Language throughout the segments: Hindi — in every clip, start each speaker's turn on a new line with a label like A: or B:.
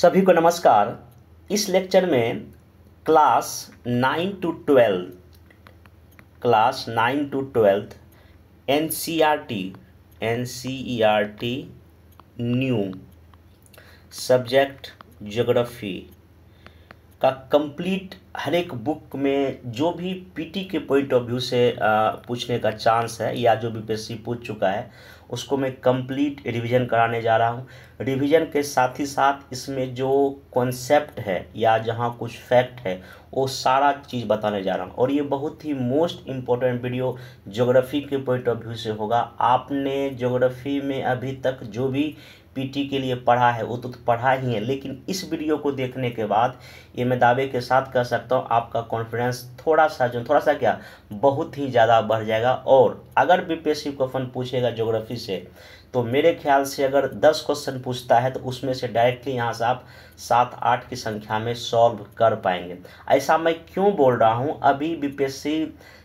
A: सभी को नमस्कार इस लेक्चर में class nine to twelve class nine to twelfth N C R T N C E R T new subject geography का कंप्लीट हर एक बुक में जो भी पीटी के पॉइंट ऑफ व्यू से पूछने का चांस है या जो भी बीपीएससी पूछ चुका है उसको मैं कंप्लीट रिवीजन कराने जा रहा हूँ रिवीजन के साथ ही साथ इसमें जो कॉन्सेप्ट है या जहाँ कुछ फैक्ट है वो सारा चीज़ बताने जा रहा हूँ और ये बहुत ही मोस्ट इम्पॉर्टेंट वीडियो जोग्राफी के पॉइंट ऑफ व्यू से होगा आपने ज्योग्राफी में अभी तक जो भी पीटी के लिए पढ़ा है वो तो, तो पढ़ा ही है लेकिन इस वीडियो को देखने के बाद ये मैं दावे के साथ कह सकता हूँ आपका कॉन्फिडेंस थोड़ा सा जो थोड़ा सा क्या बहुत ही ज़्यादा बढ़ जाएगा और अगर बी क्वेश्चन पूछेगा ज्योग्राफी से तो मेरे ख्याल से अगर दस क्वेश्चन पूछता है तो उसमें से डायरेक्टली यहाँ से आप सात आठ की संख्या में सॉल्व कर पाएंगे ऐसा मैं क्यों बोल रहा हूँ अभी बीपीएससी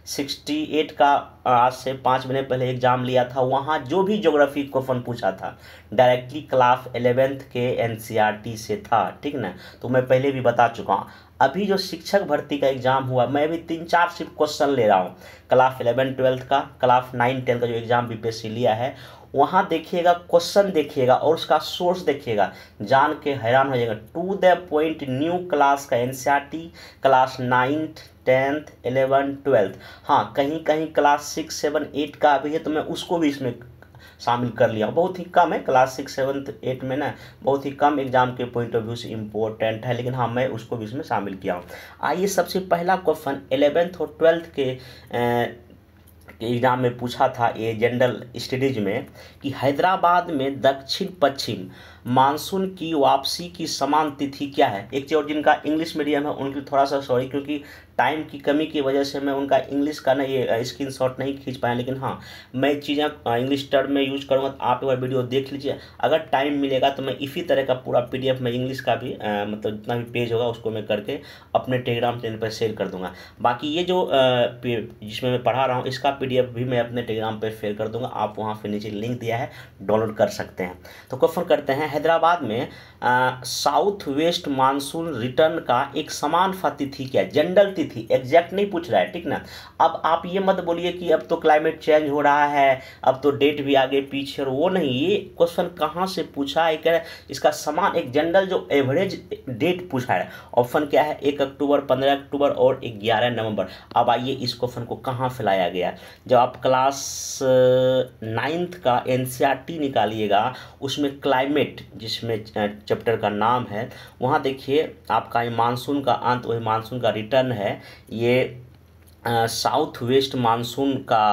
A: 68 का आज से पाँच महीने पहले एग्ज़ाम लिया था वहाँ जो भी ज्योग्राफी क्वेश्चन पूछा था डायरेक्टली क्लास एलेवेंथ के एनसीईआरटी e से था ठीक ना तो मैं पहले भी बता चुका हूँ अभी जो शिक्षक भर्ती का एग्ज़ाम हुआ मैं अभी तीन चार सिर्फ क्वेश्चन ले रहा हूँ क्लास एलेवेंथ ट्वेल्थ का क्लास नाइन टेंथ का जो एग्ज़ाम बी लिया है वहाँ देखिएगा क्वेश्चन देखिएगा और उसका सोर्स देखिएगा जान के हैरान हो जाएगा to the point new class का N class ninth tenth eleven twelfth हाँ कहीं कहीं क्लास सिक्स सेवन एट का भी है तो मैं उसको भी इसमें शामिल कर लिया बहुत ही कम है क्लास सिक्स सेवन्थ एट में ना बहुत ही कम एग्जाम के पॉइंट ऑफ व्यू से इम्पोर्टेंट है लेकिन हाँ मैं उसको भी इसमें शामिल किया हूँ आइए सबसे पहला क्वेश्चन एलेवेंथ और ट्वेल्थ के एग्जाम में पूछा था ये जनरल स्टडीज में कि हैदराबाद में दक्षिण पश्चिम मानसून की वापसी की समान तिथि क्या है एक चीज और जिनका इंग्लिश मीडियम है उनके थोड़ा सा सॉरी क्योंकि टाइम की कमी की वजह से मैं उनका इंग्लिश का ना ये स्क्रीन शॉट नहीं खींच पाया लेकिन हाँ मैं चीज़ें इंग्लिश टर्म में यूज करूँगा तो आप एक बार वीडियो देख लीजिए अगर टाइम मिलेगा तो मैं इसी तरह का पूरा पी में इंग्लिश का भी आ, मतलब जितना भी पेज होगा उसको मैं करके अपने टेलीग्राम चैनल पर शेयर कर दूँगा बाकी ये जो जिसमें मैं पढ़ा रहा हूँ इसका पी भी मैं अपने टेलीग्राम पर शेयर कर दूँगा आप वहाँ पर नीचे लिंक दिया है डाउनलोड कर सकते हैं तो क्वेश्चन करते हैं हैदराबाद में साउथ वेस्ट मानसून रिटर्न का एक समान फा तिथि क्या है जनरल तिथि एग्जैक्ट नहीं पूछ रहा है ठीक ना अब आप ये मत बोलिए कि अब तो क्लाइमेट चेंज हो रहा है अब तो डेट भी आगे पीछे वो नहीं ये क्वेश्चन कहाँ से पूछा है क्या इसका समान एक जनरल जो एवरेज डेट पूछा है ऑप्शन क्या है एक अक्टूबर पंद्रह अक्टूबर और ग्यारह नवंबर अब आइए इस क्वेश्चन को कहाँ फैलाया गया जब आप क्लास नाइन्थ का एन e निकालिएगा उसमें क्लाइमेट जिसमें चैप्टर का नाम है वहाँ देखिए आपका ये मानसून का अंत वही मानसून का रिटर्न है ये साउथ वेस्ट मानसून का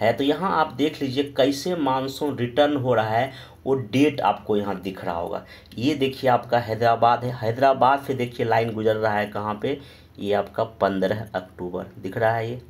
A: है तो यहाँ आप देख लीजिए कैसे मानसून रिटर्न हो रहा है वो डेट आपको यहाँ दिख रहा होगा ये देखिए आपका हैदराबाद है हैदराबाद से देखिए लाइन गुजर रहा है कहाँ पे ये आपका पंद्रह अक्टूबर दिख रहा है ये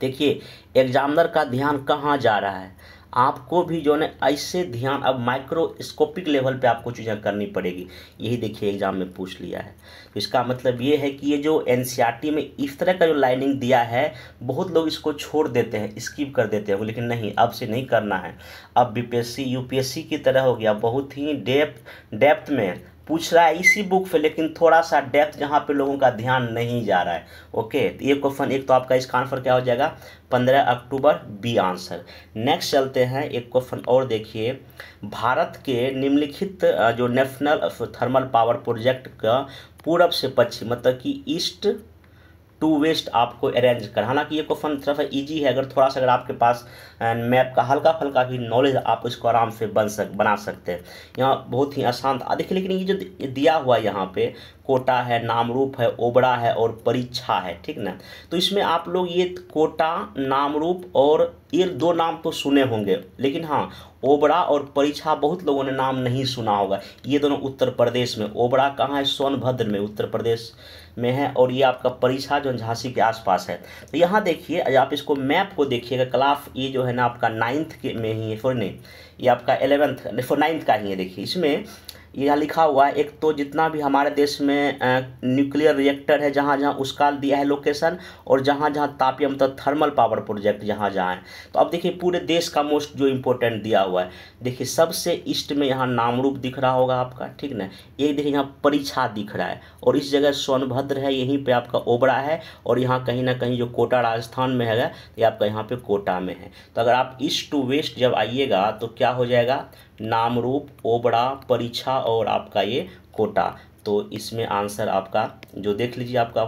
A: देखिए एग्जामिनर का ध्यान कहाँ जा रहा है आपको भी जो है ऐसे ध्यान अब माइक्रोस्कोपिक लेवल पे आपको चीज़ें करनी पड़ेगी यही देखिए एग्जाम में पूछ लिया है तो इसका मतलब ये है कि ये जो एन e में इस तरह का जो लाइनिंग दिया है बहुत लोग इसको छोड़ देते हैं स्किप कर देते हैं लेकिन नहीं अब से नहीं करना है अब बी यूपीएससी की तरह हो गया बहुत ही डेप डेप्थ में पूछ रहा है इसी बुक पे लेकिन थोड़ा सा डेप्थ जहाँ पे लोगों का ध्यान नहीं जा रहा है ओके तो ये क्वेश्चन एक तो आपका इस कान पर क्या हो जाएगा पंद्रह अक्टूबर बी आंसर नेक्स्ट चलते हैं एक क्वेश्चन और देखिए भारत के निम्नलिखित जो नेशनल थर्मल पावर प्रोजेक्ट का पूरब से पश्चिम मतलब कि ईस्ट टू वेस्ट आपको अरेंज कर हालांकि ये क्वेश्चन थोड़ा सा ईजी है अगर थोड़ा सा अगर आपके पास मैप का हल्का फल्का भी नॉलेज आप इसको आराम से बन सक बना सकते हैं यहाँ बहुत ही आसान था देखिए लेकिन ये जो दिया हुआ है यहाँ पे कोटा है नामरूप है ओबरा है और परीक्षा है ठीक ना तो इसमें आप लोग ये कोटा नामरूप और ये दो नाम तो सुने होंगे लेकिन हाँ ओबरा और परीक्षा बहुत लोगों ने नाम नहीं सुना होगा ये दोनों उत्तर प्रदेश में ओबरा कहाँ है सोनभद्र में उत्तर प्रदेश में है और ये आपका परिछा जो झांसी के आसपास है तो यहाँ देखिए आप इसको मैप को देखिएगा क्लाफ ये जो है ना आपका नाइन्थ के में ही है फोर नहीं ये आपका एलेवंथ फोर नाइन्थ का ही है देखिए इसमें यह लिखा हुआ है एक तो जितना भी हमारे देश में न्यूक्लियर रिएक्टर है जहाँ जहाँ उसका दिया है लोकेशन और जहाँ जहाँ तापीय मतलब थर्मल पावर प्रोजेक्ट जहाँ जहाँ है तो अब देखिए पूरे देश का मोस्ट जो इम्पोर्टेंट दिया हुआ है देखिए सबसे ईस्ट में यहाँ नामरूप दिख रहा होगा आपका ठीक ना ये देखिए यहाँ परीक्षा दिख रहा है और इस जगह सोनभद्र है यहीं पर आपका ओबरा है और यहाँ कहीं ना कहीं जो कोटा राजस्थान में है ये आपका यहाँ पर कोटा में है तो अगर आप ईस्ट टू वेस्ट जब आइएगा तो क्या हो जाएगा नाम रूप ओबड़ा परीक्षा और आपका ये कोटा तो इसमें आंसर आपका जो देख लीजिए आपका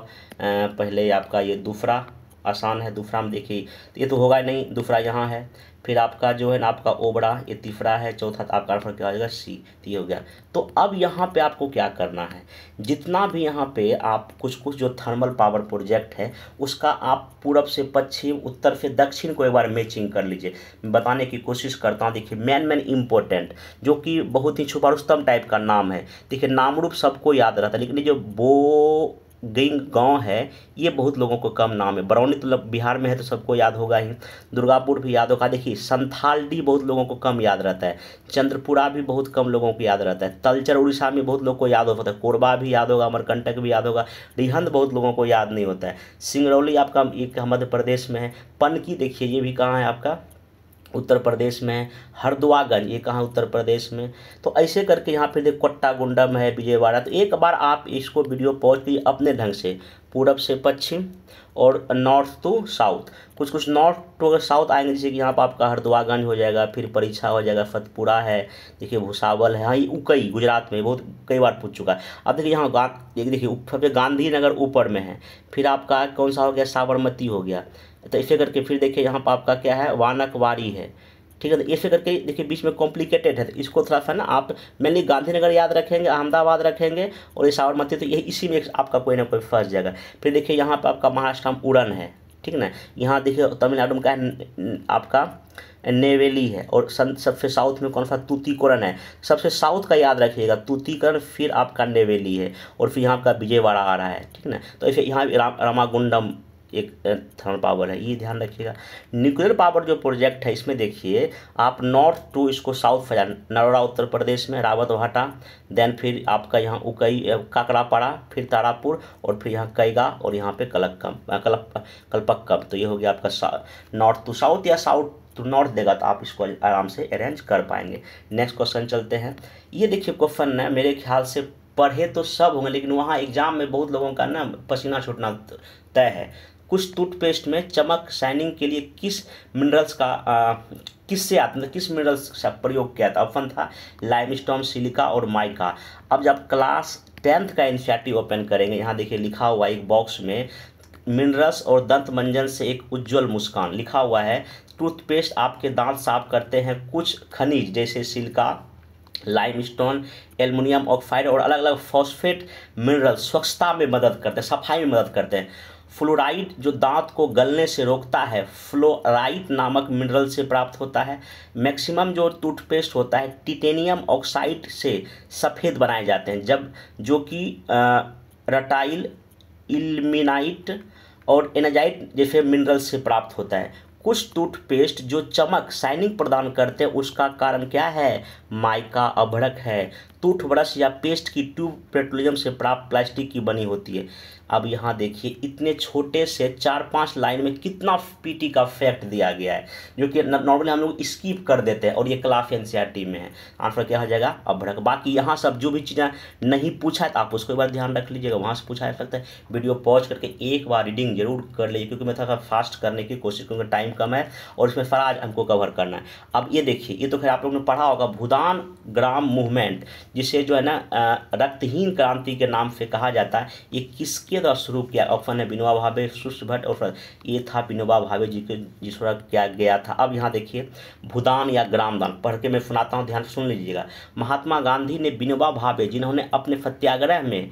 A: पहले आपका ये दूसरा आसान है दूसरा में देखिए ये तो होगा नहीं दूसरा यहाँ है फिर आपका जो है ना आपका ओबड़ा ये तीसरा है चौथा तो आपका क्या हो जाएगा सी ती हो गया तो अब यहाँ पे आपको क्या करना है जितना भी यहाँ पे आप कुछ कुछ जो थर्मल पावर प्रोजेक्ट है उसका आप पूरब से पश्चिम उत्तर से दक्षिण को एक बार मैचिंग कर लीजिए बताने की कोशिश करता हूँ देखिए मैन मैन इम्पोर्टेंट जो कि बहुत ही छुपारुस्तम टाइप का नाम है देखिए नाम रूप सबको याद रहता है लेकिन जो बो गिंग गांव है ये बहुत लोगों को कम नाम है बरौनी तो बिहार में है तो सबको याद होगा ही दुर्गापुर भी याद होगा देखिए संथालडी बहुत लोगों को कम याद रहता है चंद्रपुरा भी बहुत कम लोगों को याद रहता है तलचर उड़ीसा में बहुत लोग को याद होता है कोरबा भी याद होगा अमरकंटक भी याद होगा रिहंद बहुत लोगों को याद नहीं होता है सिंगरौली आपका एक मध्य प्रदेश में है पनकी देखिए ये भी कहाँ है आपका उत्तर प्रदेश में हरद्वागंज ये कहाँ उत्तर प्रदेश में तो ऐसे करके यहाँ पे कोट्टा गुंडम है विजयवाड़ा तो एक बार आप इसको वीडियो पहुँच दिए अपने ढंग से पूरब से पश्चिम और नॉर्थ टू साउथ कुछ कुछ नॉर्थ टू साउथ आएंगे जैसे कि यहाँ पर आपका हरद्वागंज हो जाएगा फिर परीक्षा हो जाएगा फतपुरा है देखिए भुसावल है हाँ ये उकई गुजरात में बहुत कई बार पूछ चुका है अब देखिए यहाँ गांधी देखिए गांधीनगर ऊपर में है फिर आपका कौन सा हो गया साबरमती हो गया तो इसे करके फिर देखिए यहाँ पर आपका क्या है वानक वारी है ठीक है तो इसे करके देखिए बीच में कॉम्प्लिकेटेड है तो इसको थोड़ा सा ना आप मेनली गांधीनगर याद रखेंगे अहमदाबाद रखेंगे और ये साबरमती तो यही इसी में आपका कोई ना कोई फंस जाएगा फिर देखिए यहाँ पर आपका महाराष्ट्र उड़न है ठीक ना यहाँ देखिए तमिलनाडु में क्या है आपका नेवेली है और सबसे साउथ में कौन सा तूतीकरण है सबसे साउथ का याद रखिएगा तूतीकरण फिर आपका नेवेली है और फिर यहाँ आपका विजयवाड़ा आ रहा है ठीक ना तो ऐसे यहाँ रामागुंडम एक थर्मल पावर है ये ध्यान रखिएगा न्यूक्लियर पावर जो प्रोजेक्ट है इसमें देखिए आप नॉर्थ टू इसको साउथ फैजान नरोड़ा उत्तर प्रदेश में रावत भाटा देन फिर आपका यहाँ उकई काकड़ापाड़ा फिर तारापुर और फिर यहाँ कैगा और यहाँ पे कलक्कम कलप कलपक्कम तो ये हो गया आपका नॉर्थ टू साउथ या साउथ तो नॉर्थ देगा तो आप इसको आराम से अरेंज कर पाएंगे नेक्स्ट क्वेश्चन चलते हैं ये देखिए क्वेश्चन है मेरे ख्याल से पढ़े तो सब होंगे लेकिन वहाँ एग्जाम में बहुत लोगों का ना पसीना छूटना तय है कुछ टूथपेस्ट में चमक शाइनिंग के लिए किस मिनरल्स का आ, किस से किस मिनरल्स का प्रयोग किया था ऑप्शन था लाइम सिलिका और माइका अब जब क्लास टेंथ का एनसीईआरटी ओपन करेंगे यहाँ देखिए लिखा हुआ एक बॉक्स में मिनरल्स और दंत मंजन से एक उज्जवल मुस्कान लिखा हुआ है टूथपेस्ट आपके दांत साफ करते हैं कुछ खनिज जैसे सिल्का लाइमस्टोन एल्युमिनियम ऑक्साइड और अलग अलग फॉस्फेट मिनरल स्वच्छता में मदद करते हैं सफाई में मदद करते हैं फ्लोराइड जो दांत को गलने से रोकता है फ्लोराइड नामक मिनरल से प्राप्त होता है मैक्सिमम जो टूथपेस्ट होता है टिटेनियम ऑक्साइड से सफ़ेद बनाए जाते हैं जब जो कि रटाइल इल्मिनाइट और एनाजाइट जैसे मिनरल से प्राप्त होता है कुछ टूथपेस्ट जो चमक शाइनिंग प्रदान करते हैं उसका कारण क्या है माइका अभड़क है टूथब्रश या पेस्ट की ट्यूब पेट्रोलियम से प्राप्त प्लास्टिक की बनी होती है अब यहाँ देखिए इतने छोटे से चार पांच लाइन में कितना पीटी का फैक्ट दिया गया है जो कि नॉर्मली हम लोग स्कीप कर देते हैं और ये क्लास एन e में है आंसर क्या हो जाएगा भड़क बाकी यहाँ सब जो भी चीज़ें नहीं पूछा है तो आप उसको एक बार ध्यान रख लीजिएगा वहाँ से पूछा जा सकता है वीडियो पॉज करके एक बार रीडिंग जरूर कर लीजिए क्योंकि मैं थोड़ा फास्ट करने की कोशिश करूँगा टाइम कम है और इसमें फराज हमको कवर करना है अब ये देखिए ये तो खैर आप लोग ने पढ़ा होगा भूदान ग्राम मूवमेंट जिसे जो है ना रक्तहीन क्रांति के नाम से कहा जाता है ये किसके निषेध और स्वरूप क्या ऑप्शन है विनोबा भावे सुष्ट भट्ट और ये था विनोबा भावे जी के जिस जिसका किया गया था अब यहाँ देखिए भूदान या ग्रामदान पढ़ के मैं सुनाता हूँ ध्यान सुन लीजिएगा महात्मा गांधी ने विनोबा भावे जिन्होंने अपने सत्याग्रह में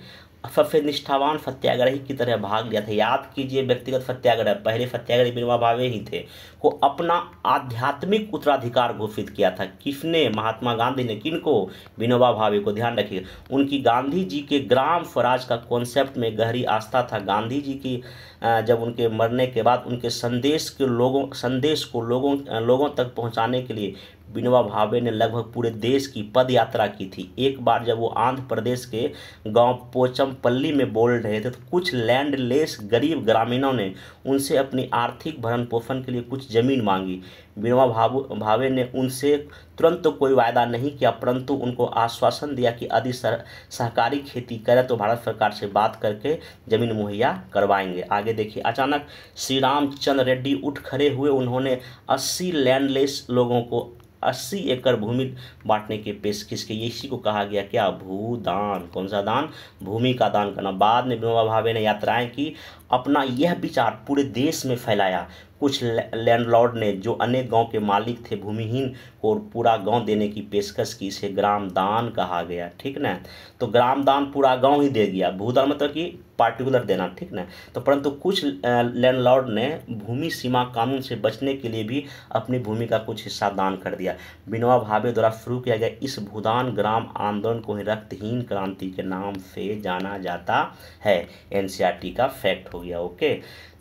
A: सबसे निष्ठावान सत्याग्रही की तरह भाग लिया था याद कीजिए व्यक्तिगत सत्याग्रह पहले सत्याग्रह बिनवा भावे ही थे को अपना आध्यात्मिक उत्तराधिकार घोषित किया था किसने महात्मा गांधी ने किनको विनोबा भावे को ध्यान रखिए उनकी गांधी जी के ग्राम स्वराज का कॉन्सेप्ट में गहरी आस्था था गांधी जी की जब उनके मरने के बाद उनके संदेश के लोगों संदेश को लोगों लोगों तक पहुंचाने के लिए बिनवा भावे ने लगभग पूरे देश की पद यात्रा की थी एक बार जब वो आंध्र प्रदेश के गांव पोचमपल्ली में बोल रहे थे तो कुछ लैंडलेस गरीब ग्रामीणों ने उनसे अपनी आर्थिक भरण पोषण के लिए कुछ ज़मीन मांगी विनोबा भाव भावे ने उनसे तुरंत तो कोई वायदा नहीं किया परंतु उनको आश्वासन दिया कि यदि सहकारी खेती करें तो भारत सरकार से बात करके जमीन मुहैया करवाएंगे आगे देखिए अचानक श्री रामचंद्र रेड्डी उठ खड़े हुए उन्होंने 80 लैंडलेस लोगों को 80 एकड़ भूमि बांटने की पेशकश की इसी को कहा गया क्या भूदान कौन सा दान भूमि का दान करना बाद में विनोबा भावे ने यात्राएं की अपना यह विचार पूरे देश में फैलाया कुछ लैंडलॉर्ड ने जो अनेक गांव के मालिक थे भूमिहीन को पूरा गांव देने की पेशकश की इसे ग्राम दान कहा गया ठीक ना तो ग्राम दान पूरा गांव ही दे गया भूदान मतलब कि पार्टिकुलर देना ठीक ना तो परंतु कुछ लैंडलॉर्ड ने भूमि सीमा कानून से बचने के लिए भी अपनी भूमि का कुछ हिस्सा दान कर दिया विनोबा भावे द्वारा शुरू किया गया इस भूदान ग्राम आंदोलन को रक्तहीन क्रांति के नाम से जाना जाता है एन का फैक्ट हो गया ओके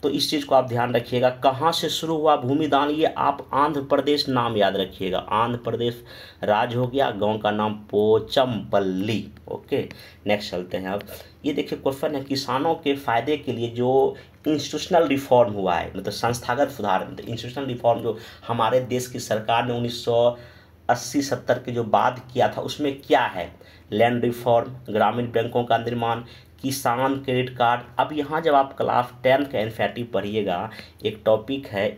A: तो इस चीज़ को आप ध्यान रखिएगा कहाँ से शुरू हुआ भूमिदान ये आप आंध्र प्रदेश नाम याद रखिएगा आंध्र प्रदेश राज्य हो गया गांव का नाम पोचमपल्ली ओके नेक्स्ट चलते हैं अब ये देखिए क्वेश्चन है किसानों के फायदे के लिए जो इंस्टीट्यूशनल रिफॉर्म हुआ है मतलब संस्थागत सुधार मतलब इंस्टीट्यूशनल रिफॉर्म जो हमारे देश की सरकार ने उन्नीस अस्सी सत्तर के जो बाद किया था उसमें क्या है लैंड रिफॉर्म ग्रामीण बैंकों का निर्माण किसान क्रेडिट कार्ड अब यहाँ जब आप क्लास टेंथ का एनसीआरटी पढ़िएगा एक टॉपिक है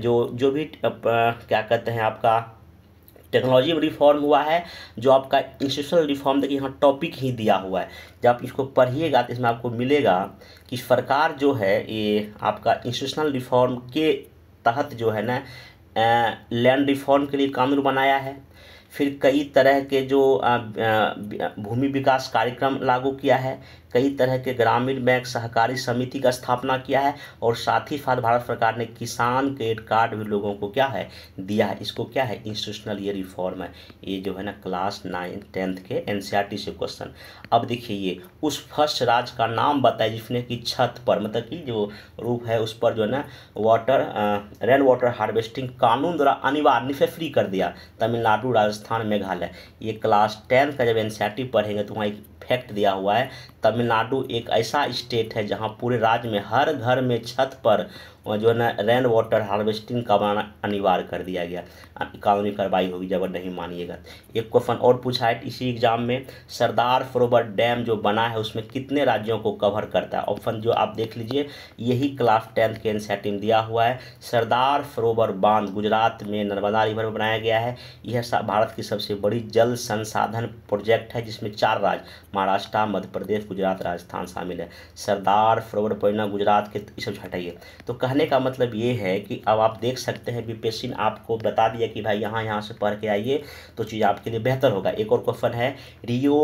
A: जो जो भी क्या कहते हैं आपका टेक्नोलॉजी रिफॉर्म हुआ है जो आपका इंस्टीट्यूशनल रिफॉर्म देखिए यहाँ टॉपिक ही दिया हुआ है जब आप इसको पढ़िएगा तो इसमें आपको मिलेगा कि सरकार जो है ये आपका इंस्टीट्यूशनल रिफॉर्म के तहत जो है ना लैंड रिफॉर्म के लिए कानून बनाया है फिर कई तरह के जो भूमि विकास कार्यक्रम लागू किया है कई तरह के ग्रामीण बैंक सहकारी समिति का स्थापना किया है और साथ ही साथ भारत सरकार ने किसान क्रेडिट कार्ड भी लोगों को क्या है दिया है इसको क्या है इंस्टीट्यूशनल ये रिफॉर्म है ये जो है ना क्लास नाइन टेंथ के एन से क्वेश्चन अब देखिए ये उस फर्स्ट राज्य का नाम बताए जिसने कि छत पर मतलब कि जो रूप है उस पर जो है ना वाटर रेन वाटर हार्वेस्टिंग कानून द्वारा अनिवार्य से फ्री कर दिया तमिलनाडु राजस्थान मेघालय ये क्लास टेंथ का जब एन पढ़ेंगे तो वहाँ एक फैक्ट दिया हुआ है तमिलनाडु एक ऐसा स्टेट है जहाँ पूरे राज्य में हर घर में छत पर जो है ना रेन वाटर हार्वेस्टिंग का बनाना अनिवार्य कर दिया गया कानूनी कार्रवाई होगी जब नहीं मानिएगा एक क्वेश्चन और पूछा है इसी एग्जाम में सरदार सरोवर डैम जो बना है उसमें कितने राज्यों को कवर करता है ऑप्शन जो आप देख लीजिए यही क्लास टेंथ के एनसेटी टीम दिया हुआ है सरदार सरोवर बांध गुजरात में नर्मदा रिवर में बनाया गया है यह भारत की सबसे बड़ी जल संसाधन प्रोजेक्ट है जिसमें चार राज्य महाराष्ट्र मध्य प्रदेश गुजरात राजस्थान शामिल है सरदार सरोवर परियोजना गुजरात के सब हटाइए तो कहने का मतलब ये है कि अब आप देख सकते हैं विपेशिन आपको बता दिया बताइए कि भाई यहाँ यहाँ से पढ़ के आइए तो चीज़ आपके लिए बेहतर होगा एक और क्वेश्चन है रियो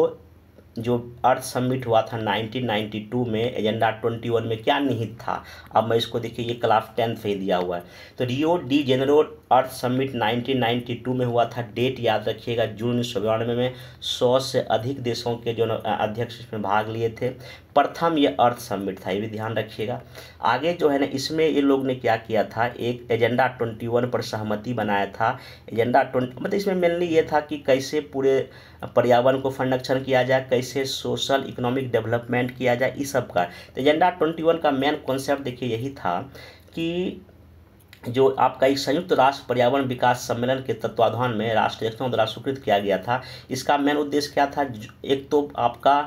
A: जो अर्थ सबमिट हुआ था 1992 में एजेंडा 21 में क्या निहित था अब मैं इसको देखिए ये क्लास टेंथ से दिया हुआ है तो Rio de Janeiro earth summit 1992 में हुआ था डेट याद रखिएगा जून उन्नीस में सौ से अधिक देशों के जो अध्यक्ष इसमें भाग लिए थे प्रथम ये अर्थ समिट था ये भी ध्यान रखिएगा आगे जो है ना इसमें ये लोग ने क्या किया था एक एजेंडा 21 पर सहमति बनाया था एजेंडा 20 मतलब इसमें मेनली ये था कि कैसे पूरे पर्यावरण को संरक्षण किया जाए कैसे सोशल इकोनॉमिक डेवलपमेंट किया जाए इस सब का तो एजेंडा ट्वेंटी का मेन कॉन्सेप्ट देखिए यही था कि जो आपका एक संयुक्त राष्ट्र पर्यावरण विकास सम्मेलन के तत्वाधान में राष्ट्राध्यक्षों द्वारा स्वीकृत किया गया था इसका मेन उद्देश्य क्या था एक तो आपका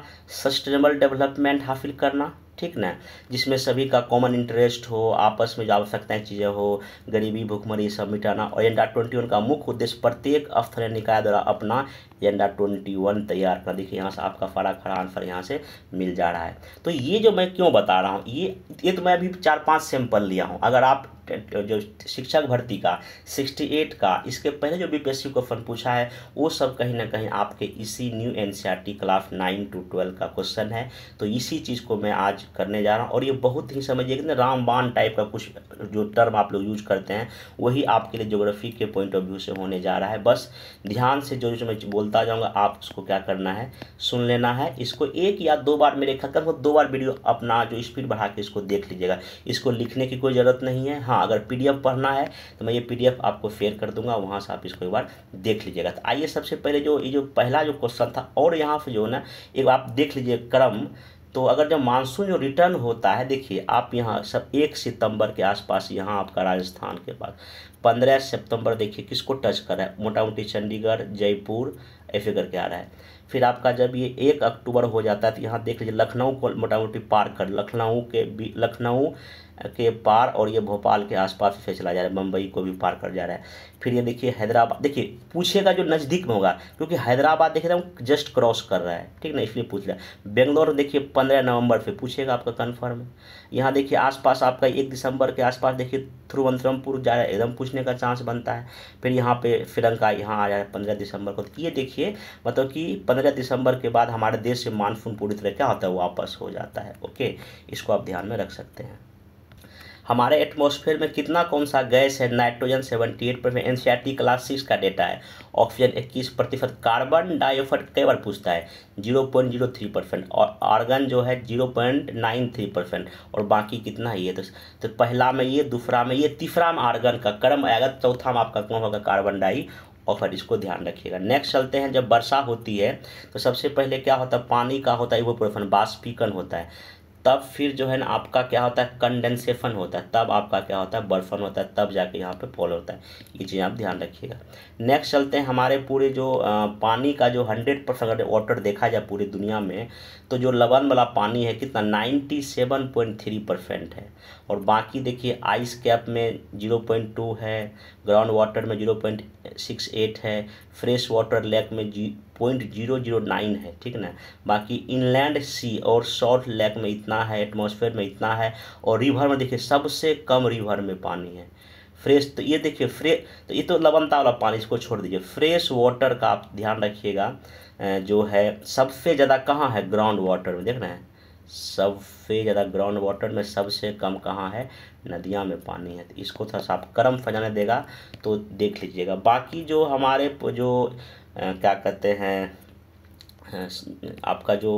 A: सस्टेनेबल डेवलपमेंट हासिल करना ठीक ना जिसमें सभी का कॉमन इंटरेस्ट हो आपस में जो आवश्यकताएँ चीज़ें हो गरीबी भूखमरी सब मिटाना और एंडा ट्वेंटी वन का मुख्य उद्देश्य प्रत्येक स्थानीय निकाय द्वारा अपना एंडा ट्वेंटी वन तैयार करना देखिए यहाँ से आपका फरा खड़ा आंसर यहाँ से मिल जा रहा है तो ये जो मैं क्यों बता रहा हूँ ये ये तो मैं अभी चार पांच सैंपल लिया हूँ अगर आप जो शिक्षक भर्ती का 68 का इसके पहले जो बीपीएससी क्वेश्चन पूछा है वो सब कहीं ना कहीं आपके इसी न्यू एनसीईआरटी क्लास 9 टू 12 का क्वेश्चन है तो इसी चीज़ को मैं आज करने जा रहा हूँ और ये बहुत ही समझिए कि ना रामबान टाइप का कुछ जो टर्म आप लोग यूज करते हैं वही आपके लिए जोग्राफी के पॉइंट ऑफ व्यू से होने जा रहा है बस ध्यान से जो जो मैं बोल बोलता जाऊंगा आप उसको क्या करना है सुन लेना है इसको एक या दो बार मेरे ख्याल कर दो बार वीडियो अपना जो स्पीड बढ़ा के इसको देख लीजिएगा इसको लिखने की कोई ज़रूरत नहीं है हाँ अगर पी पढ़ना है तो मैं ये पी आपको शेयर कर दूंगा वहाँ से आप इसको एक बार देख लीजिएगा तो आइए सबसे पहले जो ये जो पहला जो क्वेश्चन था और यहाँ से जो है ना एक आप देख लीजिए क्रम तो अगर जब मानसून जो रिटर्न होता है देखिए आप यहाँ सब एक सितंबर के आसपास यहाँ आपका राजस्थान के पास पंद्रह सितंबर देखिए किसको टच कर रहा है मोटा मोटी चंडीगढ़ जयपुर ऐसे करके आ रहा है फिर आपका जब ये एक अक्टूबर हो जाता है तो यहाँ देख लीजिए लखनऊ को मोटा मोटी पार कर लखनऊ के बी लखनऊ के पार और ये भोपाल के आसपास से चला जा रहा है मुंबई को भी पार कर जा रहा है फिर ये देखिए हैदराबाद देखिए पूछेगा जो नज़दीक में होगा क्योंकि हैदराबाद देख रहा हूँ जस्ट क्रॉस कर रहा है ठीक ना इसलिए पूछ रहा है बेंगलोर देखिए पंद्रह नवंबर पे पूछेगा आपका कन्फर्म है यहाँ देखिए आसपास आपका एक दिसंबर के आसपास देखिए थ्रुवंतरमपुर जा रहा है एकदम पूछने का चांस बनता है फिर यहाँ पर श्रीलंका यहाँ आ जाए पंद्रह दिसंबर को तो ये देखिए मतलब कि पंद्रह दिसंबर के बाद हमारे देश से मानसून पूरी तरह क्या होता है वापस हो जाता है ओके इसको आप ध्यान में रख सकते हैं हमारे एटमोसफेयर में कितना कौन सा गैस है nitrogen seventy eight percent N C R T class six का डेटा है ऑक्सीजन इक्कीस प्रतिशत कार्बन डाइऑक्साइड कई बार पूछता है zero point zero three percent और आर्गन जो है zero point nine three percent और बाकी कितना ही है तो, तो पहला में ये दूसरा में ये तीसरा में आर्गन का क्रम आएगा चौथा में आपका कौन होगा कार्बन डाई फिर इसको ध्यान रखिएगा नेक्स्ट चलते हैं जब वर्षा होती है तो सबसे पहले क्या होता है पानी का होता है वो प्रोफन बाष्पीकरण होता है तब फिर जो है ना आपका क्या होता है कंडेंसेशन होता है तब आपका क्या होता है बर्फन होता है तब जाके यहाँ पे फॉल होता है ये चीज़ आप ध्यान रखिएगा नेक्स्ट चलते हैं हमारे पूरे जो पानी का जो हंड्रेड परसेंट अगर वाटर देखा जाए पूरी दुनिया में तो जो लवन वाला पानी है कितना ninety seven point three percent है और बाकी देखिए आइस कैप में जीरो पॉइंट टू है ग्राउंड वाटर में जीरो पॉइंट सिक्स एट है फ्रेश वाटर लेक में जी पॉइंट जीरो जीरो नाइन है ठीक ना बाकी इनलैंड सी और शॉर्ट लेक में इतना है एटमॉस्फेयर में इतना है और रिवर में देखिए सबसे कम रिवर में पानी है फ्रेश तो ये देखिए फ्रे तो ये तो लवनता वाला पानी इसको छोड़ दीजिए फ्रेश वाटर का आप ध्यान रखिएगा जो है सबसे ज़्यादा कहाँ है ग्राउंड वाटर में देख रहे हैं सबसे ज़्यादा ग्राउंड वाटर में सबसे कम कहाँ है नदियाँ में पानी है तो इसको थोड़ा सा आप कर्म फजाने देगा तो देख लीजिएगा बाकी जो हमारे जो क्या कहते हैं आपका जो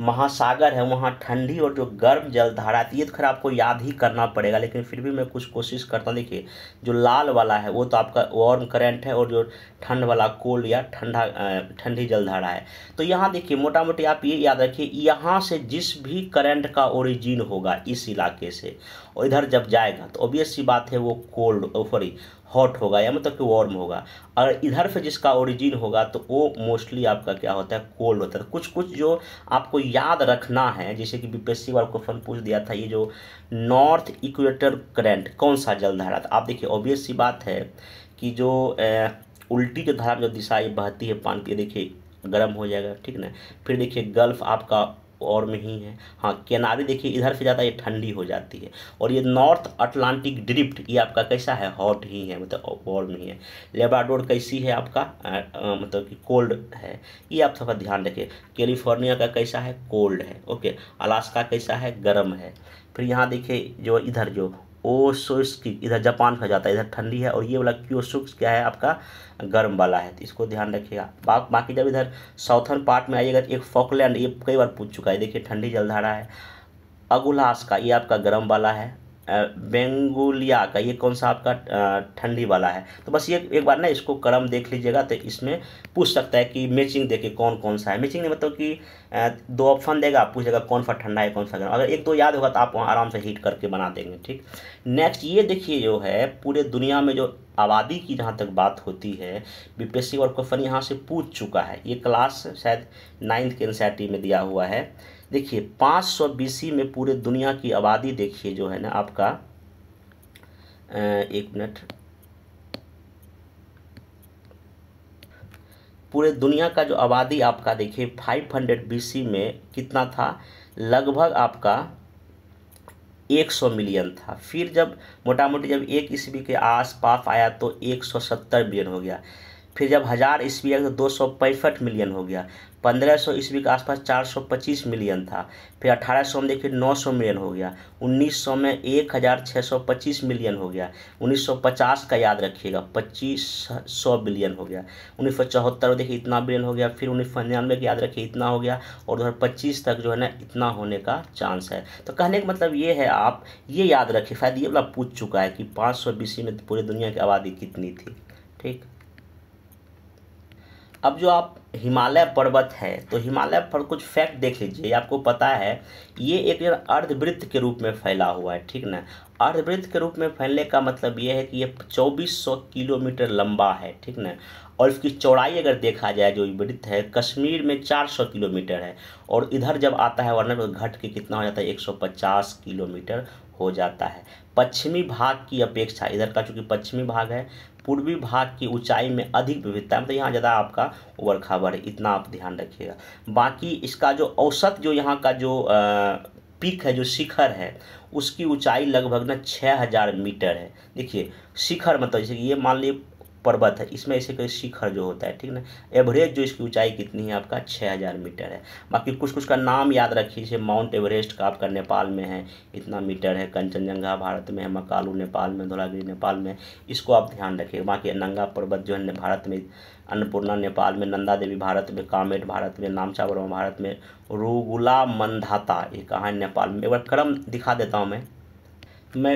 A: महासागर है वहाँ ठंडी और जो गर्म जलधारा आती है तो खैर आपको याद ही करना पड़ेगा लेकिन फिर भी मैं कुछ कोशिश करता हूँ देखिए जो लाल वाला है वो तो आपका वार्म करंट है और जो ठंड वाला कोल्ड या ठंडा ठंडी जलधारा है तो यहाँ देखिए मोटा मोटी आप ये याद रखिए यहाँ से जिस भी करंट का ओरिजिन होगा इस इलाके से और इधर जब जाएगा तो ऑब्वियस सी बात है वो कोल्ड सॉरी हॉट होगा या मतलब कि वार्म होगा और इधर से जिसका ओरिजिन होगा तो वो मोस्टली आपका क्या होता है कोल्ड होता है तो कुछ कुछ जो आपको याद रखना है जैसे कि बीपीएससी वाला क्वेश्चन पूछ दिया था ये जो नॉर्थ इक्वेटर करंट कौन सा जलधारा था आप देखिए ऑब्वियस सी बात है कि जो ए, उल्टी जो धारा जो दिशा ये बहती है पान की देखिए गर्म हो जाएगा ठीक ना फिर देखिए गल्फ आपका और में ही है हाँ केनारी देखिए इधर से ज़्यादा ये ठंडी हो जाती है और ये नॉर्थ अटलांटिक ड्रिफ्ट ये आपका कैसा है हॉट ही है मतलब और में ही है लेबाडोर कैसी है आपका आ, आ, मतलब कि कोल्ड है ये आप थोड़ा ध्यान रखिए कैलिफोर्निया का कैसा है कोल्ड है ओके अलास्का कैसा है गर्म है फिर यहाँ देखिए जो इधर जो ओसोस्की इधर जापान का जाता है इधर ठंडी है और ये वाला क्योसुक्स क्या है आपका गर्म वाला है तो इसको ध्यान रखिएगा बा, बाकी जब इधर साउथर्न पार्ट में आइएगा तो एक फॉकलैंड ये कई बार पूछ चुका है देखिए ठंडी जलधारा है अगुलास का ये आपका गर्म वाला है बेंगुलिया का ये कौन सा आपका ठंडी वाला है तो बस ये एक बार ना इसको क्रम देख लीजिएगा तो इसमें पूछ सकता है कि मैचिंग देखिए कौन कौन सा है मैचिंग मतलब कि दो ऑप्शन देगा पूछेगा कौन सा ठंडा है कौन सा गर्म अगर एक दो याद होगा तो आप वहाँ आराम से हीट करके बना देंगे ठीक नेक्स्ट ये देखिए जो है पूरे दुनिया में जो आबादी की जहाँ तक बात होती है बीपीएससी और क्वेश्चन यहाँ से पूछ चुका है ये क्लास शायद नाइन्थ के एन में दिया हुआ है देखिए 500 सौ बीसी में पूरे दुनिया की आबादी देखिए जो है ना आपका एक मिनट पूरे दुनिया का जो आबादी आपका देखिए 500 हंड्रेड में कितना था लगभग आपका 100 मिलियन था फिर जब मोटा मोटी जब एक ईस्वी के आसपास आया तो 170 मिलियन हो गया फिर जब हज़ार ईस्वी आया तो दो सौ पैंसठ मिलियन हो गया पंद्रह सौ ईस्वी के आसपास चार सौ पच्चीस मिलियन था फिर अठारह सौ में देखिए नौ सौ मिलियन हो गया उन्नीस सौ में एक हज़ार छः सौ पच्चीस मिलियन हो गया उन्नीस सौ पचास का याद रखिएगा पच्चीस सौ बिलियन हो गया उन्नीस सौ चौहत्तर में देखिए इतना बिलियन हो गया फिर उन्नीस सौ निन्यानवे का याद रखिए इतना हो गया और दो हज़ार पच्चीस तक जो है ना इतना होने का चांस है तो कहने का मतलब ये है आप ये याद रखिए शायद ये वाला पूछ चुका है कि पाँच सौ बीस में पूरी दुनिया की आबादी कितनी थी ठीक अब जो आप हिमालय पर्वत है तो हिमालय पर कुछ फैक्ट देख लीजिए आपको पता है ये एक अर्धवृत्त के रूप में फैला हुआ है ठीक ना अर्धवृत्त के रूप में फैलने का मतलब ये है कि ये 2400 किलोमीटर लंबा है ठीक ना और इसकी चौड़ाई अगर देखा जाए जो वृत्त है कश्मीर में 400 किलोमीटर है और इधर जब आता है वर्णन तो घट के कितना हो जाता है एक किलोमीटर हो जाता है पश्चिमी भाग की अपेक्षा इधर का चूँकि पश्चिमी भाग है पूर्वी भाग की ऊंचाई में अधिक विविधता मतलब यहाँ ज़्यादा आपका ओवर खबर है इतना आप ध्यान रखिएगा बाकी इसका जो औसत जो यहाँ का जो पीक है जो शिखर है उसकी ऊंचाई लगभग ना छः हज़ार मीटर है देखिए शिखर मतलब जैसे ये मान लीजिए पर्वत है इसमें ऐसे कोई शिखर जो होता है ठीक ना एवरेज जो इसकी ऊंचाई कितनी है आपका 6000 मीटर है बाकी कुछ कुछ का नाम याद रखिए जैसे माउंट एवरेस्ट का आपका नेपाल में है इतना मीटर है कंचनजंगा भारत में है मकालू नेपाल में धोलागिरी नेपाल में इसको आप ध्यान रखिए बाकी नंगा पर्वत जो है भारत में अन्नपूर्णा नेपाल में नंदा देवी भारत में कामेट भारत में नामचावरमा भारत में रुगुला मंधाता ये कहाँ नेपाल में एक बार क्रम दिखा देता हूँ मैं मैं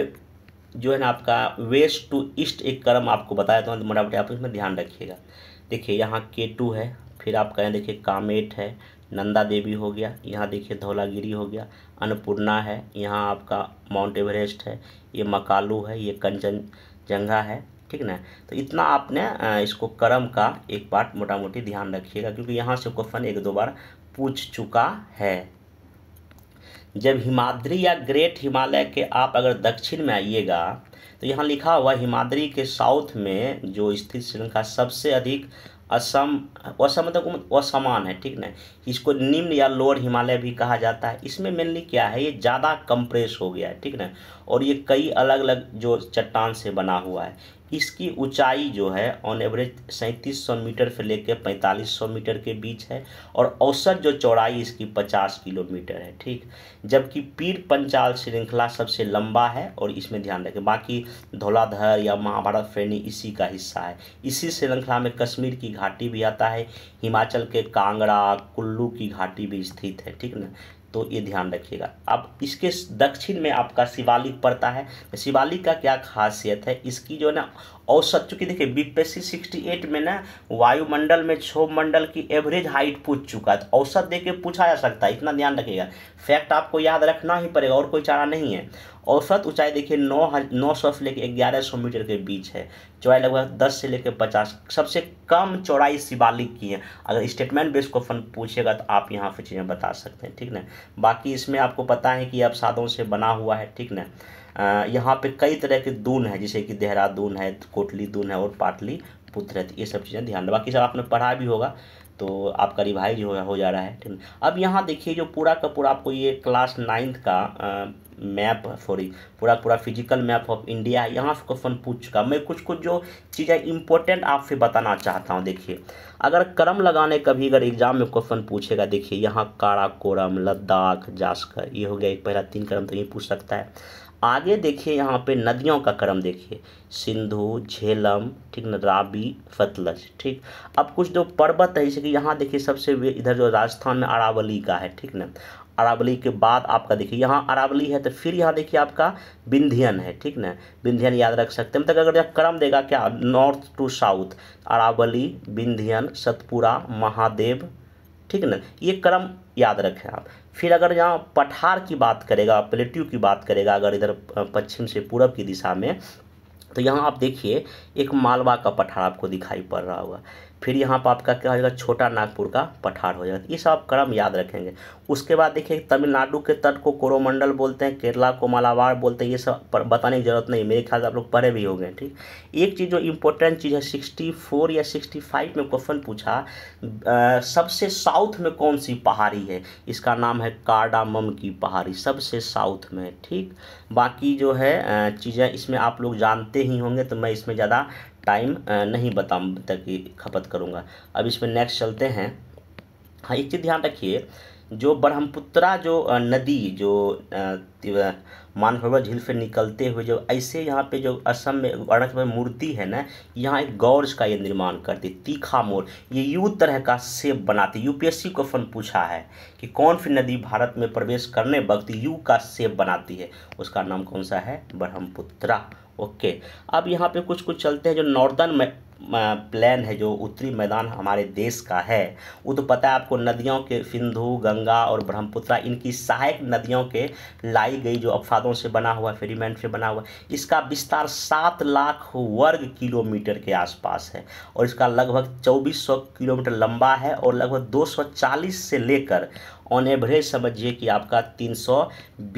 A: जो है ना आपका वेस्ट टू ईस्ट एक क्रम आपको बताया था तो मोटा मोटी आप इसमें ध्यान रखिएगा देखिए यहाँ के टू है फिर आप कहें देखिए कामेट है नंदा देवी हो गया यहाँ देखिए धौलागिरी हो गया अन्नपूर्णा है यहाँ आपका माउंट एवरेस्ट है ये मकालू है ये कंचन जंगा है ठीक ना तो इतना आपने इसको क्रम का एक पार्ट मोटा मोटी ध्यान रखिएगा क्योंकि यहाँ से क्वेश्चन एक दो बार पूछ चुका है जब हिमाद्री या ग्रेट हिमालय के आप अगर दक्षिण में आइएगा तो यहाँ लिखा हुआ हिमाद्री के साउथ में जो स्थित श्रीलंका सबसे अधिक असम असम मतलब असमान है ठीक ना इसको निम्न या लोअर हिमालय भी कहा जाता है इसमें मेनली क्या है ये ज़्यादा कंप्रेस हो गया है ठीक ना और ये कई अलग अलग जो चट्टान से बना हुआ है इसकी ऊंचाई जो है ऑन एवरेज 3700 मीटर से लेकर 4500 मीटर के बीच है और औसत जो चौड़ाई इसकी 50 किलोमीटर है ठीक जबकि पीर पंचाल श्रृंखला सबसे लंबा है और इसमें ध्यान रखें बाकी धौलाधर या महाभारत फ्रेणी इसी का हिस्सा है इसी श्रृंखला में कश्मीर की घाटी भी आता है हिमाचल के कांगड़ा कुल्लू की घाटी भी स्थित है ठीक ना तो ये ध्यान रखिएगा अब इसके दक्षिण में आपका शिवालिक पड़ता है शिवालिक का क्या खासियत है इसकी जो है ना औसत चूँकि देखिए बीपीएससी 68 में ना वायुमंडल में क्षोभ मंडल की एवरेज हाइट पूछ चुका है तो औसत दे के पूछा जा सकता है इतना ध्यान रखिएगा फैक्ट आपको याद रखना ही पड़ेगा और कोई चारा नहीं है औसत ऊंचाई देखिए नौ नौ सौ से लेकर ग्यारह सौ मीटर के बीच है चौड़ाई लगभग दस से लेकर पचास सबसे कम चौड़ाई शिवालिक की है अगर स्टेटमेंट बेस्ड क्वेश्चन पूछेगा तो आप यहाँ पर चीज़ें बता सकते हैं ठीक ना बाकी इसमें आपको पता है कि अब सादों से बना हुआ है ठीक ना यहाँ पे कई तरह के दून है जैसे कि देहरादून है कोटली दून है और पाटली पुत्र है ये सब चीज़ें ध्यान दें बाकी सब आपने पढ़ा भी होगा तो आपका रिवाइज हो जा रहा है ठीक अब यहाँ देखिए जो पूरा का पूरा आपको ये क्लास नाइन्थ का मैप सॉरी पूरा पूरा फिजिकल मैप ऑफ इंडिया यहाँ से क्वेश्चन पूछ चुका मैं कुछ कुछ जो चीज़ें इंपॉर्टेंट आपसे बताना चाहता हूँ देखिए अगर क्रम लगाने का भी अगर एग्जाम में क्वेश्चन पूछेगा देखिए यहाँ काराकोरम लद्दाख जास्कर ये हो गया एक पहला तीन क्रम तो ये पूछ सकता है आगे देखिए यहाँ पे नदियों का क्रम देखिए सिंधु झेलम ठीक न राबी फतलज ठीक अब कुछ जो पर्वत है जैसे कि यहाँ देखिए सबसे इधर जो राजस्थान में अरावली का है ठीक ना अरावली के बाद आपका देखिए यहाँ अरावली है तो फिर यहाँ देखिए आपका विंध्यन है ठीक ना विंध्यन याद रख सकते हैं मतलब अगर यह क्रम देगा क्या north to south Aravalli Vindhyan Satpura Mahadev ठीक ना ये क्रम याद रखें आप फिर अगर यहाँ पठार की बात करेगा प्लेट्यू की बात करेगा अगर इधर पश्चिम से पूर्व की दिशा में तो यहाँ आप देखिए एक मालवा का पठार आपको दिखाई पड़ रहा होगा फिर यहाँ पर आपका क्या हो जाएगा छोटा नागपुर का पठार हो जाएगा ये सब आप क्रम याद रखेंगे उसके बाद देखिए तमिलनाडु के तट को कोरोमंडल बोलते हैं केरला को मालावार बोलते हैं ये सब बताने की जरूरत नहीं मेरे ख्याल से आप लोग पढ़े भी हो गए ठीक एक चीज़ जो इम्पोर्टेंट चीज़ है सिक्सटी फोर या सिक्सटी फाइव में क्वेश्चन पूछा आ, सबसे साउथ में कौन सी पहाड़ी है इसका नाम है कार्डामम की पहाड़ी सबसे साउथ में ठीक बाकी जो है चीज़ें इसमें आप लोग जानते ही होंगे तो मैं इसमें ज़्यादा टाइम नहीं बता तक खपत करूँगा अब इसमें नेक्स्ट चलते हैं हाँ एक चीज़ ध्यान रखिए जो ब्रह्मपुत्रा जो नदी जो मानसरोवर झील से निकलते हुए जो ऐसे यहाँ पे जो असम में अरख में मूर्ति है ना यहाँ एक गौरज का ये निर्माण करती तीखा मोर ये यू तरह का सेब बनाती यूपीएससी क्वेश्चन पूछा है कि कौन सी नदी भारत में प्रवेश करने वक्त यू का सेब बनाती है उसका नाम कौन सा है ब्रह्मपुत्रा ओके अब यहाँ पे कुछ कुछ चलते हैं जो नॉर्दर्न प्लान है जो उत्तरी मैदान हमारे देश का है वो तो पता है आपको नदियों के सिंधु गंगा और ब्रह्मपुत्रा इनकी सहायक नदियों के लाई गई जो अफवादों से बना हुआ फेरीमेंट से बना हुआ इसका विस्तार सात लाख वर्ग किलोमीटर के आसपास है और इसका लगभग चौबीस सौ किलोमीटर लंबा है और लगभग दो सौ चालीस से लेकर ऑन एवरेज समझिए कि आपका तीन सौ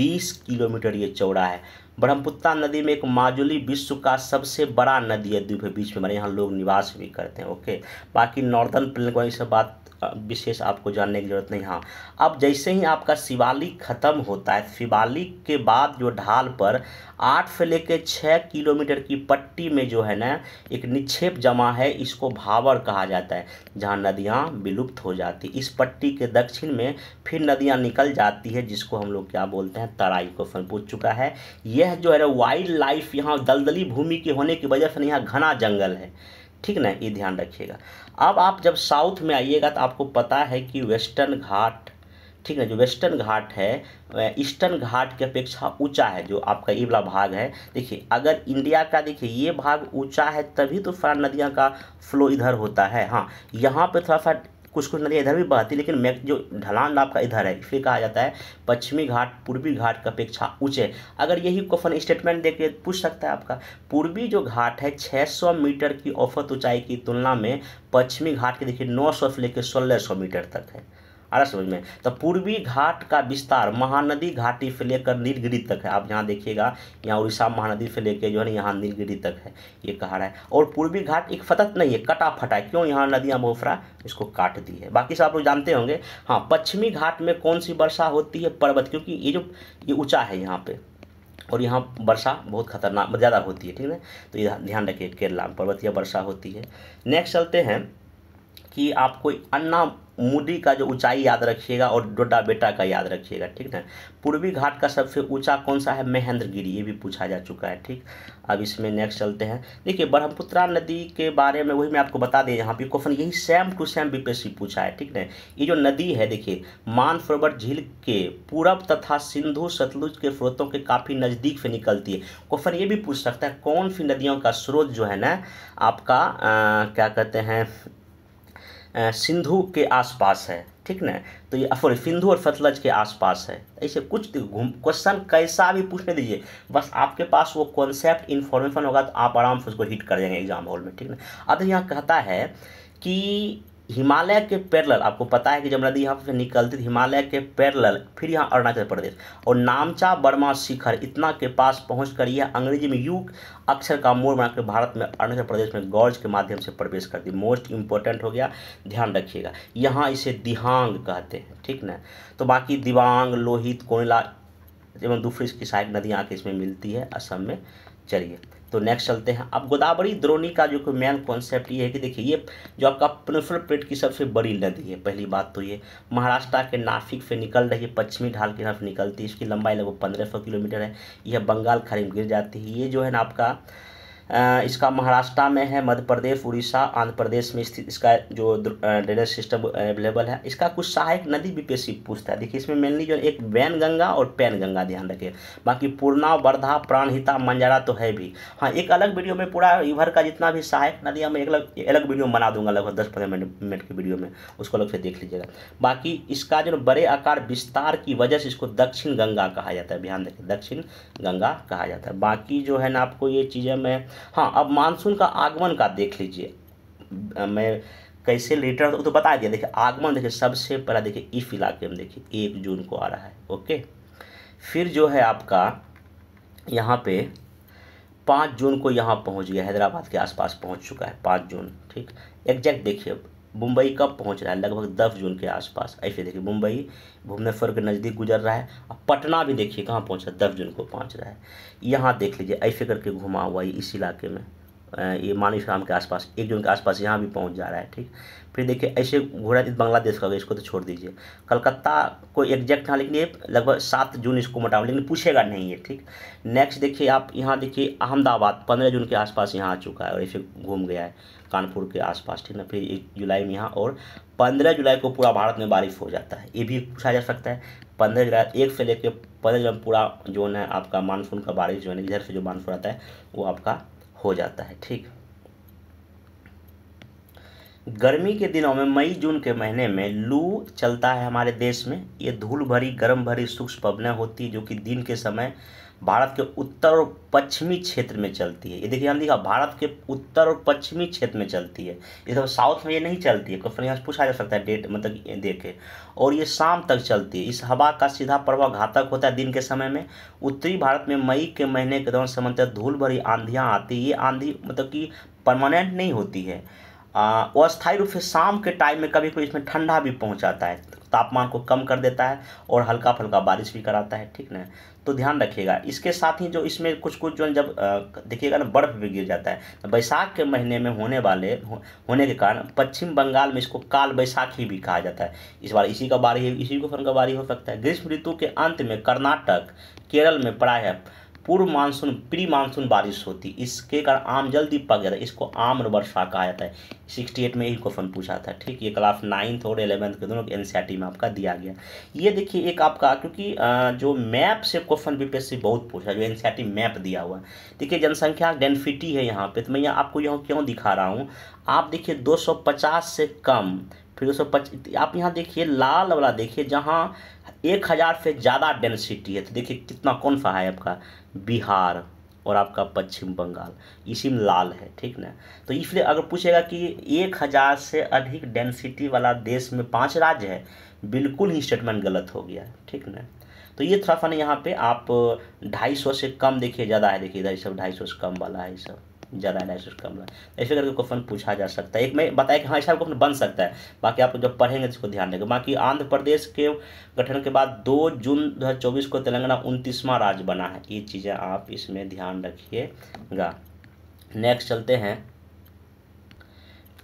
A: बीस किलोमीटर ये चौड़ा है ब्रह्मपुत्रा नदी में एक माजुली विश्व का सबसे बड़ा नदी है द्वीप बीच में हमारे यहाँ लोग निवास भी करते हैं ओके बाकी नॉर्दर्न प्लेन को बात विशेष आपको जानने की ज़रूरत नहीं हाँ अब जैसे ही आपका शिवालिक ख़त्म होता है शिवालिक के बाद जो ढाल पर आठ से लेकर छः किलोमीटर की पट्टी में जो है ना एक निक्षेप जमा है इसको भावर कहा जाता है जहाँ नदियाँ विलुप्त हो जाती इस पट्टी के दक्षिण में फिर नदियाँ निकल जाती है जिसको हम लोग क्या बोलते हैं तराई क्वेश्चन पूछ चुका है यह जो है ना वाइल्ड लाइफ यहाँ दलदली भूमि के होने की वजह से यहाँ घना जंगल है ठीक ना ये ध्यान रखिएगा अब आप जब साउथ में आइएगा तो आपको पता है कि वेस्टर्न घाट ठीक है जो वेस्टर्न घाट है ईस्टर्न घाट की अपेक्षा ऊंचा है जो आपका ये वाला भाग है देखिए अगर इंडिया का देखिए ये भाग ऊंचा है तभी तो फरा नदियाँ का फ्लो इधर होता है हाँ यहाँ पे थोड़ा सा कुछ कुछ नदियाँ इधर भी बहती लेकिन मैक जो ढलान लाभ का इधर है इसलिए कहा जाता है पश्चिमी घाट पूर्वी घाट का अपेक्षा ऊँचे है अगर यही क्वेश्चन स्टेटमेंट देखिए के पूछ सकता है आपका पूर्वी जो घाट है 600 मीटर की औफत ऊंचाई की तुलना में पश्चिमी घाट के देखिए 900 से लेकर सौ मीटर तक है आ रहा समझ में तो पूर्वी घाट का विस्तार महानदी घाटी से लेकर नीलगिरी तक है आप यहाँ देखिएगा यहाँ उड़ीसा महानदी से लेकर जो है यहाँ नीलगिरी तक है ये कहा रहा है और पूर्वी घाट एक फतत नहीं है कटा फटा है क्यों यहाँ नदियाँ मोफरा इसको काट दी है बाकी सब आप लोग जानते होंगे हाँ पश्चिमी घाट में कौन सी वर्षा होती है पर्वत क्योंकि ये जो ये ऊँचा है यहाँ पर और यहाँ वर्षा बहुत खतरनाक ज़्यादा होती है ठीक है तो ये ध्यान रखिए केरला में पर्वतीय वर्षा होती है नेक्स्ट चलते हैं कि आपको अन्ना मोदी का जो ऊंचाई याद रखिएगा और डोडा बेटा का याद रखिएगा ठीक ना पूर्वी घाट का सबसे ऊंचा कौन सा है महेंद्रगिरी ये भी पूछा जा चुका है ठीक अब इसमें नेक्स्ट चलते हैं देखिए ब्रह्मपुत्रा नदी के बारे में वही मैं आपको बता दें यहाँ पे क्वेश्चन यही सेम टू सेम बीपीएससी पूछा है ठीक है ये जो नदी है देखिए मानसरोवर झील के पूरब तथा सिंधु सतलुज के स्रोतों के काफ़ी नज़दीक से निकलती है क्वेश्चन ये भी पूछ सकता है कौन सी नदियों का स्रोत जो है ना आपका आ, क्या कहते हैं सिंधु के आसपास है ठीक ना तो ये अफोर सिंधु और सतलज के आसपास है ऐसे कुछ तो घूम क्वेश्चन कैसा भी पूछने दीजिए बस आपके पास वो कॉन्सेप्ट इन्फॉर्मेशन होगा तो आप आराम से उसको हिट कर देंगे एग्जाम हॉल में ठीक ना अब यहाँ कहता है कि हिमालय के पैरल आपको पता है कि जब नदी यहाँ से निकलती थी हिमालय के पैरल फिर यहाँ अरुणाचल प्रदेश और नामचा बर्मा शिखर इतना के पास पहुँच कर यह अंग्रेजी में यू अक्षर का मोड़ बनाकर भारत में अरुणाचल प्रदेश में गौरज के माध्यम से प्रवेश करती मोस्ट इंपॉर्टेंट हो गया ध्यान रखिएगा यहाँ इसे दिहांग कहते हैं ठीक ना तो बाकी दिवांग लोहित कोयला एवं दूसरी की सहायक नदियाँ आके इसमें मिलती है असम में चलिए तो नेक्स्ट चलते हैं अब गोदावरी द्रोणी का जो कि मेन कॉन्सेप्ट ये है कि देखिए ये जो आपका प्रिफल प्लेट की सबसे बड़ी नदी है पहली बात तो ये महाराष्ट्र के नासिक से निकल रही है पश्चिमी ढाल की तरफ निकलती है इसकी लंबाई लगभग पंद्रह किलोमीटर है यह बंगाल खाड़ी में गिर जाती है ये जो है ना आपका इसका महाराष्ट्र में है मध्य प्रदेश उड़ीसा आंध्र प्रदेश में स्थित इसका जो ड्रेनेज सिस्टम अवेलेबल है इसका कुछ सहायक नदी भी पेशी पूछता है देखिए इसमें मेनली जो एक वैन गंगा और पैन गंगा ध्यान रखिए बाकी पूर्णा वर्धा प्राणहिता मंजारा तो है भी हाँ एक अलग वीडियो में पूरा इधर का जितना भी सहायक नदियाँ मैं एक अलग अलग वीडियो बना दूंगा लगभग दस पंद्रह मिनट मिनट की वीडियो में उसको अलग से देख लीजिएगा बाकी इसका जो बड़े आकार विस्तार की वजह से इसको दक्षिण गंगा कहा जाता है ध्यान रखिए दक्षिण गंगा कहा जाता है बाकी जो है ना आपको ये चीज़ें मैं हाँ अब मानसून का आगमन का देख लीजिए मैं कैसे लेटर वो तो बता दिया देखिए आगमन देखिए सबसे पहला देखिए इस इलाके में देखिए एक जून को आ रहा है ओके फिर जो है आपका यहाँ पे पाँच जून को यहाँ पहुँच गया हैदराबाद के आसपास पहुँच चुका है पाँच जून ठीक एग्जैक्ट देखिए अब मुंबई कब पहुंच रहा है लगभग दस जून के आसपास ऐसे देखिए मुंबई भुवनेश्वर के नज़दीक गुजर रहा है और पटना भी देखिए कहाँ पहुँच रहा है दस जून को पहुंच रहा है यहाँ देख लीजिए ऐसे करके घुमा हुआ है इस इलाके में ये मानिश्राम के आसपास एक जून के आसपास यहाँ भी पहुँच जा रहा है ठीक फिर देखिए ऐसे घोड़ा बांग्लादेश का इसको तो छोड़ दीजिए कलकत्ता को एग्जैक्ट था लेकिन ये लगभग सात जून इसको मोटा लेकिन पूछेगा नहीं ये ठीक नेक्स्ट देखिए आप यहाँ देखिए अहमदाबाद पंद्रह जून के आसपास यहाँ आ चुका है और ऐसे घूम गया है कानपुर के आसपास ठीक ना फिर एक जुलाई में यहाँ और पंद्रह जुलाई को पूरा भारत में बारिश हो जाता है ये भी पूछा जा सकता है पंद्रह जुलाई एक से लेकर पंद्रह जुलाई पूरा जो है आपका मानसून का बारिश जो है इधर से जो मानसून आता है वो आपका हो जाता है ठीक गर्मी के दिनों में मई जून के महीने में लू चलता है हमारे देश में ये धूल भरी गर्म भरी सूक्ष्म पवनें होती है जो कि दिन के समय भारत के उत्तर और पश्चिमी क्षेत्र में चलती है ये देखिए हम देखा भारत के उत्तर और पश्चिमी क्षेत्र में चलती है सब साउथ में ये नहीं चलती है क्वेश्चन यहाँ से पूछा जा सकता है डेट मतलब देखे और ये शाम तक चलती है इस हवा का सीधा प्रभाव घातक होता है दिन के समय में उत्तरी भारत में मई के महीने के दौरान समंतर धूल भरी आंधियाँ आती है ये आंधी मतलब कि परमानेंट नहीं होती है अस्थायी रूप से शाम के टाइम में कभी कभी इसमें ठंडा भी पहुँचाता है तापमान को कम कर देता है और हल्का फुल्का बारिश भी कराता है ठीक ना तो ध्यान रखिएगा इसके साथ ही जो इसमें कुछ कुछ जो जब देखिएगा ना बर्फ़ भी गिर जाता है तो बैसाख के महीने में होने वाले हो, होने के कारण पश्चिम बंगाल में इसको काल बैसाखी भी कहा जाता है इस बार इसी का बारी इसी को फन का बारी हो सकता है ग्रीष्म ऋतु के अंत में कर्नाटक केरल में प्रायः पूर्व मानसून प्री मानसून बारिश होती इसके कारण आम जल्दी पक जाता है इसको आम वर्षा कहा जाता है सिक्सटी एट में यही क्वेश्चन पूछा था ठीक ये क्लास नाइन्थ और एलेवेंथ के दोनों एन e में आपका दिया गया ये देखिए एक आपका क्योंकि जो मैप से क्वेश्चन बीपीएससी बहुत पूछा जो एन मैप e दिया हुआ है देखिए जनसंख्या डेंसिटी है यहाँ पे तो मैं यहाँ आपको यहाँ क्यों दिखा रहा हूँ आप देखिए दो से कम फिर दो सौ आप यहाँ देखिए लाल वाला देखिए जहाँ एक हज़ार से ज़्यादा डेंसिटी है तो देखिए कितना कौन सा है आपका बिहार और आपका पश्चिम बंगाल इसी में लाल है ठीक ना तो इसलिए अगर पूछेगा कि एक हज़ार से अधिक डेंसिटी वाला देश में पांच राज्य है बिल्कुल ही स्टेटमेंट गलत हो गया ठीक ना तो ये थोड़ा फन यहाँ पे आप ढाई सौ से कम देखिए ज़्यादा है देखिए इधर सब ढाई सौ से कम वाला है सब ज़्यादा एनालिसिस कम रहा है ऐसे करके क्वेश्चन पूछा जा सकता है एक मैं बताया कि हाँ ऐसा क्वेश्चन बन सकता है बाकी आप जब पढ़ेंगे तो इसको ध्यान देंगे बाकी आंध्र प्रदेश के गठन के बाद दो जून दो को तेलंगाना उनतीसवां राज्य बना है ये चीज़ें आप इसमें ध्यान रखिएगा नेक्स्ट चलते हैं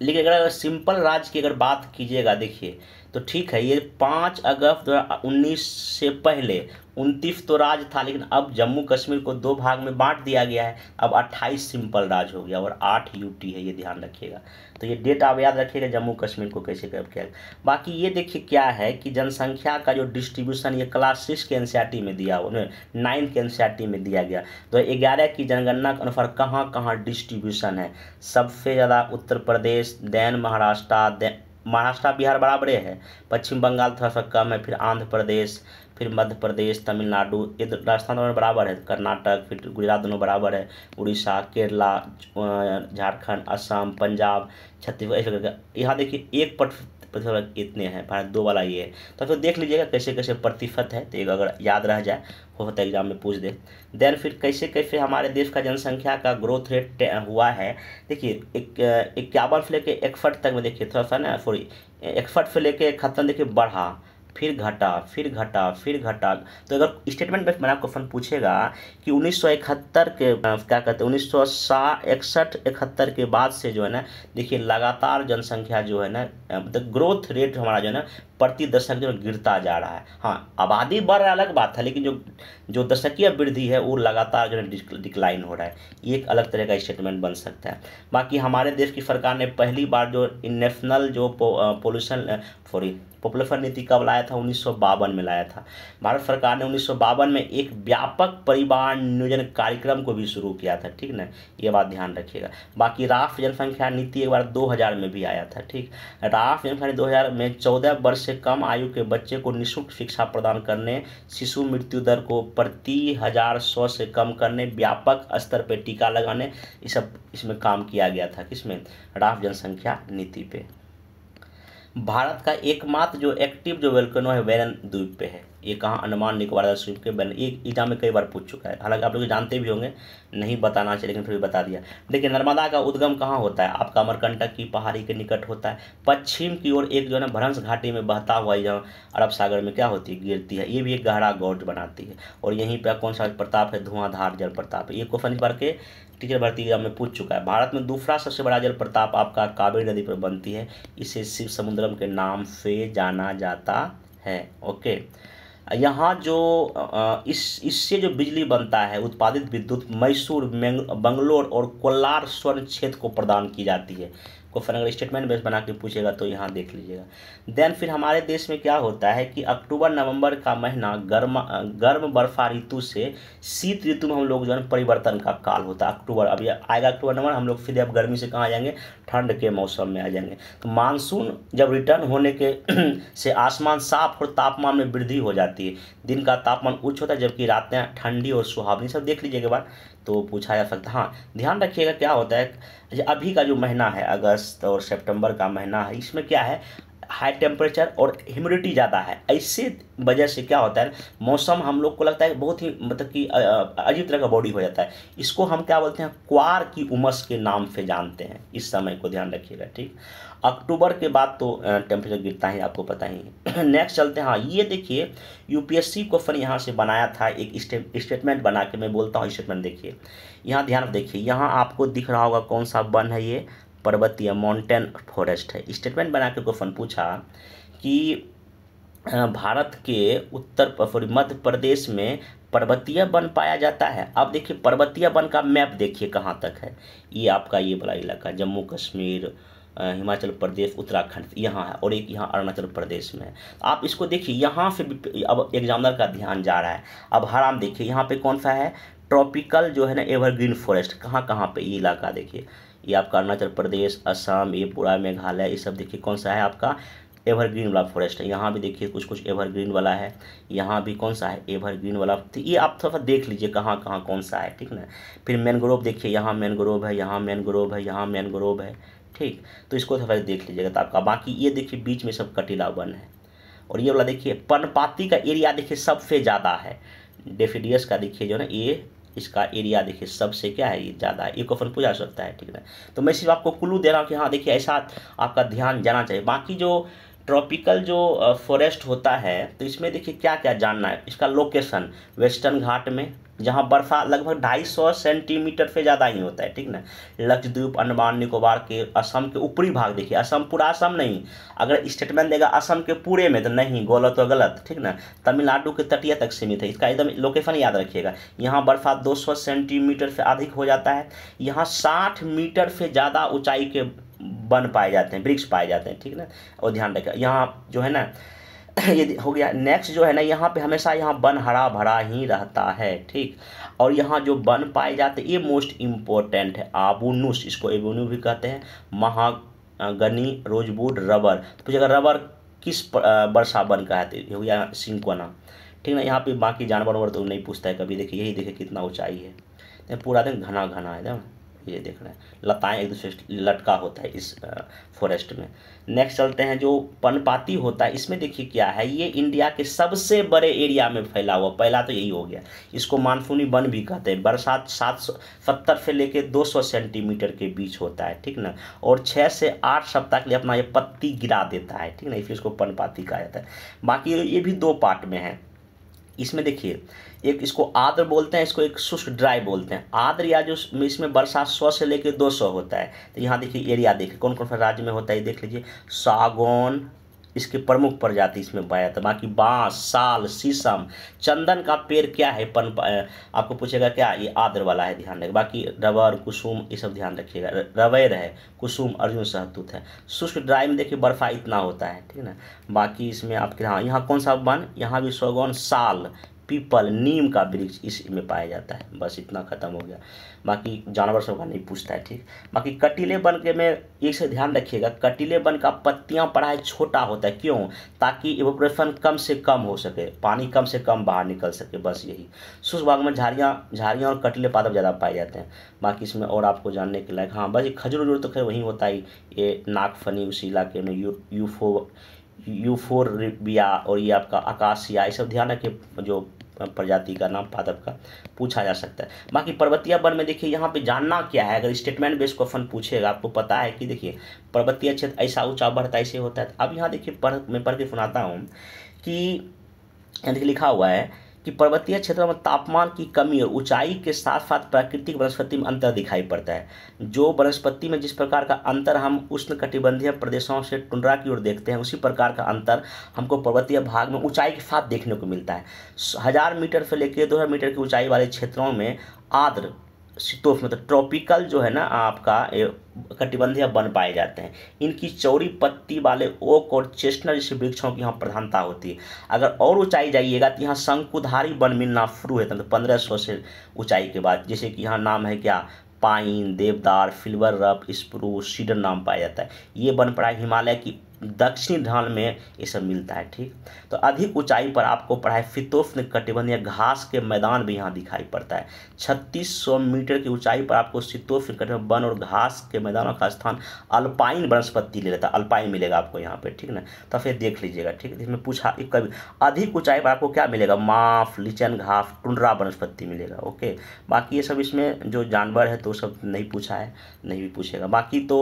A: लेकिन अगर सिंपल राज्य की अगर बात कीजिएगा देखिए तो ठीक है ये पाँच अगस्त दो से पहले उनतीस तो राज था लेकिन अब जम्मू कश्मीर को दो भाग में बांट दिया गया है अब 28 सिंपल राज हो गया और 8 यूटी है ये ध्यान रखिएगा तो ये डेट आप याद रखिएगा जम्मू कश्मीर को कैसे कब किया बाकी ये देखिए क्या है कि जनसंख्या का जो डिस्ट्रीब्यूशन ये क्लास सिक्स के एन e में दिया उन्हें नाइन्थ के एन e में दिया गया तो ग्यारह की जनगणना के अनुसार कहाँ कहाँ डिस्ट्रीब्यूशन है सबसे ज़्यादा उत्तर प्रदेश दैन महाराष्ट्र महाराष्ट्र बिहार बराबरे है पश्चिम बंगाल थोड़ा सा कम है फिर आंध्र प्रदेश फिर मध्य प्रदेश तमिलनाडु ये राजस्थान दोनों बराबर है कर्नाटक फिर गुजरात दोनों बराबर है उड़ीसा केरला झारखंड असम पंजाब छत्तीसगढ़ ऐसे करके यहाँ देखिए एक प्रतिशत इतने हैं भारत दो वाला ये है तो फिर देख लीजिएगा कैसे कैसे प्रतिशत है तो एक अगर याद रह जाए हो सकता है एग्जाम में पूछ दे देन फिर कैसे कैसे हमारे देश का जनसंख्या का ग्रोथ रेट हुआ है देखिए इक्यावन से लेकर इकसठ तक में देखिए थोड़ा सा ना सॉरी इकसठ से लेकर खत्म देखिए बढ़ा फिर घटा फिर घटा फिर घटा तो अगर स्टेटमेंट में आपको क्वेश्चन पूछेगा कि इकहत्तर के क्या कहते हैं उन्नीस सौ इकसठ इकहत्तर के बाद से जो है ना देखिए लगातार जनसंख्या जो है ना मतलब ग्रोथ रेट हमारा जो है ना प्रति दशक जो गिरता जा रहा है हाँ आबादी बढ़ रहा अलग बात है लेकिन जो जो दशकीय वृद्धि है वो लगातार जो है डिक्लाइन हो रहा है ये एक अलग तरह का स्टेटमेंट बन सकता है बाकी हमारे देश की सरकार ने पहली बार जो नेशनल जो पोल्यूशन सॉरी पॉपुलर नीति कब लाया था उन्नीस में लाया था भारत सरकार ने उन्नीस में एक व्यापक परिवार नियोजन कार्यक्रम को भी शुरू किया था ठीक ना ये बात ध्यान रखिएगा बाकी राष्ट्र जनसंख्या नीति एक बार 2000 में भी आया था ठीक राष्ट्र जनसंख्या दो हजार में चौदह वर्ष से कम आयु के बच्चे को निःशुल्क शिक्षा प्रदान करने शिशु मृत्यु दर को प्रति हजार सौ से कम करने व्यापक स्तर पर टीका लगाने ये सब इसमें काम किया गया था किसमें राष्ट्र जनसंख्या नीति पे भारत का एकमात्र जो एक्टिव जो वेल्कनो है बैरन द्वीप पे है ये कहाँ अंडमान निकोबार द्वीप के बैरन ये ईटा में कई बार पूछ चुका है हालांकि आप लोग जानते भी होंगे नहीं बताना चाहिए लेकिन फिर भी बता दिया देखिए नर्मदा का उद्गम कहाँ होता है आपका अमरकंटक की पहाड़ी के निकट होता है पश्चिम की ओर एक जो है ना भ्रंस घाटी में बहता हुआ जहाँ अरब सागर में क्या होती है गिरती है ये भी एक गहरा गौट बनाती है और यहीं पर कौन सा प्रताप है धुआंधार जल प्रताप ये क्वेश्चन पढ़ के टीचर भर्ती एग्जाम में पूछ चुका है भारत में दूसरा सबसे बड़ा जल प्रताप आपका कावेरी नदी पर बनती है इसे शिव समुद्रम के नाम से जाना जाता है ओके यहाँ जो इस इससे जो बिजली बनता है उत्पादित विद्युत मैसूर बंगलोर और कोलार स्वर्ण क्षेत्र को प्रदान की जाती है क्वेश्चन अगर स्टेटमेंट बेस बना के पूछेगा तो यहाँ देख लीजिएगा देन फिर हमारे देश में क्या होता है कि अक्टूबर नवंबर का महीना गर्म गर्म बर्फा ऋतु से शीत ऋतु में हम लोग जो है परिवर्तन का काल होता है अक्टूबर अब आएगा अक्टूबर नवंबर हम लोग फिर अब गर्मी से कहाँ जाएंगे ठंड के मौसम में आ जाएंगे तो मानसून जब रिटर्न होने के से आसमान साफ और तापमान में वृद्धि हो जाती है दिन का तापमान उच्च होता है जबकि रातें ठंडी और सुहावनी सब देख लीजिएगा बार तो पूछा जा सकता हाँ ध्यान रखिएगा क्या होता है अभी का जो महीना है अगस्त और सितंबर का महीना है इसमें क्या है हाई टेम्परेचर और ह्यूमिडिटी ज़्यादा है ऐसे वजह से क्या होता है मौसम हम लोग को लगता है बहुत ही मतलब कि अजीब तरह का बॉडी हो जाता है इसको हम क्या बोलते हैं क्वार की उमस के नाम से जानते हैं इस समय को ध्यान रखिएगा ठीक अक्टूबर के बाद तो टेम्परेचर गिरता है आपको पता ही नेक्स्ट चलते हैं हाँ ये देखिए यूपीएससी क्वेश्चन यहाँ से बनाया था एक स्टेटमेंट बना के मैं बोलता हूँ स्टेटमेंट देखिए यहाँ ध्यान देखिए यहाँ आपको दिख रहा होगा कौन सा वन है ये पर्वतीय माउंटेन फॉरेस्ट है स्टेटमेंट बना के क्वेश्चन पूछा कि भारत के उत्तर मध्य प्रदेश में पर्वतीय वन पाया जाता है अब देखिए पर्वतीय वन का मैप देखिए कहाँ तक है ये आपका ये बड़ा इलाका जम्मू कश्मीर हिमाचल प्रदेश उत्तराखंड यहाँ है और एक यहाँ अरुणाचल प्रदेश में है आप इसको देखिए यहाँ से अब एग्जामिनर का ध्यान जा रहा है अब हराम देखिए यहाँ पे कौन सा है ट्रॉपिकल जो है ना एवरग्रीन फॉरेस्ट कहाँ कहाँ पे ये इलाका देखिए ये आपका अरुणाचल प्रदेश असम ये पूरा मेघालय ये सब देखिए कौन सा है आपका एवरग्रीन वाला फॉरेस्ट है यहाँ भी देखिए कुछ कुछ एवरग्रीन वाला है यहाँ भी कौन सा है एवरग्रीन वाला तो ये आप थोड़ा सा देख लीजिए कहाँ कहाँ कौन सा है ठीक ना फिर मैनग्रोव देखिए यहाँ मैनग्रोव है यहाँ मैनग्रोव है यहाँ मैनग्रोव है ठीक तो इसको थोड़ा देख लीजिएगा तो आपका बाकी ये देखिए बीच में सब कटीला वन है और ये वाला देखिए पनपाती का एरिया देखिए सबसे ज़्यादा है डेफिडियस का देखिए जो ना ये इसका एरिया देखिए सबसे क्या है ये ज़्यादा है ये क्वेश्चन पूछा सकता है ठीक है तो मैं सिर्फ आपको क्लू दे रहा हूँ कि हाँ देखिए ऐसा आपका ध्यान जाना चाहिए बाकी जो ट्रॉपिकल जो फॉरेस्ट होता है तो इसमें देखिए क्या क्या जानना है इसका लोकेशन वेस्टर्न घाट में जहाँ बर्फा लगभग ढाई सौ सेंटीमीटर से ज़्यादा ही होता है ठीक ना लक्षद्वीप अंडमान निकोबार के असम के ऊपरी भाग देखिए असम पूरा असम नहीं अगर स्टेटमेंट देगा असम के पूरे में तो नहीं गलत और तो गलत ठीक ना तमिलनाडु के तटीय तक सीमित है इसका एकदम लोकेशन याद रखिएगा यहाँ बर्फा 200 सेंटीमीटर से अधिक हो जाता है यहाँ साठ मीटर से ज़्यादा ऊँचाई के वन पाए जाते हैं वृक्ष पाए जाते हैं ठीक ना और ध्यान रखें यहाँ जो है ना तो ये हो गया नेक्स्ट जो है ना यहाँ पे हमेशा यहाँ वन हरा भरा ही रहता है ठीक और यहाँ जो वन पाए जाते ये मोस्ट इम्पोर्टेंट है आबुनुस इसको एबुनु भी कहते हैं महागनी रोजबूड रबर तो पूछेगा रबर किस वर्षा बन का है तो हो गया सिंकोना ठीक ना यहाँ पे बाकी जानवर वर तो नहीं पूछता है कभी देखिए यही देखिए कितना ऊंचाई है पूरा दिन घना घना है ना ये देख रहे हैं लताएँ एक दूसरे लटका होता है इस फॉरेस्ट में नेक्स्ट चलते हैं जो पनपाती होता है इसमें देखिए क्या है ये इंडिया के सबसे बड़े एरिया में फैला हुआ पहला तो यही हो गया इसको मानसूनी वन भी कहते हैं बरसात सात सौ सत्तर से लेके दो सौ सेंटीमीटर के बीच होता है ठीक ना और छः से आठ सप्ताह के लिए अपना ये पत्ती गिरा देता है ठीक ना इसलिए इसको पनपाती कहा जाता है बाकी ये भी दो पार्ट में है इसमें देखिए एक इसको आद्र बोलते हैं इसको एक शुष्क ड्राई बोलते हैं आद्र या जो इसमें बरसात सौ से लेकर दो सौ होता है तो यहाँ देखिए एरिया देखिए कौन कौन सा राज्य में होता है देख लीजिए सागौन इसके प्रमुख प्रजाति इसमें पाया जाता है बाकी बांस साल शीशम चंदन का पेड़ क्या है पन आपको पूछेगा क्या ये आद्र वाला है ध्यान रखे बाकी रबर कुसुम ये सब ध्यान रखिएगा रवैर है कुसुम अर्जुन सहतूत है शुष्क ड्राई में देखिए बर्फा इतना होता है ठीक है ना बाकी इसमें आपके हाँ यहाँ कौन सा वन यहाँ भी सौगौन साल पीपल नीम का वृक्ष इसमें पाया जाता है बस इतना खत्म हो गया बाकी जानवर सब का नहीं पूछता है ठीक बाकी कटीले वन के में एक से ध्यान रखिएगा कटीले वन का पत्तियां पढ़ाई छोटा होता है क्यों ताकि इवोप्रेशन कम से कम हो सके पानी कम से कम बाहर निकल सके बस यही शुष्क में झाड़ियाँ झाड़ियाँ और कटीले पादप ज़्यादा पाए जाते हैं बाकी इसमें और आपको जानने के लायक हाँ बस ये खजूर उजूर तो खैर वहीं होता ही ये नागफनी उसी इलाके में यू यूफो यूफोरबिया और ये आपका आकाशिया ये सब ध्यान रखिए जो प्रजाति का नाम पादप का पूछा जा सकता है बाकी पर्वतीय वन में देखिए यहाँ पे जानना क्या है अगर स्टेटमेंट बेस्ड क्वेश्चन पूछेगा आपको पता है कि देखिए पर्वतीय क्षेत्र ऐसा ऊंचा बढ़ता ऐसे होता है अब यहाँ देखिए पढ़ मैं पढ़ के सुनाता हूँ कि देखिए लिखा हुआ है कि पर्वतीय क्षेत्रों में तापमान की कमी और ऊंचाई के साथ साथ प्राकृतिक वनस्पति में अंतर दिखाई पड़ता है जो वनस्पति में जिस प्रकार का अंतर हम उष्ण कटिबंधीय प्रदेशों से टुंडरा की ओर देखते हैं उसी प्रकार का अंतर हमको पर्वतीय भाग में ऊंचाई के साथ देखने को मिलता है हज़ार मीटर से लेकर दो हज़ार मीटर की ऊंचाई वाले क्षेत्रों में आर्द्र शीतोष मतलब ट्रॉपिकल जो है ना आपका कटिबंधीय बन पाए जाते हैं इनकी चौड़ी पत्ती वाले ओक और चेस्टनर जैसे वृक्षों की यहाँ प्रधानता होती है अगर और ऊंचाई जाइएगा तो यहाँ शंकुधारी वन मिलना शुरू है मतलब पंद्रह सौ से ऊंचाई के बाद जैसे कि यहाँ नाम है क्या पाइन देवदार फिल्वर रफ स्प्रू सीडर नाम पाया जाता है ये वन पड़ा हिमालय की दक्षिणी ढाल में ये सब मिलता है ठीक तो अधिक ऊंचाई पर आपको पड़ा है फितोफ्न कटिबंध या घास के मैदान भी यहाँ दिखाई पड़ता है 3600 मीटर की ऊंचाई पर आपको सितोफ्न कटिबंध वन और घास के मैदानों का स्थान अल्पाइन वनस्पति ले लेता है अल्पाइन मिलेगा आपको यहाँ पे ठीक ना तो फिर देख लीजिएगा ठीक इसमें पूछा कभी अधिक ऊँचाई पर आपको क्या मिलेगा माफ लिचन घास टुंडरा वनस्पति मिलेगा ओके बाकी ये सब इसमें जो जानवर है तो सब नहीं पूछा है नहीं भी पूछेगा बाकी तो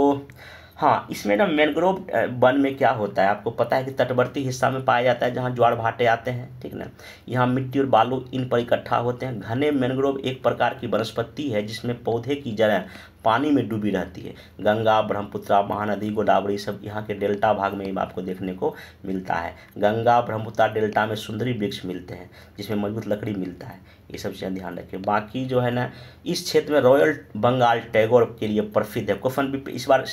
A: हाँ इसमें ना मैनग्रोव वन में क्या होता है आपको पता है कि तटवर्ती हिस्सा में पाया जाता है जहाँ ज्वार भाटे आते हैं ठीक ना यहाँ मिट्टी और बालू इन पर इकट्ठा होते हैं घने मैनग्रोव एक प्रकार की वनस्पति है जिसमें पौधे की जड़ें पानी में डूबी रहती है गंगा ब्रह्मपुत्रा महानदी गोदावरी सब यहाँ के डेल्टा भाग में आपको देखने को मिलता है गंगा ब्रह्मपुत्रा डेल्टा में सुंदरी वृक्ष मिलते हैं जिसमें मजबूत लकड़ी मिलता है ये सब चीज़ें ध्यान रखें बाकी जो है ना इस क्षेत्र में रॉयल बंगाल टैगोर के लिए प्रसिद्ध है क्वेश्चन भी इस बार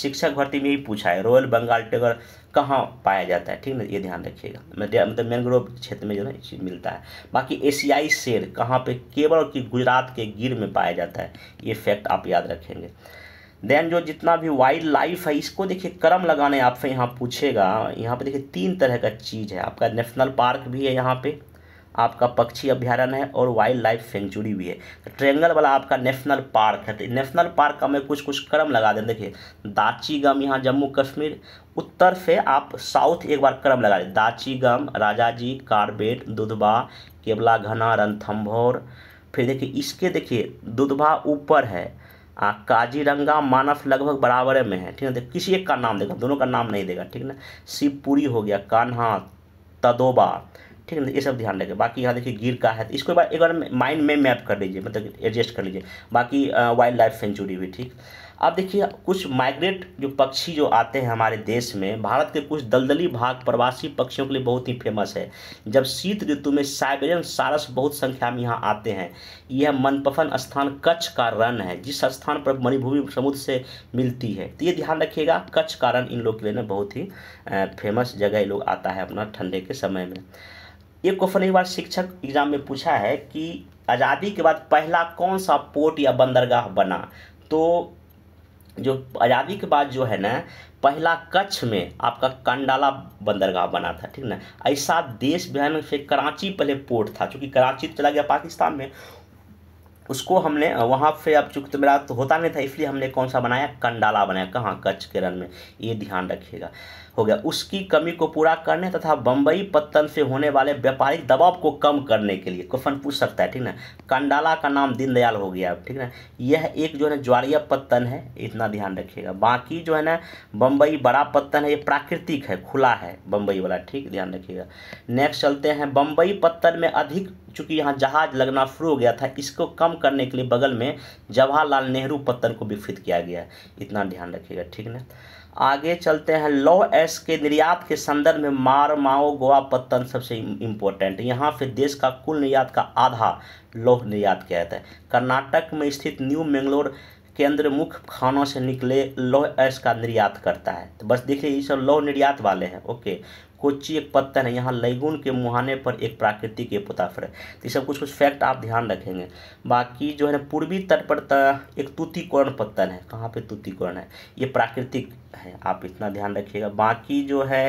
A: शिक्षक भर्ती में ही पूछा है रॉयल बंगाल टैगोर कहाँ पाया जाता है ठीक ना ये ध्यान रखिएगा मतलब मैंग्रोव क्षेत्र में जो है चीज़ मिलता है बाकी एशियाई शेर कहाँ पे केवल कि गुजरात के गिर में पाया जाता है ये फैक्ट आप याद रखेंगे देन जो जितना भी वाइल्ड लाइफ है इसको देखिए क्रम लगाने आपसे यहाँ पूछेगा यहाँ पे देखिए तीन तरह का चीज़ है आपका नेशनल पार्क भी है यहाँ पे आपका पक्षी अभ्यारण्य है और वाइल्ड लाइफ सेंचुरी भी है तो ट्रेंगल वाला आपका नेशनल पार्क है तो नेशनल पार्क का मैं कुछ कुछ क्रम लगा दें देखिए दाची गम यहाँ जम्मू कश्मीर उत्तर से आप साउथ एक बार क्रम लगा दें दाची गम राजाजी कारबेट दुधबा केवला घना रणथम्भौर फिर देखिए इसके देखिए दुधबा ऊपर है आ, काजीरंगा मानस लगभग बराबर में है ठीक है किसी एक का नाम देगा दोनों का नाम नहीं देगा ठीक है ना शिवपुरी हो गया कान्हा तदोबा ठीक है ये सब ध्यान रखें बाकी यहाँ देखिए गिर का है तो इसको एक बार माइंड में मैप कर लीजिए मतलब एडजस्ट कर लीजिए बाकी वाइल्ड लाइफ सेंचुरी भी ठीक अब देखिए कुछ माइग्रेट जो पक्षी जो आते हैं हमारे देश में भारत के कुछ दलदली भाग प्रवासी पक्षियों के लिए बहुत ही फेमस है जब शीत ऋतु में साइबेरियन सारस बहुत संख्या में यहाँ आते हैं यह मनपसंद स्थान कच्छ का रन है जिस स्थान पर मणिभूमि समुद्र से मिलती है तो ये ध्यान रखिएगा कच्छ का रन इन लोग के लिए ना बहुत ही फेमस जगह ये लोग आता है अपना ठंडे के समय में एक क्वेश्चन एक बार शिक्षक एग्जाम में पूछा है कि आज़ादी के बाद पहला कौन सा पोर्ट या बंदरगाह बना तो जो आज़ादी के बाद जो है ना पहला कच्छ में आपका कंडाला बंदरगाह बना था ठीक ना ऐसा देश बहन से कराची पहले पोर्ट था क्योंकि कराची चला गया पाकिस्तान में उसको हमने वहाँ पे अब चूंकि तो मेरा तो होता नहीं था इसलिए हमने कौन सा बनाया कंडाला बनाया कहाँ कच्छ के रन में ये ध्यान रखिएगा हो गया उसकी कमी को पूरा करने तथा बम्बई पत्तन से होने वाले व्यापारिक दबाव को कम करने के लिए क्वेश्चन पूछ सकता है ठीक ना कंडाला का नाम दीनदयाल हो गया ठीक ना यह एक जो है ना ज्वारिया पत्तन है इतना ध्यान रखिएगा बाकी जो है ना बम्बई बड़ा पत्तन है ये प्राकृतिक है खुला है बम्बई वाला ठीक ध्यान रखिएगा नेक्स्ट चलते हैं बम्बई पत्तन में अधिक चूंकि यहाँ जहाज लगना शुरू हो गया था इसको कम करने के लिए बगल में जवाहरलाल नेहरू पत्तन को विकसित किया गया इतना ध्यान रखिएगा ठीक ना आगे चलते हैं लौ एस के निर्यात के संदर्भ में मार माओ गोवा पत्तन सबसे इम्पोर्टेंट यहाँ फिर देश का कुल निर्यात का आधा लौह निर्यात किया जाता है कर्नाटक में स्थित न्यू मैंगलोर केंद्र मुख्य खानों से निकले लौह एस का निर्यात करता है तो बस देखिए ये सब लौह निर्यात वाले हैं ओके कोच्ची एक पत्तन है यहाँ लैगुन के मुहाने पर एक प्राकृतिक एपोताफर है तो ये सब कुछ कुछ फैक्ट आप ध्यान रखेंगे बाकी जो है ना पूर्वी तट पर एक तुतिकोर्ण पत्तन है कहाँ पे तूतीकोरण है ये प्राकृतिक है आप इतना ध्यान रखिएगा बाकी जो है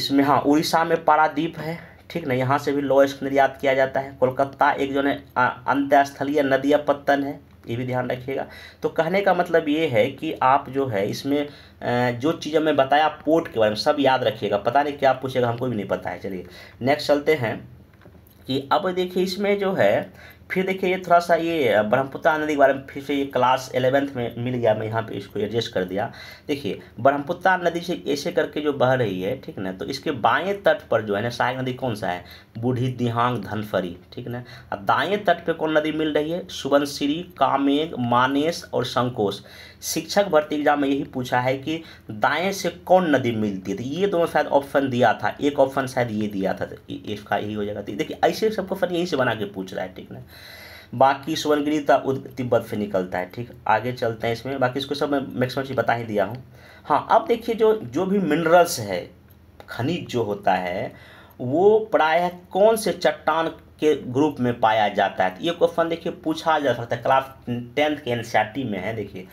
A: इसमें हाँ उड़ीसा में पारादीप है ठीक ना यहाँ से भी लॉ निर्यात किया जाता है कोलकाता एक जो है अंतस्थलीय नदिया पत्तन है ये भी ध्यान रखिएगा तो कहने का मतलब ये है कि आप जो है इसमें जो चीज़ मैं बताया पोर्ट के बारे में सब याद रखिएगा पता नहीं क्या पूछेगा हमको भी नहीं पता है चलिए नेक्स्ट चलते हैं कि अब देखिए इसमें जो है फिर देखिए ये थोड़ा सा ये ब्रह्मपुत्रा नदी के बारे में फिर से ये क्लास एलेवेंथ में मिल गया मैं यहाँ पे इसको एडजस्ट कर दिया देखिए ब्रह्मपुत्रा नदी से ऐसे करके जो बह रही है ठीक ना तो इसके बाएं तट पर जो है ना सहायक नदी कौन सा है बूढ़ी दिहांग धनफरी ठीक ना और दाएँ तट पर कौन नदी मिल रही है सुबनश्री कामेग मानेस और संकोष शिक्षक भर्ती एग्जाम में यही पूछा है कि दाएँ से कौन नदी मिलती है तो ये दोनों शायद ऑप्शन दिया था एक ऑप्शन शायद ये दिया था तो इसका यही हो जाएगा तो देखिए ऐसे सबको फिर यहीं से बना के पूछ रहा है ठीक ना बाकी स्वर्गीय तिब्बत से निकलता है ठीक आगे चलते हैं इसमें बाकी इसको सब मैं मैक्सिमम चीज़ बता ही दिया हूँ हाँ अब देखिए जो जो भी मिनरल्स है खनिज जो होता है वो प्रायः कौन से चट्टान के ग्रुप में पाया जाता है तो ये क्वेश्चन देखिए पूछा जा सकता है क्लास टेंथ के एन में है देखिए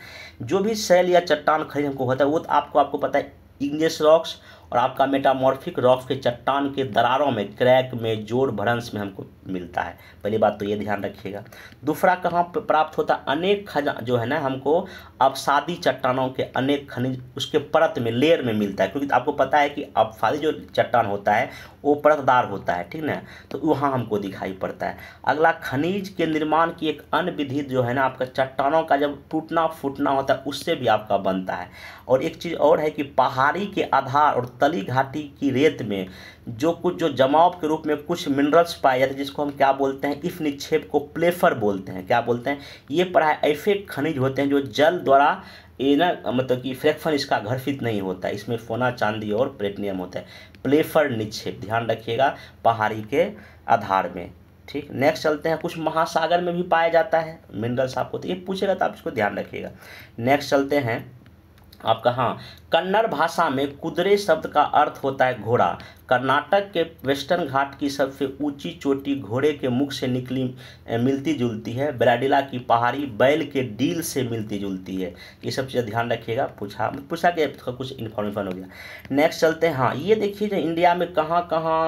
A: जो भी सेल या चट्टान खनिज हमको होता है वो तो आपको आपको पता है इंग्लिश रॉक्स और आपका मेटामॉर्फिक रॉक्स के चट्टान के दरारों में क्रैक में जोड़ भरंस में हमको मिलता है पहली बात तो ये ध्यान रखिएगा दूसरा कहाँ प्राप्त होता है अनेक खजा जो है ना हमको अपसादी चट्टानों के अनेक खनिज उसके परत में लेयर में मिलता है क्योंकि आपको पता है कि अपसादी जो चट्टान होता है वो परतदार होता है ठीक ना तो वहाँ हमको दिखाई पड़ता है अगला खनिज के निर्माण की एक अन्य विधि जो है ना आपका चट्टानों का जब टूटना फूटना होता है उससे भी आपका बनता है और एक चीज़ और है कि पहाड़ी के आधार और तली घाटी की रेत में जो कुछ जो जमाव के रूप में कुछ मिनरल्स पाए जाते हैं जिसको हम क्या बोलते हैं इफ निक्षेप को प्लेफर बोलते हैं क्या बोलते हैं ये है ऐसे खनिज होते हैं जो जल द्वारा ये ना मतलब कि फ्रैक्फन इसका घर्षित नहीं होता इसमें फोना चांदी और प्लेटनियम होता है प्लेफर निक्षेप ध्यान रखिएगा पहाड़ी के आधार में ठीक नेक्स्ट चलते हैं कुछ महासागर में भी पाया जाता है मिनरल्स आपको तो ये पूछेगा तो आप इसको ध्यान रखिएगा नेक्स्ट चलते हैं आपका हाँ कन्नड़ भाषा में कुदरे शब्द का अर्थ होता है घोड़ा कर्नाटक के वेस्टर्न घाट की सबसे ऊंची चोटी घोड़े के मुख से निकली मिलती जुलती है ब्राडिला की पहाड़ी बैल के डील से मिलती जुलती है ये सब चीज़ ध्यान रखिएगा पूछा पूछा कि तो कुछ इन्फॉर्मेशन हो गया नेक्स्ट चलते हैं हाँ ये देखिए इंडिया में कहाँ कहाँ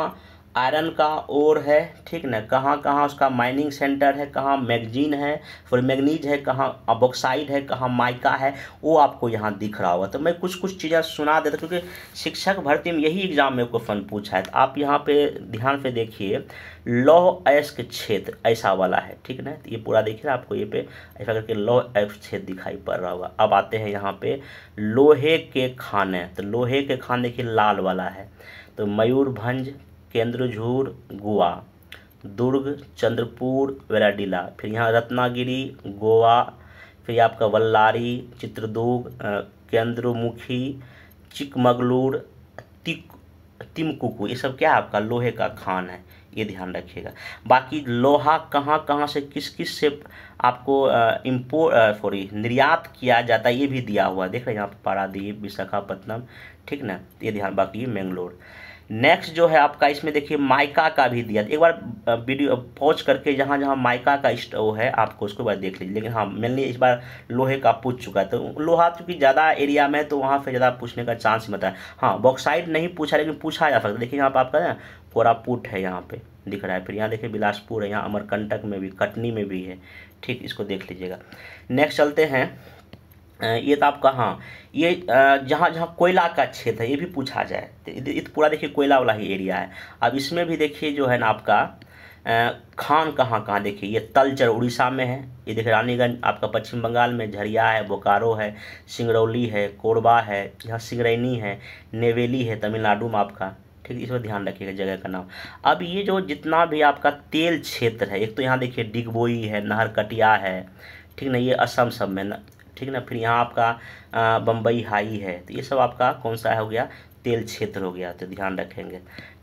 A: आयरन का ओर है ठीक ना कहाँ कहाँ उसका माइनिंग सेंटर है कहाँ मैगजीन है फिर मैगनीज है कहाँ अबोक्साइड है कहाँ माइका है वो आपको यहाँ दिख रहा होगा तो मैं कुछ कुछ चीज़ें सुना देता क्योंकि शिक्षक भर्ती में यही एग्जाम में क्वेश्चन पूछा है तो आप यहाँ पे ध्यान से देखिए लौह अयस्क क्षेत्र ऐसा वाला है ठीक ना तो ये पूरा देखिए आपको ये पे ऐसा करके लौह अयस्क क्षेत्र दिखाई पड़ रहा होगा अब आते हैं यहाँ पे लोहे के खाने तो लोहे के खाने देखिए लाल वाला है तो मयूरभंज केंद्रझूर गोवा दुर्ग चंद्रपुर वेराडीला फिर यहाँ रत्नागिरी गोवा फिर आपका वल्लारी चित्रदुर्ग केंद्रमुखी चिकमगलूर तिक तिमकुकू ये सब क्या आपका लोहे का खान है ये ध्यान रखिएगा बाकी लोहा कहाँ कहाँ से किस किस से आपको इम्पो सॉरी निर्यात किया जाता है ये भी दिया हुआ है देख रहे हैं यहाँ पर पारादीप विशाखापट्टनम ठीक ना ये ध्यान बाकी मैंगलोर नेक्स्ट जो है आपका इसमें देखिए माइका का भी दिया एक बार वीडियो पॉज करके जहाँ जहाँ माइका का स्टोव है आपको उसको बार देख लीजिए लेकिन हाँ मेनली इस बार लोहे का पूछ चुका है तो लोहा चूँकि ज़्यादा एरिया में तो वहाँ पर ज़्यादा पूछने का चांस ही है हाँ बॉक्साइड नहीं पूछा लेकिन पूछा जा सकता देखिए यहाँ पर आपका ना कोरापुट है यहाँ पर दिख रहा है फिर यहाँ देखिए बिलासपुर है यहाँ अमरकंटक में भी कटनी में भी है ठीक इसको देख लीजिएगा नेक्स्ट चलते हैं ये तो आपका हाँ ये जहाँ जहाँ कोयला का क्षेत्र है ये भी पूछा जाए ये तो पूरा देखिए कोयला वाला ही एरिया है अब इसमें भी देखिए जो है ना आपका खान कहाँ कहाँ देखिए ये तलचर उड़ीसा में है ये देखिए रानीगंज आपका पश्चिम बंगाल में झरिया है बोकारो है सिंगरौली है कोरबा है यहाँ सिंगरैनी है नेवेली है तमिलनाडु में आपका ठीक इस पर ध्यान रखिएगा जगह का नाम अब ये जो जितना भी आपका तेल क्षेत्र है एक तो यहाँ देखिए डिगबोई है नहर कटिया है ठीक ना ये असम सब में ठीक ना फिर यहाँ आपका बम्बई हाई है तो ये सब आपका कौन सा हो गया तेल क्षेत्र हो गया तो ध्यान रखेंगे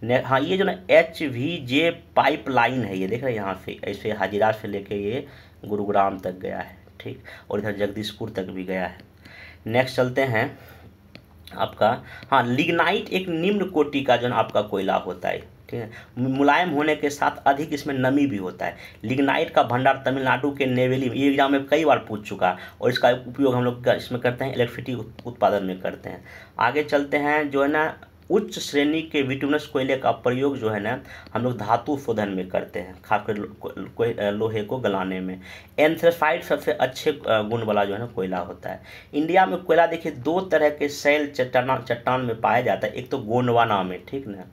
A: ने हाँ ये जो ना H V J pipeline है ये देख रहे हैं यहाँ से ऐसे हाजिरा से लेके ये गुरुग्राम तक गया है ठीक और इधर जगदीशपुर तक भी गया है नेक्स्ट चलते हैं आपका हाँ लिग्नाइट एक निम्न कोटि का जो आपका कोयला होता है के मुलायम होने के साथ अधिक इसमें नमी भी होता है लिग्नाइट का भंडार तमिलनाडु के नेवेली ये एग्जाम में कई बार पूछ चुका है और इसका उपयोग हम लोग इसमें करते हैं इलेक्ट्रिसिटी उत्पादन में करते हैं आगे चलते हैं जो है ना उच्च श्रेणी के विटुनस कोयले का प्रयोग जो है ना हम लोग धातु शोधन में करते हैं खासकर लोहे को गलाने में एंथ्रेसाइड सबसे अच्छे गुण वाला जो है ना कोयला होता है इंडिया में कोयला देखिए दो तरह के सेल चट्टान चट्टान में पाया जाता है एक तो गोंडवाना में है ठीक ना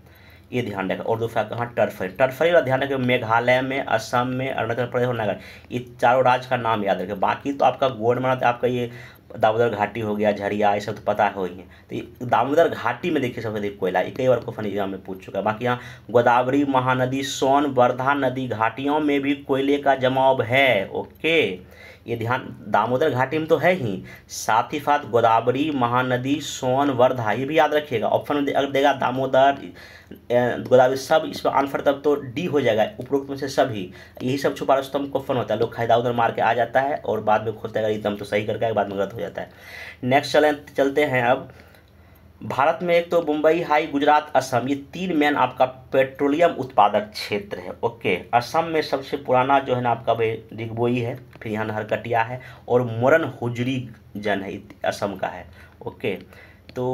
A: ये ध्यान रखें और दूसरा कहाँ टर्फरी टर्फरी का ध्यान रखें मेघालय में असम में अरुणाचल प्रदेश और नगर ये चारों राज्य का नाम याद रखें बाकी तो आपका गोड मना तो आपका ये दामोदर घाटी हो गया झरिया ये सब तो पता हो ही है तो दामोदर घाटी में देखिए सबसे अधिक कोयला ये कई बार क्वेश्चन एग्जाम में पूछ चुका है बाकी यहाँ गोदावरी महानदी सोन वर्धा नदी घाटियों में भी कोयले का जमाव है ओके ये ध्यान दामोदर घाटी में तो है ही साथ ही साथ गोदावरी महानदी सोन वर्धा ये भी याद रखिएगा ऑप्शन में अगर देगा दामोदर गोदावरी सब इसमें आंसर तब तो डी हो जाएगा उपरोक्त में से सभी यही सब छुपा रस्तम तो क्वेश्चन होता है लोग खैदा उधर मार के आ जाता है और बाद में खोलता है एकदम तो सही करके बाद में गलत हो जाता है नेक्स्ट चलें चलते हैं अब भारत में एक तो मुंबई हाई गुजरात असम ये तीन मेन आपका पेट्रोलियम उत्पादक क्षेत्र है ओके असम में सबसे पुराना जो है ना आपका डिगबोई है फिर यहाँ नहरकटिया है और मोरन हुजरी जन है असम का है ओके तो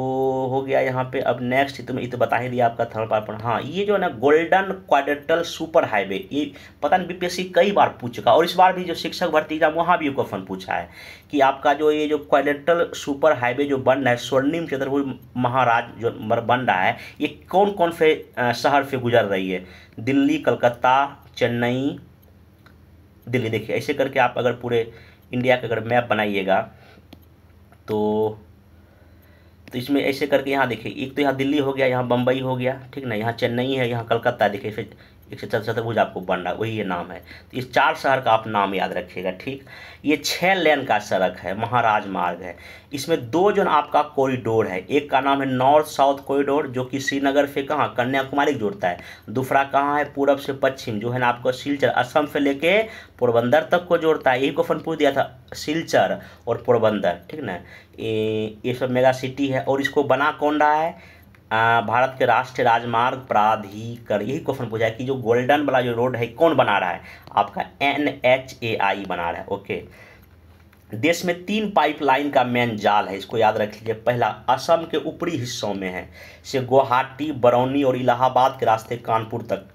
A: हो गया यहाँ पे अब नेक्स्ट तो मैं ये तो बता ही दिया आपका थर्ड पार्ट हाँ ये जो है ना गोल्डन क्वाडेटल सुपर हाईवे ये पता नहीं बीपीएससी कई बार पूछ चुका और इस बार भी जो शिक्षक भर्ती एग्जाम वहाँ भी क्वेश्चन पूछा है कि आपका जो ये जो क्वाडेटल सुपर हाईवे जो बन रहा है स्वर्णिम चतुर्भुज महाराज जो बन रहा है ये कौन कौन से शहर से गुजर रही है दिल्ली कलकत्ता चेन्नई दिल्ली देखिए ऐसे करके आप अगर पूरे इंडिया का अगर मैप बनाइएगा तो तो इसमें ऐसे करके यहाँ देखिए एक तो यहाँ दिल्ली हो गया यहाँ बम्बई हो गया ठीक ना यहाँ चेन्नई है यहाँ कलकत्ता देखिए एक सौ चतुर्भुज आपको बन रहा है वही ये नाम है तो इस चार शहर का आप नाम याद रखिएगा ठीक ये छः लेन का सड़क है महाराज मार्ग है इसमें दो जो आपका कॉरिडोर है एक का नाम है नॉर्थ साउथ कॉरिडोर जो कि श्रीनगर से कहाँ कन्याकुमारी जोड़ता है दूसरा कहाँ है पूरब से पश्चिम जो है ना आपको सिलचर असम से लेके पोरबंदर तक को जोड़ता है यही क्वेश्चन पूछ दिया था सिलचर और पोरबंदर ठीक ना ये सब मेगा सिटी है और इसको बना कौन रहा है भारत के राष्ट्रीय राजमार्ग प्राधिकरण यही क्वेश्चन पूछा है कि जो गोल्डन वाला जो रोड है कौन बना रहा है आपका एन एच ए आई बना रहा है ओके देश में तीन पाइपलाइन का मेन जाल है इसको याद रख लीजिए पहला असम के ऊपरी हिस्सों में है से गुवाहाटी बरौनी और इलाहाबाद के रास्ते कानपुर तक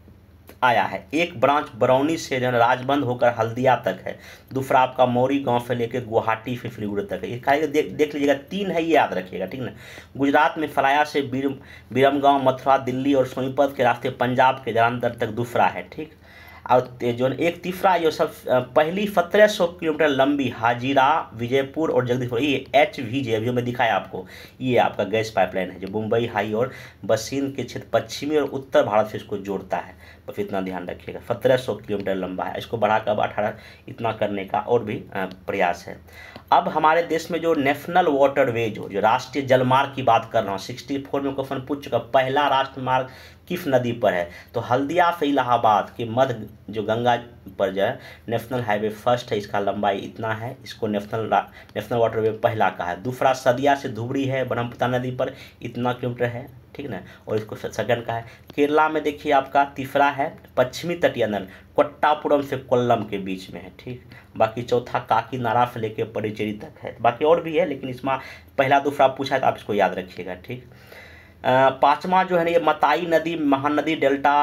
A: आया है एक ब्रांच बरौनी से जो राजबंद होकर हल्दिया तक है दूसरा आपका मौरी गांव से लेकर गुवाहाटी फिफ्रीगुड़ तक है इसका देख देख लीजिएगा तीन है ये याद रखिएगा ठीक ना गुजरात में फलाया से बीरम बीरमगांव मथुरा दिल्ली और सोनीपत के रास्ते पंजाब के जलंधर तक दूसरा है ठीक और जो एक तीसरा जो सब पहली सत्रह सौ किलोमीटर लंबी हाजीरा विजयपुर और जगदीशपुर ये एच वी जे अभी मैं दिखाया आपको ये आपका गैस पाइपलाइन है जो मुंबई हाई और बसीन के क्षेत्र पश्चिमी और उत्तर भारत से इसको जोड़ता है बस तो इतना ध्यान रखिएगा सत्रह सौ किलोमीटर लंबा है इसको बढ़ाकर अब अठारह इतना करने का और भी प्रयास है अब हमारे देश में जो नेशनल वाटरवे जो जो राष्ट्रीय जलमार्ग की बात कर रहा हूँ सिक्सटी फोर में क्वेश्चन पूछ चुका पहला राष्ट्र मार्ग किस नदी पर है तो हल्दिया से इलाहाबाद के मध्य जो गंगा पर जो है नेशनल हाईवे फर्स्ट है इसका लंबाई इतना है इसको नेशनल नेशनल वाटरवे पहला का है दूसरा सदिया से धुबरी है ब्रह्मपुत्र नदी पर इतना किलोमीटर है ठीक ना और इसको सगन का है केरला में देखिए आपका तीसरा है पश्चिमी तटीय नल कोट्टापुरम से कोल्लम के बीच में है ठीक बाकी चौथा काकीनाड़ा से लेकर पडिचेरी तक है बाकी और भी है लेकिन इसमें पहला दूसरा पूछा है तो आप इसको याद रखिएगा ठीक पाँचवा जो है ना ये मताई नदी महानदी डेल्टा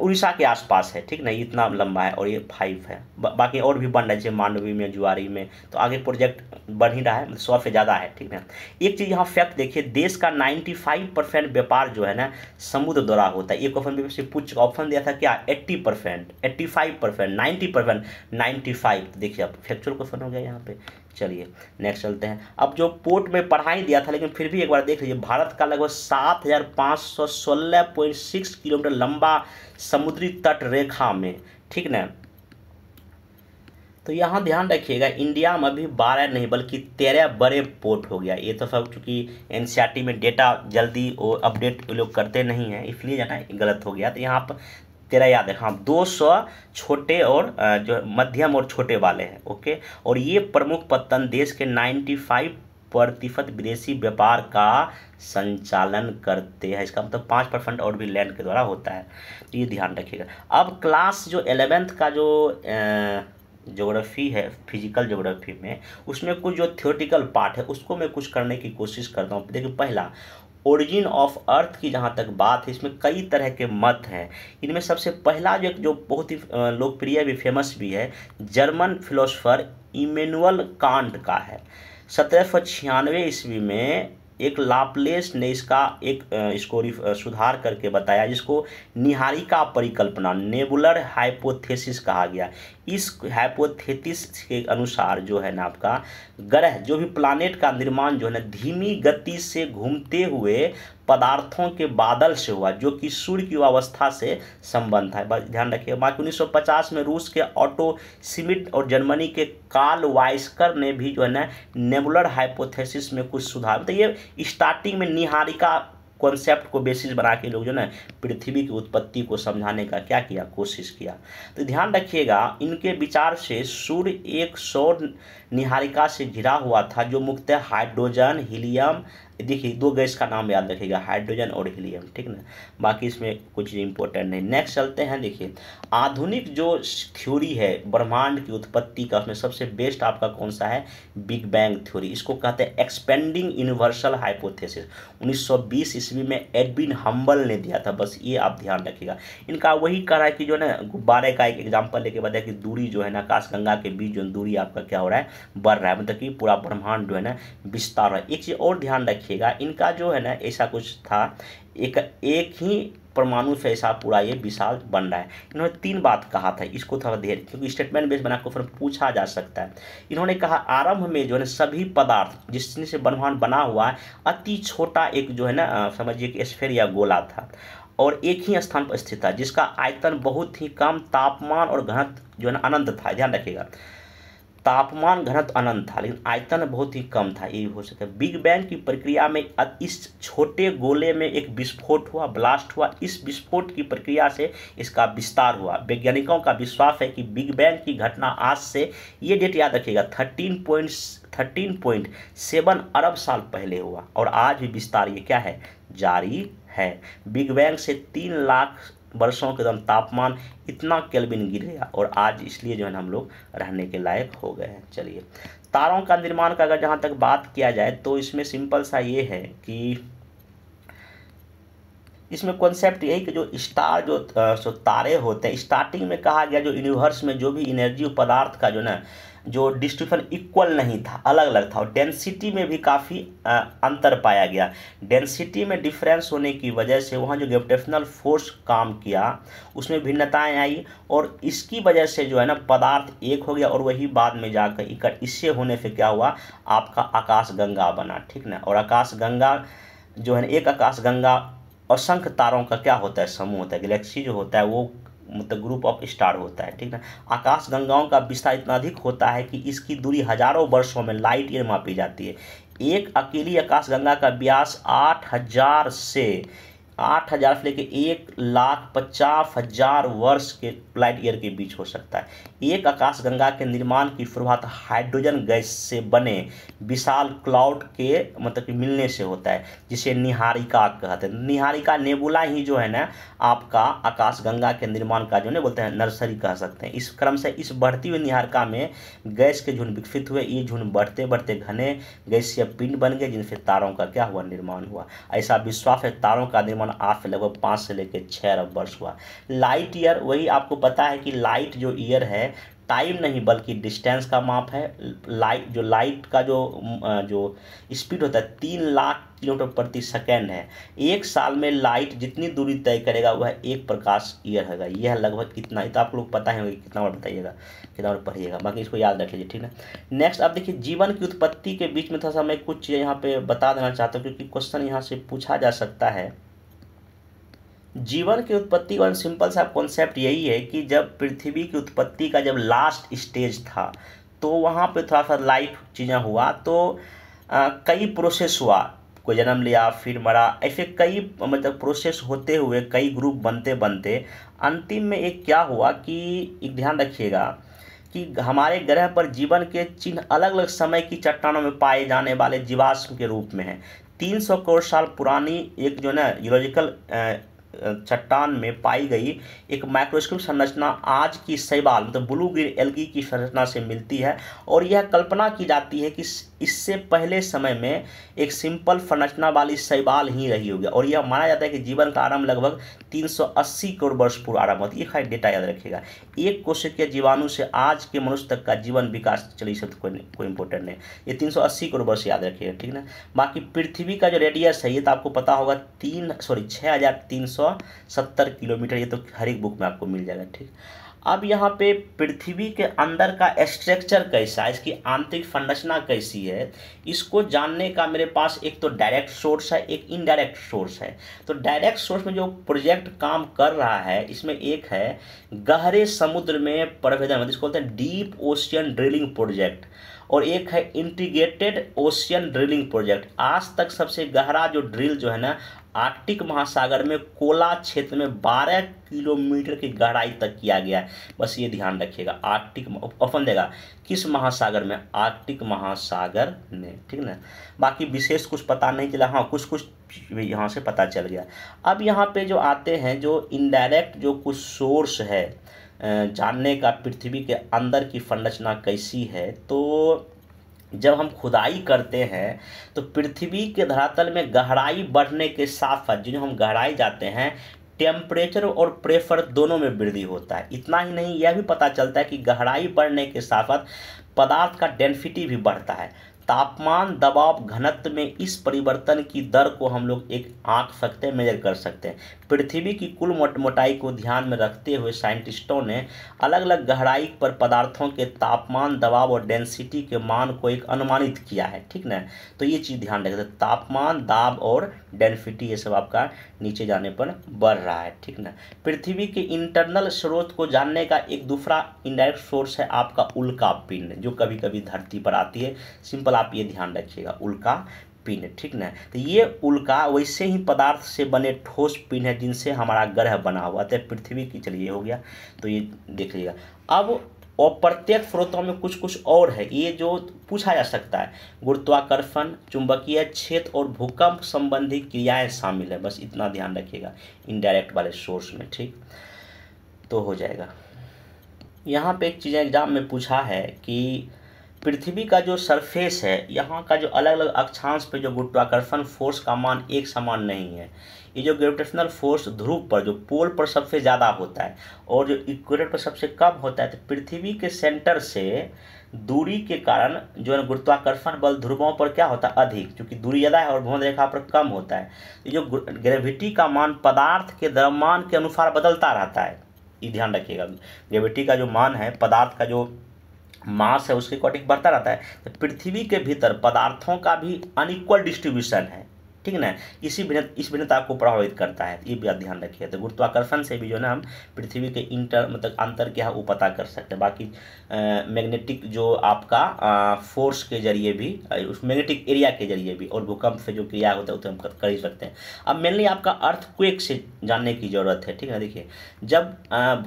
A: उड़ीसा के आसपास है ठीक ना इतना लंबा है और ये फाइव है बा, बाकी और भी बन रहा है जैसे मांडवी में जुआरी में तो आगे प्रोजेक्ट बढ़ ही रहा है मतलब सौ से ज़्यादा है ठीक है एक चीज़ यहाँ फैक्ट देखिए देश का नाइन्टी फाइव परसेंट व्यापार जो है ना समुद्र द्वारा होता है एक ऑप्शन भी वैसे पूछ ऑप्शन दिया था क्या eighty percent eighty five percent ninety percent ninety five देखिए आप फैक्चुअल क्वेश्चन हो गया यहाँ पे चलिए नेक्स्ट चलते हैं अब जो पोर्ट में पढ़ाई दिया था लेकिन फिर भी एक बार देख लीजिए भारत का लगभग सात हजार पाँच सौ सोलह पॉइंट सिक्स किलोमीटर लंबा समुद्री तट रेखा में ठीक ना तो यहाँ ध्यान रखिएगा इंडिया में अभी बारह नहीं बल्कि तेरह बड़े पोर्ट हो गया ये तो सब चूँकि एन e में डेटा जल्दी वो अपडेट लोग करते नहीं हैं इसलिए जाना गलत हो गया तो यहाँ पर तेरा याद रखना हाँ, दो सौ छोटे और जो मध्यम और छोटे वाले हैं ओके और ये प्रमुख पत्तन देश के नाइन्टी फाइव प्रतिशत विदेशी व्यापार का संचालन करते हैं इसका मतलब पाँच परसेंट और भी लैंड के द्वारा होता है तो ये ध्यान रखिएगा अब क्लास जो एलेवेंथ का जो ज्योग्राफी है फिजिकल जोग्राफी में उसमें कुछ जो थियोटिकल पार्ट है उसको मैं कुछ करने की कोशिश करता हूँ देखिए पहला ओरिजिन ऑफ अर्थ की जहाँ तक बात है इसमें कई तरह के मत हैं इनमें सबसे पहला जो जो बहुत ही लोकप्रिय भी फेमस भी है जर्मन फिलोसफर इमेनुअल कांट का है सत्रह सौ छियानवे ईस्वी में एक लापलेस ने इसका एक इसको सुधार करके बताया जिसको निहारिका परिकल्पना नेबुलर हाइपोथेसिस कहा गया इस हाइपोथेटिस के अनुसार जो है ना आपका ग्रह जो भी प्लानिट का निर्माण जो है ना धीमी गति से घूमते हुए पदार्थों के बादल से हुआ जो कि सूर्य की अवस्था से संबंध है ध्यान रखिए बाकी 1950 में रूस के ऑटो सिमिट और जर्मनी के कार्ल वाइस्कर ने भी जो है ना नेबुलर हाइपोथेसिस में कुछ सुधार तो ये स्टार्टिंग में निहारिका कॉन्सेप्ट को बेसिस बना के लोग जो ना पृथ्वी की उत्पत्ति को समझाने का क्या किया कोशिश किया तो ध्यान रखिएगा इनके विचार से सूर्य एक सौर निहारिका से घिरा हुआ था जो मुख्यतः हाइड्रोजन हीलियम देखिए दो गैस का नाम याद रखिएगा हाइड्रोजन और हीलियम ठीक ना बाकी इसमें कुछ इंपॉर्टेंट नहीं नेक्स्ट चलते हैं देखिए आधुनिक जो थ्योरी है ब्रह्मांड की उत्पत्ति का उसमें सबसे बेस्ट आपका कौन सा है बिग बैंग थ्योरी इसको कहते हैं एक्सपेंडिंग यूनिवर्सल हाइपोथेसिस 1920 ईस्वी में एडविन हम्बल ने दिया था बस ये आप ध्यान रखिएगा इनका वही कह रहा है कि जो ना गुब्बारे का एक एग्जाम्पल लेके बताया कि दूरी जो है ना आकाशगंगा के बीच जो दूरी आपका क्या हो रहा है बढ़ रहा है मतलब कि पूरा ब्रह्मांड जो है ना विस्तार रहा है एक चीज़ और ध्यान रखिए रखिएगा इनका जो है ना ऐसा कुछ था एक एक ही परमाणु से ऐसा पूरा ये विशाल बन रहा है इन्होंने तीन बात कहा था इसको थोड़ा देर क्योंकि स्टेटमेंट बेस बना फिर पूछा जा सकता है इन्होंने कहा आरंभ में जो है ना सभी पदार्थ जिसने से ब्रह्मांड बना हुआ है अति छोटा एक जो है ना समझिए कि स्फेर या गोला था और एक ही स्थान पर स्थित था जिसका आयतन बहुत ही कम तापमान और घनत जो है ना अनंत था ध्यान रखिएगा तापमान घनत्व अनंत था लेकिन आयतन बहुत ही कम था ये हो सकता है बिग बैंग की प्रक्रिया में इस छोटे गोले में एक विस्फोट हुआ ब्लास्ट हुआ इस विस्फोट की प्रक्रिया से इसका विस्तार हुआ वैज्ञानिकों का विश्वास है कि बिग बैंग की घटना आज से ये डेट याद रखिएगा thirteen point thirteen point seven अरब साल पहले हुआ और आज भी विस्तार ये क्या है जारी है बिग बैंग से तीन लाख वर्षों के दम तापमान इतना केल्विन गिर गया और आज इसलिए जो है हम लोग रहने के लायक हो गए हैं चलिए तारों का निर्माण का अगर जहाँ तक बात किया जाए तो इसमें सिंपल सा ये है कि इसमें कॉन्सेप्ट यही कि जो स्टार जो, जो तारे होते हैं स्टार्टिंग में कहा गया जो यूनिवर्स में जो भी एनर्जी पदार्थ का जो ना जो डिस्ट्रीब्यूशन इक्वल नहीं था अलग अलग था और डेंसिटी में भी काफ़ी अंतर पाया गया डेंसिटी में डिफरेंस होने की वजह से वहाँ जो ग्रेविटेशनल फोर्स काम किया उसमें भिन्नताएं आई और इसकी वजह से जो है ना पदार्थ एक हो गया और वही बाद में जाकर इकट इससे होने से क्या हुआ आपका आकाश गंगा बना ठीक ना और आकाश गंगा जो है ना एक आकाश गंगा असंख्य तारों का क्या होता है समूह होता है गैलेक्सी जो होता है वो मतलब ग्रुप ऑफ स्टार होता है ठीक है आकाश गंगाओं का विस्तार इतना अधिक होता है कि इसकी दूरी हजारों वर्षों में लाइट ईयर मापी जाती है एक अकेली आकाशगंगा का व्यास आठ हजार से आठ हज़ार से लेकर एक लाख पचास हजार वर्ष के लाइट ईयर के बीच हो सकता है एक आकाशगंगा के निर्माण की शुरुआत हाइड्रोजन गैस से बने विशाल क्लाउड के मतलब कि मिलने से होता है जिसे निहारिका कहते हैं निहारिका नेबुला ही जो है ना आपका आकाशगंगा के निर्माण का जो है बोलते हैं नर्सरी कह सकते हैं इस क्रम से इस बढ़ती हुई निहारिका में गैस के झुंड विकसित हुए ये झुंड बढ़ते बढ़ते घने गैसीय पिंड बन गए जिनसे तारों का क्या हुआ निर्माण हुआ ऐसा विश्वास है तारों का निर्माण तापमान आठ से लगभग पाँच से लेकर छः अरब वर्ष हुआ लाइट ईयर वही आपको पता है कि लाइट जो ईयर है टाइम नहीं बल्कि डिस्टेंस का माप है लाइट जो लाइट का जो जो स्पीड होता है तीन लाख किलोमीटर प्रति सेकेंड है एक साल में लाइट जितनी दूरी तय करेगा वह एक प्रकाश ईयर होगा यह लगभग कितना तो आप लोग पता है कितना बार बताइएगा कितना बार पढ़िएगा बाकी इसको याद रख लीजिए ठीक है नेक्स्ट आप देखिए जीवन की उत्पत्ति के बीच में थोड़ा सा मैं कुछ चीज़ें यहाँ पर बता देना चाहता हूँ क्योंकि क्वेश्चन यहाँ से पूछा जा सकता है जीवन की उत्पत्ति का सिंपल सा कॉन्सेप्ट यही है कि जब पृथ्वी की उत्पत्ति का जब लास्ट स्टेज था तो वहाँ पे थोड़ा सा लाइफ चीज़ें हुआ तो आ, कई प्रोसेस हुआ कोई जन्म लिया फिर मरा ऐसे कई मतलब प्रोसेस होते हुए कई ग्रुप बनते बनते अंतिम में एक क्या हुआ कि एक ध्यान रखिएगा कि हमारे ग्रह पर जीवन के चिन्ह अलग अलग समय की चट्टानों में पाए जाने वाले जीवाश्म के रूप में हैं 300 करोड़ साल पुरानी एक जो ना जियोलॉजिकल चट्टान में पाई गई एक माइक्रोस्कोप संरचना आज की शैवाल मतलब ब्लू ग्रीन एलगी की संरचना से मिलती है और यह कल्पना की जाती है कि इससे पहले समय में एक सिंपल संरचना वाली शैवाल ही रही होगी और यह माना जाता है कि जीवन का आरंभ लगभग 380 करोड़ वर्ष पूर्व आरंभ होती है खाली डेटा याद रखिएगा एक कोशिकीय जीवाणु से आज के मनुष्य तक का जीवन विकास चली सब कोई कोई इंपोर्टेंट नहीं ये 380 करोड़ वर्ष याद रखिएगा ठीक ना बाकी पृथ्वी का जो रेडियस है ये तो आपको पता होगा तीन सॉरी छः किलोमीटर ये तो हर एक बुक में आपको मिल जाएगा ठीक अब यहाँ पे पृथ्वी के अंदर का स्ट्रक्चर कैसा है इसकी आंतरिक संरचना कैसी है इसको जानने का मेरे पास एक तो डायरेक्ट सोर्स है एक इनडायरेक्ट सोर्स है तो डायरेक्ट सोर्स में जो प्रोजेक्ट काम कर रहा है इसमें एक है गहरे समुद्र में प्रभेदन जिसको बोलते हैं डीप ओशियन ड्रिलिंग प्रोजेक्ट और एक है इंटीग्रेटेड ओशियन ड्रिलिंग प्रोजेक्ट आज तक सबसे गहरा जो ड्रिल जो है ना आर्कटिक महासागर में कोला क्षेत्र में 12 किलोमीटर की गहराई तक किया गया है बस ये ध्यान रखिएगा आर्कटिक अपन देगा किस महासागर में आर्कटिक महासागर में ठीक ना बाकी विशेष कुछ पता नहीं चला हाँ कुछ कुछ यहाँ से पता चल गया अब यहाँ पे जो आते हैं जो इनडायरेक्ट जो कुछ सोर्स है जानने का पृथ्वी के अंदर की संरचना कैसी है तो जब हम खुदाई करते हैं तो पृथ्वी के धरातल में गहराई बढ़ने के साथ साथ जिन्हें हम गहराई जाते हैं टेम्परेचर और प्रेफर दोनों में वृद्धि होता है इतना ही नहीं यह भी पता चलता है कि गहराई बढ़ने के साथ साथ पदार्थ का डेंसिटी भी बढ़ता है तापमान दबाव घनत्व में इस परिवर्तन की दर को हम लोग एक आंक सकते हैं मेजर कर सकते हैं पृथ्वी की कुल मोटाई को ध्यान में रखते हुए साइंटिस्टों ने अलग अलग गहराई पर पदार्थों के तापमान दबाव और डेंसिटी के मान को एक अनुमानित किया है ठीक ना तो ये चीज़ ध्यान रखते तापमान दाब और डेंसिटी ये सब आपका नीचे जाने पर बढ़ रहा है ठीक ना पृथ्वी के इंटरनल स्रोत को जानने का एक दूसरा इंडायरेक्ट सोर्स है आपका उल्का पिंड जो कभी कभी धरती पर आती है सिंपल आप ये ध्यान रखिएगा उल्का पिंड ठीक ना तो ये उल्का वैसे ही पदार्थ से बने ठोस पिंड है जिनसे हमारा ग्रह बना हुआ था तो पृथ्वी की चलिए हो गया तो ये देख लीजिएगा अब और प्रत्येक स्रोतों में कुछ कुछ और है ये जो पूछा जा सकता है गुरुत्वाकर्षण चुंबकीय क्षेत्र और भूकंप संबंधी क्रियाएं शामिल है बस इतना ध्यान रखिएगा इनडायरेक्ट वाले सोर्स में ठीक तो हो जाएगा यहाँ पे एक चीज़ एग्जाम में पूछा है कि पृथ्वी का जो सरफेस है यहाँ का जो अलग अलग अक्षांश पे जो गुरुत्वाकर्षण फोर्स का मान एक समान नहीं है ये जो ग्रेविटेशनल फोर्स ध्रुव पर जो पोल पर सबसे ज़्यादा होता है और जो इक्वेटर पर सबसे कम होता है तो पृथ्वी के सेंटर से दूरी के कारण जो है गुरुत्वाकर्षण बल ध्रुवों पर क्या होता है अधिक क्योंकि दूरी ज़्यादा है और भूमध रेखा पर कम होता है ये तो जो ग्रेविटी का मान पदार्थ के द्रव्यमान के अनुसार बदलता रहता है ये ध्यान रखिएगा ग्रेविटी का जो मान है पदार्थ का जो मास है उसके अकॉर्डिंग बढ़ता रहता है तो पृथ्वी के भीतर पदार्थों का भी अनइक्वल डिस्ट्रीब्यूशन है ठीक ना इसी भिन्नत इस भिन्नता आपको प्रभावित करता है ये भी आप ध्यान रखिए तो गुरुत्वाकर्षण से भी जो ना हम पृथ्वी के इंटर मतलब अंतर क्या है वो पता कर सकते हैं बाकी मैग्नेटिक जो आपका आ, फोर्स के जरिए भी उस मैग्नेटिक एरिया के जरिए भी और भूकंप से जो क्रिया होता है उसे हम कर ही सकते हैं अब मेनली आपका अर्थ क्वेक से जानने की ज़रूरत है ठीक है देखिए जब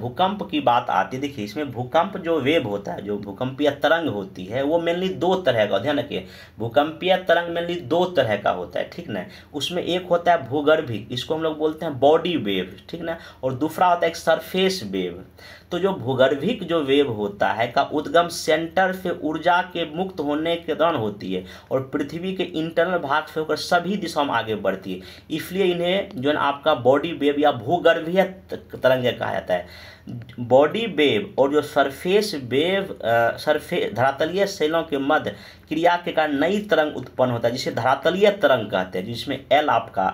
A: भूकंप की बात आती है देखिए इसमें भूकंप जो वेव होता है जो भूकंपीय तरंग होती है वो मेनली दो तरह का ध्यान रखिए भूकंपीय तरंग मेनली दो तरह का होता है ठीक ना उसमें एक होता है भूगर्भिक इसको हम लोग बोलते हैं बॉडी वेव ठीक ना और दूसरा होता है एक सरफेस वेव तो जो भूगर्भिक जो वेव होता है का उद्गम सेंटर से ऊर्जा के मुक्त होने के दौरान होती है और पृथ्वी के इंटरनल भाग से होकर सभी दिशाओं में आगे बढ़ती है इसलिए इन्हें जो है आपका बॉडी वेव या भूगर्भीय तरंग कहा जाता है बॉडी वेव और जो सरफेस वेव सरफे धरातलीय सेलों के मध्य क्रिया के कारण नई तरंग उत्पन्न होता है जिसे धरातलीय तरंग कहते हैं जिसमें एल आपका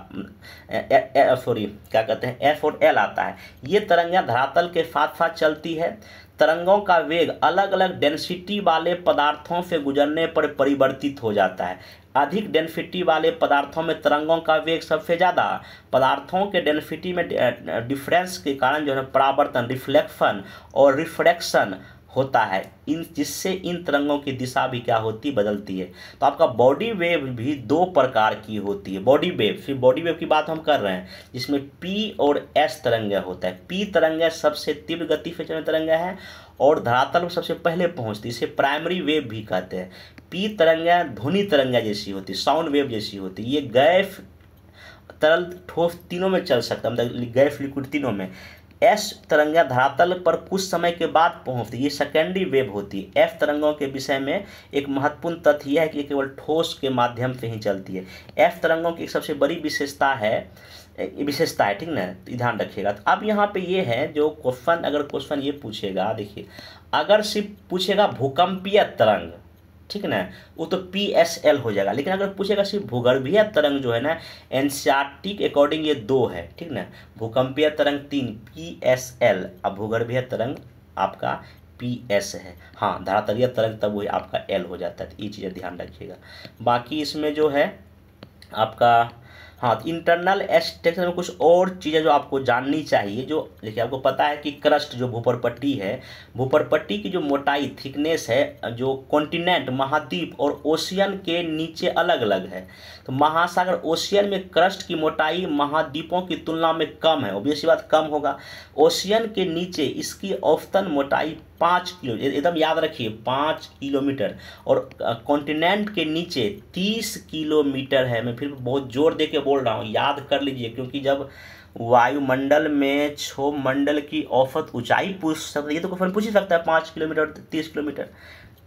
A: सॉरी क्या कहते हैं एफ और एल आता है ये तरंगें धरातल के साथ साथ चलती है तरंगों का वेग अलग अलग डेंसिटी वाले पदार्थों से गुजरने पर परिवर्तित हो जाता है अधिक डेंसिटी वाले पदार्थों में तरंगों का वेग सबसे ज़्यादा पदार्थों के डेंसिटी में डिफरेंस के कारण जो है परावर्तन रिफ्लेक्शन और रिफ्रैक्शन होता है इन जिससे इन तरंगों की दिशा भी क्या होती बदलती है तो आपका बॉडी वेव भी दो प्रकार की होती है बॉडी वेव फिर बॉडी वेव की बात हम कर रहे हैं जिसमें पी और एस तरंग होता है पी तरंग सबसे तीव्र गति से चलने तरंग है और धरातल में सबसे पहले पहुंचती इसे प्राइमरी वेव भी कहते हैं पी तरंगा ध्वनि तरंगा जैसी होती है साउंड वेव जैसी होती है ये गैफ तरल ठोस तीनों में चल सकता है मतलब गैफ लिक्विड तीनों में एस तरंगा धरातल पर कुछ समय के बाद पहुंचती ये सेकेंडरी वेव होती है एफ तरंगों के विषय में एक महत्वपूर्ण तथ्य यह है कि केवल ठोस के माध्यम से ही चलती है एफ तरंगों की एक सबसे बड़ी विशेषता है विशेषता है ठीक ना तो ध्यान रखिएगा तो अब यहाँ पे ये है जो क्वेश्चन अगर क्वेश्चन ये पूछेगा देखिए अगर सिर्फ पूछेगा भूकंपीय तरंग ठीक है ना वो तो पी एस एल हो जाएगा लेकिन अगर पूछेगा सिर्फ भूगर्भीय तरंग जो है ना एनसीआरटी के अकॉर्डिंग ये दो है ठीक ना भूकंपीय तरंग तीन पी एस एल अब भूगर्भीय तरंग आपका पी एस है हाँ धरातलीय तरंग तब वही आपका एल हो जाता है तो ये चीज़ें ध्यान रखिएगा बाकी इसमें जो है आपका हाँ तो इंटरनल स्ट्रक्चर में कुछ और चीज़ें जो आपको जाननी चाहिए जो देखिए आपको पता है कि क्रस्ट जो भूपरपट्टी है भूपरपट्टी की जो मोटाई थिकनेस है जो कॉन्टिनेंट महाद्वीप और ओशियन के नीचे अलग अलग है तो महासागर ओशियन में क्रस्ट की मोटाई महाद्वीपों की तुलना में कम है ओबियस बात कम होगा ओशियन के नीचे इसकी औसतन मोटाई पाँच किलो एकदम याद रखिए पाँच किलोमीटर और कॉन्टिनेंट के नीचे तीस किलोमीटर है मैं फिर बहुत जोर दे के बोल रहा हूँ याद कर लीजिए क्योंकि जब वायुमंडल में छो मंडल की औसत ऊंचाई पूछ सकते ये तो फिर पूछ ही सकता है पाँच किलोमीटर तीस किलोमीटर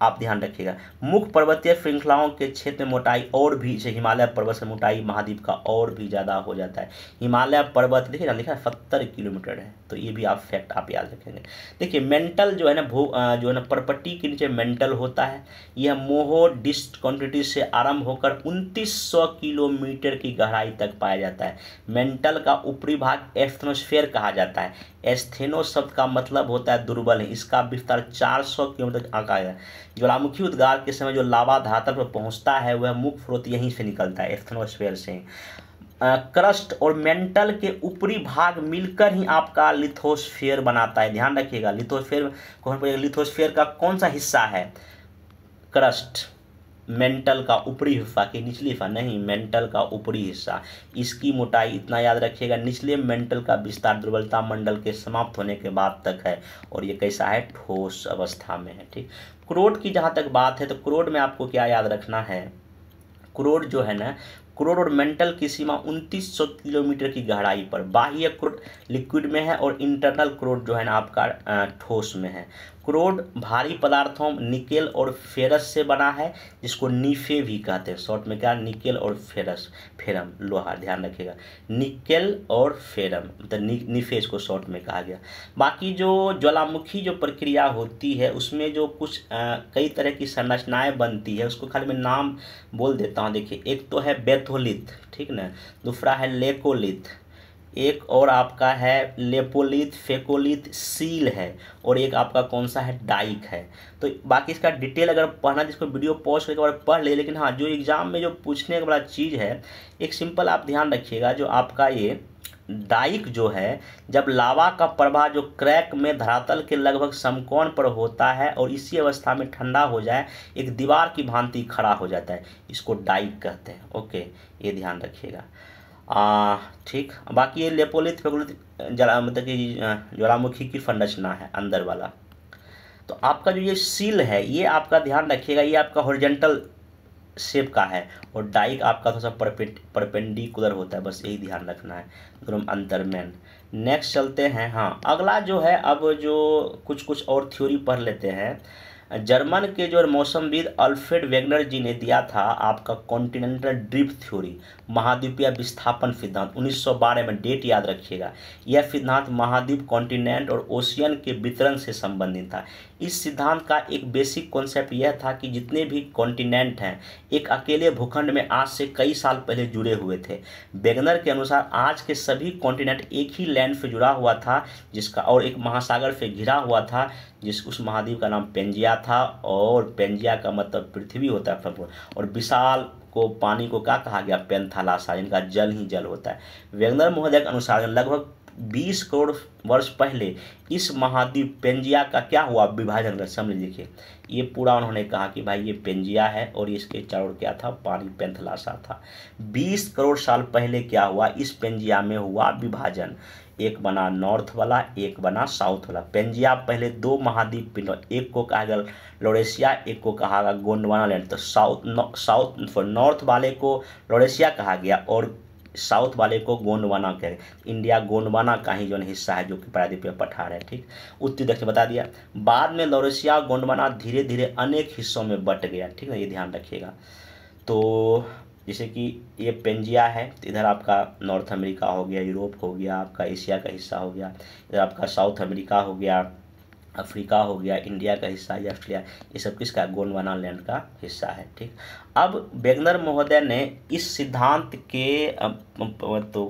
A: आप ध्यान रखिएगा मुख्य पर्वतीय श्रृंखलाओं के क्षेत्र में मोटाई और भी जैसे हिमालय पर्वत से मोटाई महाद्वीप का और भी ज़्यादा हो जाता है हिमालय पर्वत देखिए ना लिखा है सत्तर किलोमीटर है तो ये भी आप फैक्ट आप याद रखेंगे देखिए मेंटल जो है ना भू जो है ना परपट्टी के नीचे मेंटल होता है यह मोहो डिस्ट क्वान्टिटी से आरंभ होकर उनतीस किलोमीटर की गहराई तक पाया जाता है मेंटल का ऊपरी भाग एस्थनोस्फेयर कहा जाता है एस्थेनो शब्द का मतलब होता है दुर्बल है इसका विस्तार 400 किलोमीटर आका है ज्वालामुखी उद्गार के समय जो लावा धातल पर पहुंचता है वह मुख्य स्रोत यहीं से निकलता है एस्थेनोस्फेयर से क्रस्ट और मेंटल के ऊपरी भाग मिलकर ही आपका लिथोस्फेयर बनाता है ध्यान रखिएगा लिथोस्फेयर कौन पड़ेगा लिथोस्फेयर का कौन सा हिस्सा है क्रस्ट मेंटल का ऊपरी हिस्सा कि निचली हिस्सा नहीं मेंटल का ऊपरी हिस्सा इसकी मोटाई इतना याद रखिएगा निचले मेंटल का विस्तार दुर्बलता मंडल के समाप्त होने के बाद तक है और ये कैसा है ठोस अवस्था में है ठीक क्रोड की जहाँ तक बात है तो क्रोड में आपको क्या याद रखना है क्रोड जो है ना क्रोड और मेंटल की सीमा 2900 किलोमीटर की गहराई पर बाह्य क्रोड लिक्विड में है और इंटरनल क्रोड जो है ना आपका ठोस में है क्रोड भारी पदार्थों निकेल और फेरस से बना है जिसको नीफे भी कहते हैं शॉर्ट में क्या निकेल और फेरस फेरम लोहा ध्यान रखिएगा निकेल और फेरम मतलब नि, नीफे इसको शॉर्ट में कहा गया बाकी जो ज्वालामुखी जो प्रक्रिया होती है उसमें जो कुछ आ, कई तरह की संरचनाएँ बनती है उसको खाली मैं नाम बोल देता हूँ देखिए एक तो है बेथोलिथ ठीक ना दूसरा है लेकोलिथ एक और आपका है लेपोलिथ फेकोलिथ सील है और एक आपका कौन सा है डाइक है तो बाकी इसका डिटेल अगर पढ़ना जिसको वीडियो पॉज करके बार पढ़ ले लेकिन हाँ जो एग्ज़ाम में जो पूछने वाला चीज़ है एक सिंपल आप ध्यान रखिएगा जो आपका ये डाइक जो है जब लावा का प्रवाह जो क्रैक में धरातल के लगभग समकोण पर होता है और इसी अवस्था में ठंडा हो जाए एक दीवार की भांति खड़ा हो जाता है इसको डाइक कहते हैं ओके ये ध्यान रखिएगा आ, ठीक बाकी ये लेपोलिथ पेगोलिथ जला मतलब कि ज्वालामुखी की संरचना है अंदर वाला तो आपका जो ये सील है ये आपका ध्यान रखिएगा ये आपका हॉरिजेंटल शेप का है और डाइक आपका थोड़ा सा परपेंडिकुलर होता है बस यही ध्यान रखना है दोनों अंतर मैन नेक्स्ट चलते हैं हाँ अगला जो है अब जो कुछ कुछ और थ्योरी पढ़ लेते हैं जर्मन के जो मौसमविद अल्फ्रेड वेगनर जी ने दिया था आपका कॉन्टिनेंटल ड्रिप थ्योरी महाद्वीपीय विस्थापन सिद्धांत 1912 में डेट याद रखिएगा यह सिद्धांत महाद्वीप कॉन्टिनेंट और ओशियन के वितरण से संबंधित था इस सिद्धांत का एक बेसिक कॉन्सेप्ट यह था कि जितने भी कॉन्टिनेंट हैं एक अकेले भूखंड में आज से कई साल पहले जुड़े हुए थे बेगनर के अनुसार आज के सभी कॉन्टिनेंट एक ही लैंड से जुड़ा हुआ था जिसका और एक महासागर से घिरा हुआ था जिस उस महाद्वीप का नाम पेंजिया था और पेंजिया का मतलब पृथ्वी होता है और विशाल को पानी को क्या कहा गया पेंथालासा जिनका जल ही जल होता है वेगनर महोदय के अनुसार लगभग बीस करोड़ वर्ष पहले इस महाद्वीप पेंजिया का क्या हुआ विभाजन का समझ लीजिए ये पूरा उन्होंने कहा कि भाई ये पेंजिया है और इसके चारों क्या था पानी पेंथलासा था बीस करोड़ साल पहले क्या हुआ इस पेंजिया में हुआ विभाजन एक बना नॉर्थ वाला एक बना साउथ वाला पेंजिया पहले दो महाद्वीप पिंड एक को कहा गया लोरेशिया एक को कहा गया गोंडवाना लैंड तो साउथ साउथ नॉर्थ वाले को लोरेशिया कहा गया और साउथ वाले को गोंडवाना कह इंडिया गोंडवाना का ही जो हिस्सा है जो कि प्रायद्वीप पठार है ठीक उत्तरी दक्षिण बता दिया बाद में लोरेशिया गोंडवाना धीरे धीरे अनेक हिस्सों में बट गया ठीक है ये ध्यान रखिएगा तो जैसे कि ये पेंजिया है तो इधर आपका नॉर्थ अमेरिका हो गया यूरोप हो गया आपका एशिया का हिस्सा हो गया इधर आपका साउथ अमेरिका हो गया अफ्रीका हो गया इंडिया का हिस्सा या ऑस्ट्रेलिया ये सब किसका गोंडवाना लैंड का हिस्सा है ठीक अब बेगनर महोदय ने इस सिद्धांत के तो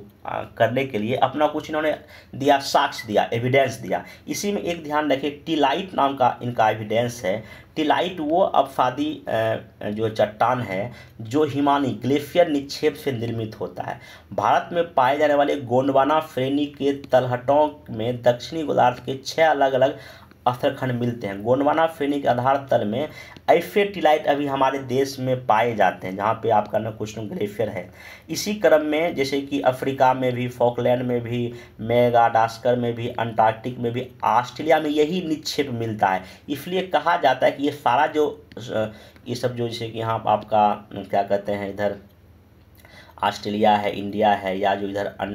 A: करने के लिए अपना कुछ इन्होंने दिया साक्ष्य दिया एविडेंस दिया इसी में एक ध्यान रखिए टीलाइट नाम का इनका एविडेंस है टीलाइट वो अपसादी जो चट्टान है जो हिमानी ग्लेशियर निक्षेप से निर्मित होता है भारत में पाए जाने वाले गोंडवाना श्रेणी के तलहटों में दक्षिणी गोदार्थ के छः अलग अलग स्थलखंड मिलते हैं गोंडवाना फेनी के आधार तल में ऐसे टिलाइट अभी हमारे देश में पाए जाते हैं जहाँ पे आपका ना कुछ ना ग्लेशियर है इसी क्रम में जैसे कि अफ्रीका में भी फॉकलैंड में भी मेगाडास्कर में भी अंटार्कटिक में भी ऑस्ट्रेलिया में यही निक्षेप मिलता है इसलिए कहा जाता है कि ये सारा जो ये सब जो जैसे कि यहाँ आपका क्या कहते हैं इधर ऑस्ट्रेलिया है इंडिया है या जो इधर अं,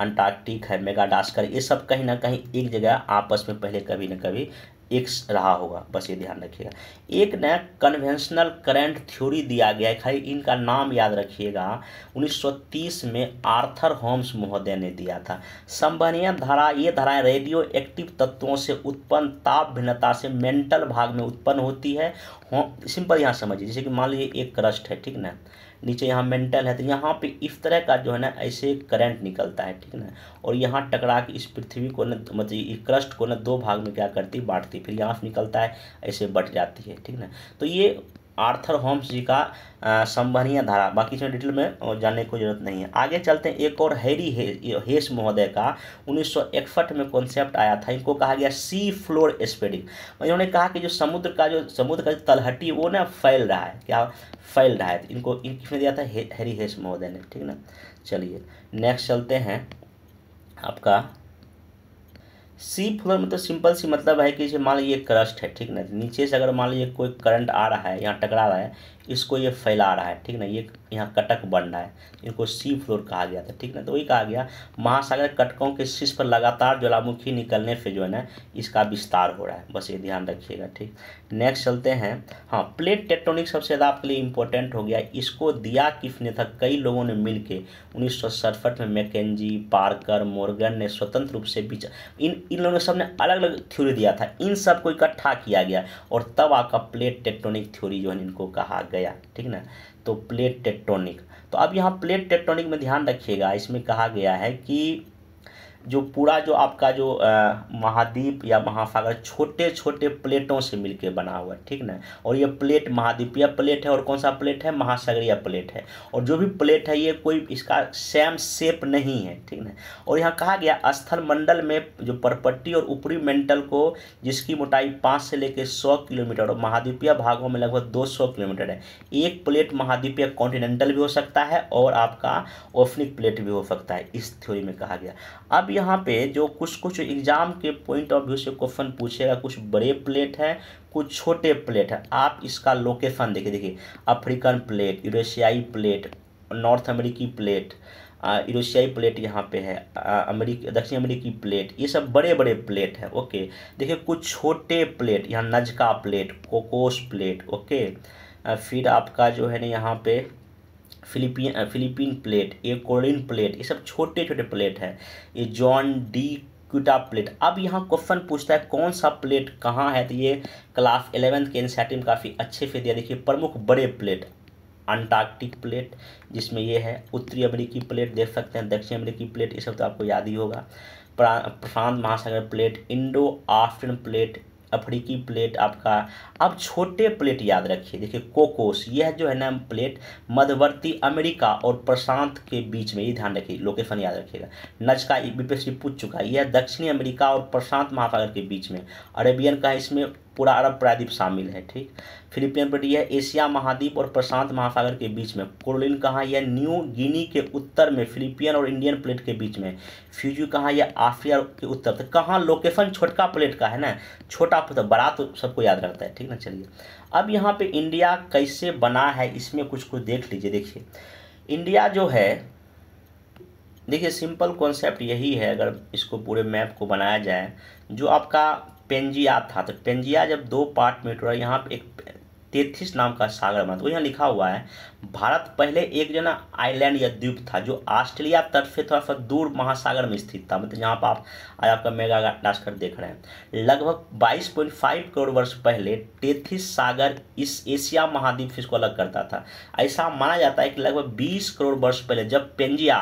A: अंटार्कटिक है मेगाडास्कर ये सब कहीं ना कहीं एक जगह आपस में पहले कभी ना कभी एक रहा होगा बस ये ध्यान रखिएगा एक नया कन्वेंशनल करंट थ्योरी दिया गया है खाली इनका नाम याद रखिएगा 1930 में आर्थर होम्स महोदय ने दिया था संभनीय धारा ये धाराएं रेडियो एक्टिव तत्वों से उत्पन्न ताप भिन्नता से मेंटल भाग में उत्पन्न होती है सिंपल यहाँ समझिए जैसे कि मान लीजिए एक क्रस्ट है ठीक ना नीचे यहाँ मेंटल है तो यहाँ पे इस तरह का जो है ना ऐसे करंट निकलता है ठीक ना और यहाँ टकरा के इस पृथ्वी को ना मतलब क्रस्ट को ना दो भाग में क्या करती बांटती फिर यहाँ से निकलता है ऐसे बट जाती है ठीक ना तो ये आर्थर होम्स जी का संभनीय धारा बाकी इसमें डिटेल में जानने की जरूरत नहीं है आगे चलते हैं एक और हैरी हेस महोदय का उन्नीस में कॉन्सेप्ट आया था इनको कहा गया सी फ्लोर स्पेडिंग इन्होंने कहा कि जो समुद्र का जो समुद्र का जो तलहटी वो ना फैल रहा है क्या फैल रहा है तो इनको इनमें दिया था हैरी हेस महोदय ने ठीक ना चलिए नेक्स्ट चलते हैं आपका सी फ्लोर तो सिंपल सी मतलब है कि जैसे मान लीजिए क्रस्ट है ठीक ना नीचे से अगर मान लीजिए कोई करंट आ रहा है यहाँ टकरा रहा है इसको ये फैला रहा है ठीक ना ये यहाँ कटक बन रहा है इनको सी फ्लोर कहा गया था ठीक ना तो वही कहा गया महासागर कटकों के शीर्ष पर लगातार ज्वालामुखी निकलने से जो है ना इसका विस्तार हो रहा है बस ये ध्यान रखिएगा ठीक नेक्स्ट चलते हैं हाँ प्लेट टेक्टोनिक सबसे ज़्यादा आपके लिए इंपॉर्टेंट हो गया इसको दिया किसने था कई लोगों ने मिल के उन्नीस में मैकेजी पार्कर मोर्गन ने स्वतंत्र रूप से बीच इन इन लोगों सब ने अलग अलग थ्योरी दिया था इन सबको इकट्ठा किया गया और तब आपका प्लेट टेक्टोनिक थ्योरी जो है इनको कहा गया ठीक ना तो प्लेट टेक्टोनिक तो अब यहाँ प्लेट टेक्टोनिक में ध्यान रखिएगा इसमें कहा गया है कि जो पूरा जो आपका जो महाद्वीप या महासागर छोटे छोटे प्लेटों से मिलकर बना हुआ है ठीक ना और ये प्लेट महाद्वीपीय प्लेट है और कौन सा प्लेट है महासागरीय प्लेट है और जो भी प्लेट है ये कोई इसका सेम शेप नहीं है ठीक ना और यहाँ कहा गया स्थल मंडल में जो परपट्टी और ऊपरी मेंटल को जिसकी मोटाई पाँच से लेकर सौ किलोमीटर और महाद्वीपीय भागों में लगभग दो सौ किलोमीटर है एक प्लेट महाद्वीपीय कॉन्टिनेंटल भी हो सकता है और आपका ओफनिक प्लेट भी हो सकता है इस थ्योरी में कहा गया अब यहाँ पे जो कुछ कुछ एग्ज़ाम के पॉइंट ऑफ व्यू से क्वेश्चन पूछेगा कुछ बड़े प्लेट है कुछ छोटे प्लेट है आप इसका लोकेशन देखिए देखिए अफ्रीकन प्लेट यूरेशियाई प्लेट नॉर्थ अमेरिकी प्लेट यूरोशियाई प्लेट यहाँ पे है अमेरिक दक्षिण अमेरिकी प्लेट ये सब बड़े बड़े प्लेट है ओके देखिए कुछ छोटे प्लेट यहाँ Nazca plate Cocos plate okay फिर आपका जो है ना यहाँ पे फिलिपिन फिलिपिन प्लेट ये कोरिन प्लेट ये सब छोटे छोटे प्लेट है ये जॉन डी क्यूटा प्लेट अब यहाँ क्वेश्चन पूछता है कौन सा प्लेट कहाँ है तो ये क्लास एलेवेंथ के एनसीईआरटी में काफ़ी अच्छे फिर दिया देखिए प्रमुख बड़े प्लेट अंटार्कटिक प्लेट जिसमें ये है उत्तरी अमेरिकी प्लेट देख सकते हैं दक्षिण अमेरिकी प्लेट ये सब तो आपको याद ही होगा प्रशांत महासागर प्लेट इंडो आफ्रिकन प्लेट अफ्रीकी प्लेट आपका अब छोटे प्लेट याद रखिए देखिए कोकोस यह जो है ना प्लेट मध्यवर्ती अमेरिका और प्रशांत के बीच में ये ध्यान रखिए लोकेशन याद रखिएगा नज का बीपीएससी पूछ चुका है यह दक्षिणी अमेरिका और प्रशांत महासागर के बीच में अरेबियन का इसमें पूरा अरब प्रायद्वीप शामिल है ठीक फिलिपियन बेट यह एशिया महाद्वीप और प्रशांत महासागर के बीच में कोरोलिन कहाँ यह न्यू गिनी के उत्तर में फिलिपियन और इंडियन प्लेट के बीच में फ्यूजू कहाँ यह आफ्रिया के उत्तर तो कहाँ लोकेशन छोटका प्लेट का है ना छोटा तो बड़ा तो सबको याद रखता है ठीक ना चलिए अब यहाँ पर इंडिया कैसे बना है इसमें कुछ कुछ देख लीजिए देखिए इंडिया जो है देखिए सिंपल कॉन्सेप्ट यही है अगर इसको पूरे मैप को बनाया जाए जो आपका पेंजिया था तो पेंजिया जब दो पार्ट में टूटा यहाँ पे एक तेथिस नाम का सागर बना तो यहाँ लिखा हुआ है भारत पहले एक जो ना आइलैंड या द्वीप था जो ऑस्ट्रेलिया तट से थोड़ा सा दूर महासागर में स्थित था मतलब यहाँ पर आप आज आपका मेगा डास्कर देख रहे हैं लगभग 22.5 करोड़ वर्ष पहले तेथिस सागर इस एशिया महाद्वीप से इसको अलग करता था ऐसा माना जाता है कि लगभग बीस करोड़ वर्ष पहले जब पेंजिया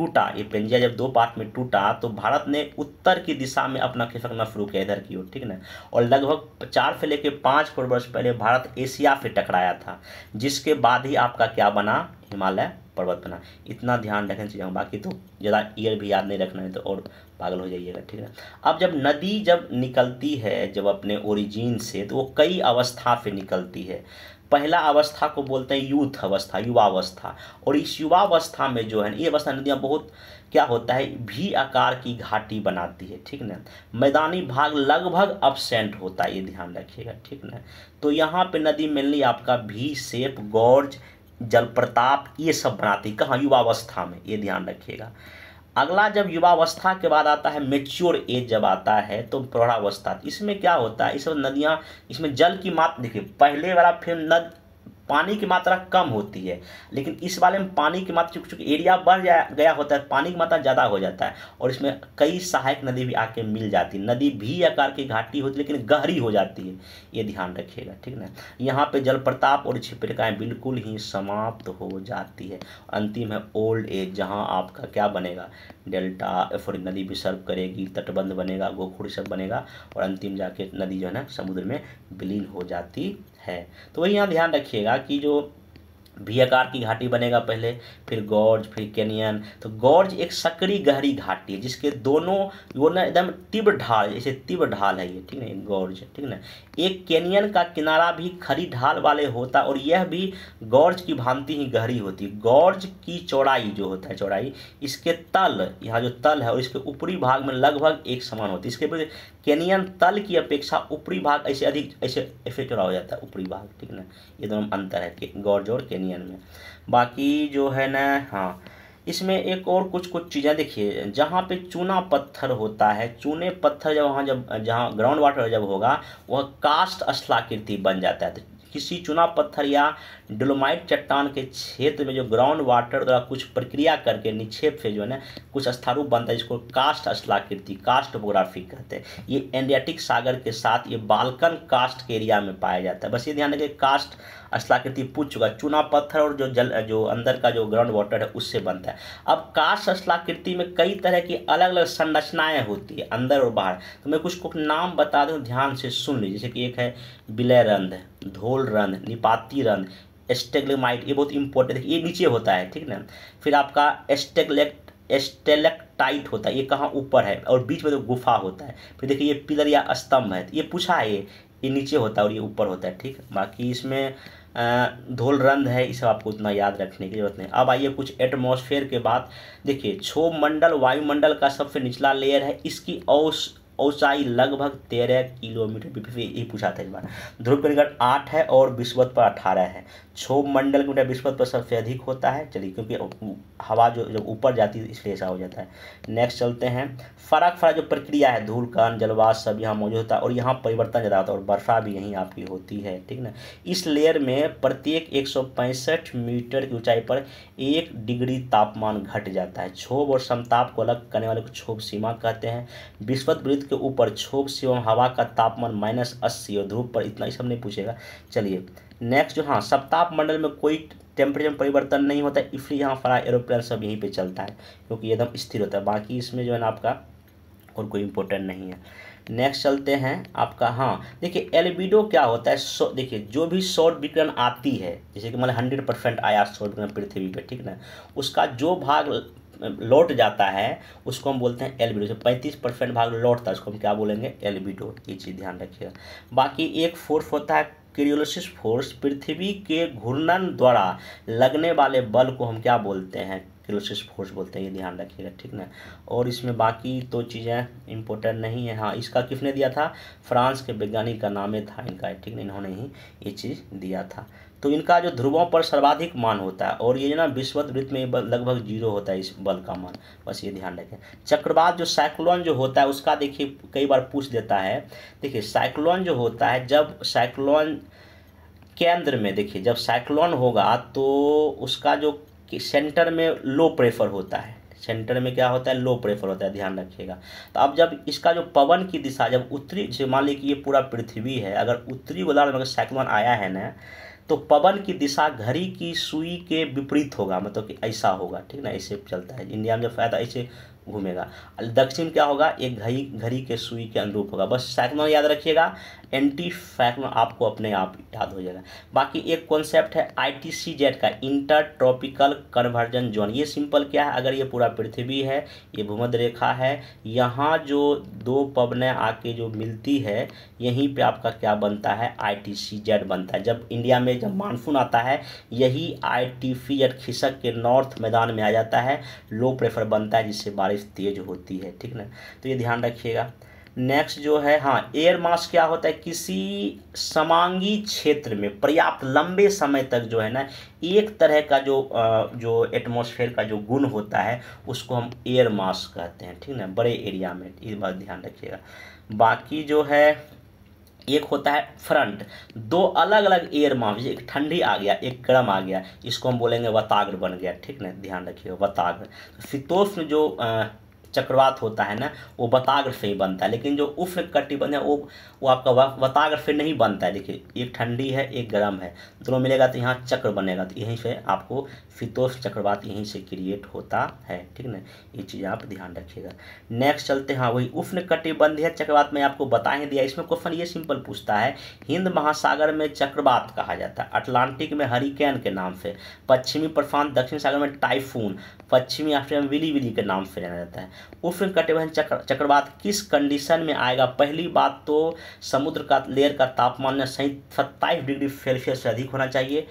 A: टूटा ये पेंजिया जब दो पार्ट में टूटा तो भारत ने उत्तर की दिशा में अपना खिसकना शुरू किया इधर की ओर ठीक ना और लगभग चार से लेकर पाँच करोड़ वर्ष पहले भारत एशिया से टकराया था जिसके बाद ही आपका क्या बना हिमालय पर्वत बना इतना ध्यान रखना चाहिए बाकी तो ज़्यादा ईयर भी याद नहीं रखना है तो और पागल हो जाइएगा ठीक है अब जब नदी जब निकलती है जब अपने ओरिजिन से तो वो कई अवस्था पे निकलती है पहला अवस्था को बोलते हैं यूथ अवस्था युवावस्था और इस युवावस्था में जो है ये अवस्था नदियाँ बहुत क्या होता है भी आकार की घाटी बनाती है ठीक ना मैदानी भाग लगभग अपसेंट होता है ये ध्यान रखिएगा ठीक ना तो यहाँ पे नदी मेनली आपका भी सेप गौर्ज जलप्रताप ये सब बनाती है कहाँ युवावस्था में ये ध्यान रखिएगा अगला जब युवावस्था के बाद आता है मेच्योर एज जब आता है तो प्रौढ़ावस्था इसमें क्या होता है इस नदियाँ इसमें जल की मात्रा देखिए पहले वाला फिल्म नद पानी की मात्रा कम होती है लेकिन इस वाले में पानी की मात्रा चूँकि एरिया बढ़ गया होता है पानी की मात्रा ज़्यादा हो जाता है और इसमें कई सहायक नदी भी आके मिल जाती है नदी भी आकार की घाटी होती है लेकिन गहरी हो जाती है ये ध्यान रखिएगा ठीक ना यहाँ पर जल प्रताप और छिपरिकाएँ बिल्कुल ही समाप्त हो जाती है अंतिम है ओल्ड एज जहाँ आपका क्या बनेगा डेल्टा फिर नदी भी सर्व करेगी तटबंध बनेगा गोखुड़ी सब बनेगा और अंतिम जाके नदी जो है ना समुद्र में विलीन हो जाती है तो वही यहाँ ध्यान रखिएगा कि जो भी आकार की घाटी बनेगा पहले फिर गौर्ज फिर कैनियन तो गौर्ज एक सकरी गहरी घाटी है जिसके दोनों वो ना एकदम तीव्र ढाल जैसे तीव्र ढाल है ये ठीक है गौर्ज ठीक है ना एक कैनियन का किनारा भी खरी ढाल वाले होता और यह भी गौर्ज की भांति ही गहरी होती गौर्ज की चौड़ाई जो होता है चौड़ाई इसके तल यहाँ जो तल है और इसके ऊपरी भाग में लगभग एक समान होती है इसके केनियन तल की अपेक्षा ऊपरी भाग ऐसे अधिक ऐसे ऐसे चौड़ा हो जाता है ऊपरी भाग ठीक ना ये दोनों अंतर है गौरजोर केनियन में बाकी जो है ना हाँ इसमें एक और कुछ कुछ चीज़ें देखिए जहाँ पे चूना पत्थर होता है चूने पत्थर जब वहाँ जब जहाँ ग्राउंड वाटर जब होगा वह कास्ट अस्थलाकृति बन जाता है तो किसी चुना पत्थर या डोलोमाइट चट्टान के क्षेत्र में जो ग्राउंड वाटर द्वारा कुछ प्रक्रिया करके निक्षेप से जो है ना कुछ स्थारूप बनता है जिसको कास्ट स्थलाकृति कास्ट बोग्राफी कहते हैं ये एंडियाटिक सागर के साथ ये बालकन कास्ट के एरिया में पाया जाता है बस ये ध्यान रखें कास्ट असलाकृति पूछ चुका चूना पत्थर और जो जल जो अंदर का जो ग्राउंड वाटर है उससे बनता है अब काश असलाकृति में कई तरह की अलग अलग संरचनाएं होती है अंदर और बाहर तो मैं कुछ कुछ नाम बता दूँ ध्यान से सुन लीजिए जैसे कि एक है बिलय रंध धोल रंध निपाती रंध एस्टेग्लेमाइट ये बहुत इंपॉर्टेंट है ये नीचे होता है ठीक ना फिर आपका एस्टेग्लेक्ट एस्टेलेक्टाइट होता है ये कहाँ ऊपर है और बीच में तो गुफा होता है फिर देखिए ये पिलर या स्तंभ है ये पूछा है ये ये नीचे होता है और ये ऊपर होता है ठीक बाकी इसमें धोल रंध है इसे आपको उतना याद रखने की जरूरत नहीं अब आइए कुछ एटमॉस्फेयर के बाद देखिए छोभ मंडल वायुमंडल का सबसे निचला लेयर है इसकी औस ऊंचाई लगभग तेरह किलोमीटर ये पूछा था इस बार ध्रुव के निकट आठ है और विश्वत पर अठारह है क्षोभ मंडल के विश्वत पर सबसे अधिक होता है चलिए क्योंकि हवा जो जब ऊपर जाती है इसलिए ऐसा हो जाता है नेक्स्ट चलते हैं फराक फरा जो प्रक्रिया है धूल कान जलवास सब यहाँ मौजूद होता है और यहाँ परिवर्तन ज़्यादा होता है और वर्षा भी यहीं आपकी होती है ठीक ना इस लेयर में प्रत्येक एक मीटर की ऊंचाई पर एक डिग्री तापमान घट जाता है क्षोभ और समताप को अलग करने वाले को क्षोभ सीमा कहते हैं विश्वत वृद्ध के ऊपर छोक से एवं हवा का तापमान माइनस अस्सी और ध्रुव पर इतना ही सब नहीं पूछेगा चलिए नेक्स्ट जो हाँ सप्ताप मंडल में कोई टेम्परेचर में परिवर्तन नहीं होता इसलिए यहाँ फ्लाई एरोप्लेन सब यहीं पर चलता है क्योंकि एकदम स्थिर होता है बाकी इसमें जो है ना आपका और कोई इम्पोर्टेंट नहीं है नेक्स्ट चलते हैं आपका हाँ देखिए एलबीडो क्या होता है सो देखिए जो भी शॉर्ट विकिरण आती है जैसे कि मतलब हंड्रेड परसेंट आया शॉर्ट विकिरण पृथ्वी पे ठीक ना उसका जो भाग लौट जाता है उसको हम बोलते हैं एलबीडो जैसे पैंतीस परसेंट भाग लौटता है उसको हम क्या बोलेंगे एलबीडो ये चीज़ ध्यान रखिएगा बाकी एक फोर्स होता है क्रियोलोसिस फोर्स पृथ्वी के घूर्णन द्वारा लगने वाले बल को हम क्या बोलते हैं क्रियोलोसिस फोर्स बोलते हैं ये ध्यान रखिएगा ठीक ना और इसमें बाकी तो चीज़ें इंपॉर्टेंट नहीं है हाँ इसका किसने दिया था फ्रांस के वैज्ञानिक का नाम था इनका ठीक ना इन्होंने ही ये चीज़ दिया था तो इनका जो ध्रुवों पर सर्वाधिक मान होता है और ये ना विश्वत वृत्त में लगभग जीरो होता है इस बल का मान बस ये ध्यान रखें चक्रवात जो साइक्लोन जो होता है उसका देखिए कई बार पूछ देता है देखिए साइक्लोन जो होता है जब साइक्लोन केंद्र में देखिए जब साइक्लोन होगा तो उसका जो सेंटर में लो प्रेफर होता है सेंटर में क्या होता है लो प्रेफर होता है ध्यान रखिएगा तो अब जब इसका जो पवन की दिशा जब उत्तरी मान लीजिए कि ये पूरा पृथ्वी है अगर उत्तरी गोलार्ध में अगर साइक्लोन आया है ना तो पवन की दिशा घड़ी की सुई के विपरीत होगा मतलब कि ऐसा होगा ठीक ना ऐसे चलता है इंडिया में जब फायदा ऐसे घूमेगा दक्षिण क्या होगा एक घड़ी घड़ी के सुई के अनुरूप होगा बस साथ याद रखिएगा एंटी फैक्ट में आपको अपने आप याद हो जाएगा बाकी एक कॉन्सेप्ट है आई का इंटर ट्रॉपिकल कन्वर्जन जोन ये सिंपल क्या है अगर ये पूरा पृथ्वी है ये भूमध्य रेखा है यहाँ जो दो पवनें आके जो मिलती है यहीं पे आपका क्या बनता है आई बनता है जब इंडिया में जब मानसून आता है यही आई खिसक के नॉर्थ मैदान में आ जाता है लो प्रेफर बनता है जिससे बारिश तेज होती है ठीक ना तो ये ध्यान रखिएगा नेक्स्ट जो है हाँ एयर मास क्या होता है किसी समांगी क्षेत्र में पर्याप्त लंबे समय तक जो है ना एक तरह का जो जो एटमॉस्फेयर का जो गुण होता है उसको हम एयर मास कहते हैं ठीक ना बड़े एरिया में इस बात ध्यान रखिएगा बाकी जो है एक होता है फ्रंट दो अलग अलग एयर मास एक ठंडी आ गया एक गर्म आ गया इसको हम बोलेंगे वताग्र बन गया ठीक ना ध्यान रखिएगा वताग्र शीतोष्ण तो जो आ, चक्रवात होता है ना वो बताग्र से ही बनता है लेकिन जो उष्ण कटिबंध है वो वो आपका वताग्र से नहीं बनता है देखिए एक ठंडी है एक गर्म है दोनों मिलेगा तो यहाँ चक्र बनेगा तो यहीं से आपको फितोष चक्रवात यहीं से क्रिएट होता है ठीक ना ये चीज़ आप ध्यान रखिएगा नेक्स्ट चलते हैं हाँ, वही उफ्न कटिबंधीय चक्रवात में आपको बता ही दिया इसमें क्वेश्चन ये सिंपल पूछता है हिंद महासागर में चक्रवात कहा जाता है अटलांटिक में हरिकेन के नाम से पश्चिमी प्रशांत दक्षिण सागर में टाइफून पश्चिमी अफ्रीका में विली विली के नाम से जाना जाता है उफ्न कटिबंधीय चक्र चक्रवात किस कंडीशन में आएगा पहली बात तो समुद्र का लेयर का तापमान सत्ताईस डिग्री सेल्सियस से अधिक होना चाहिए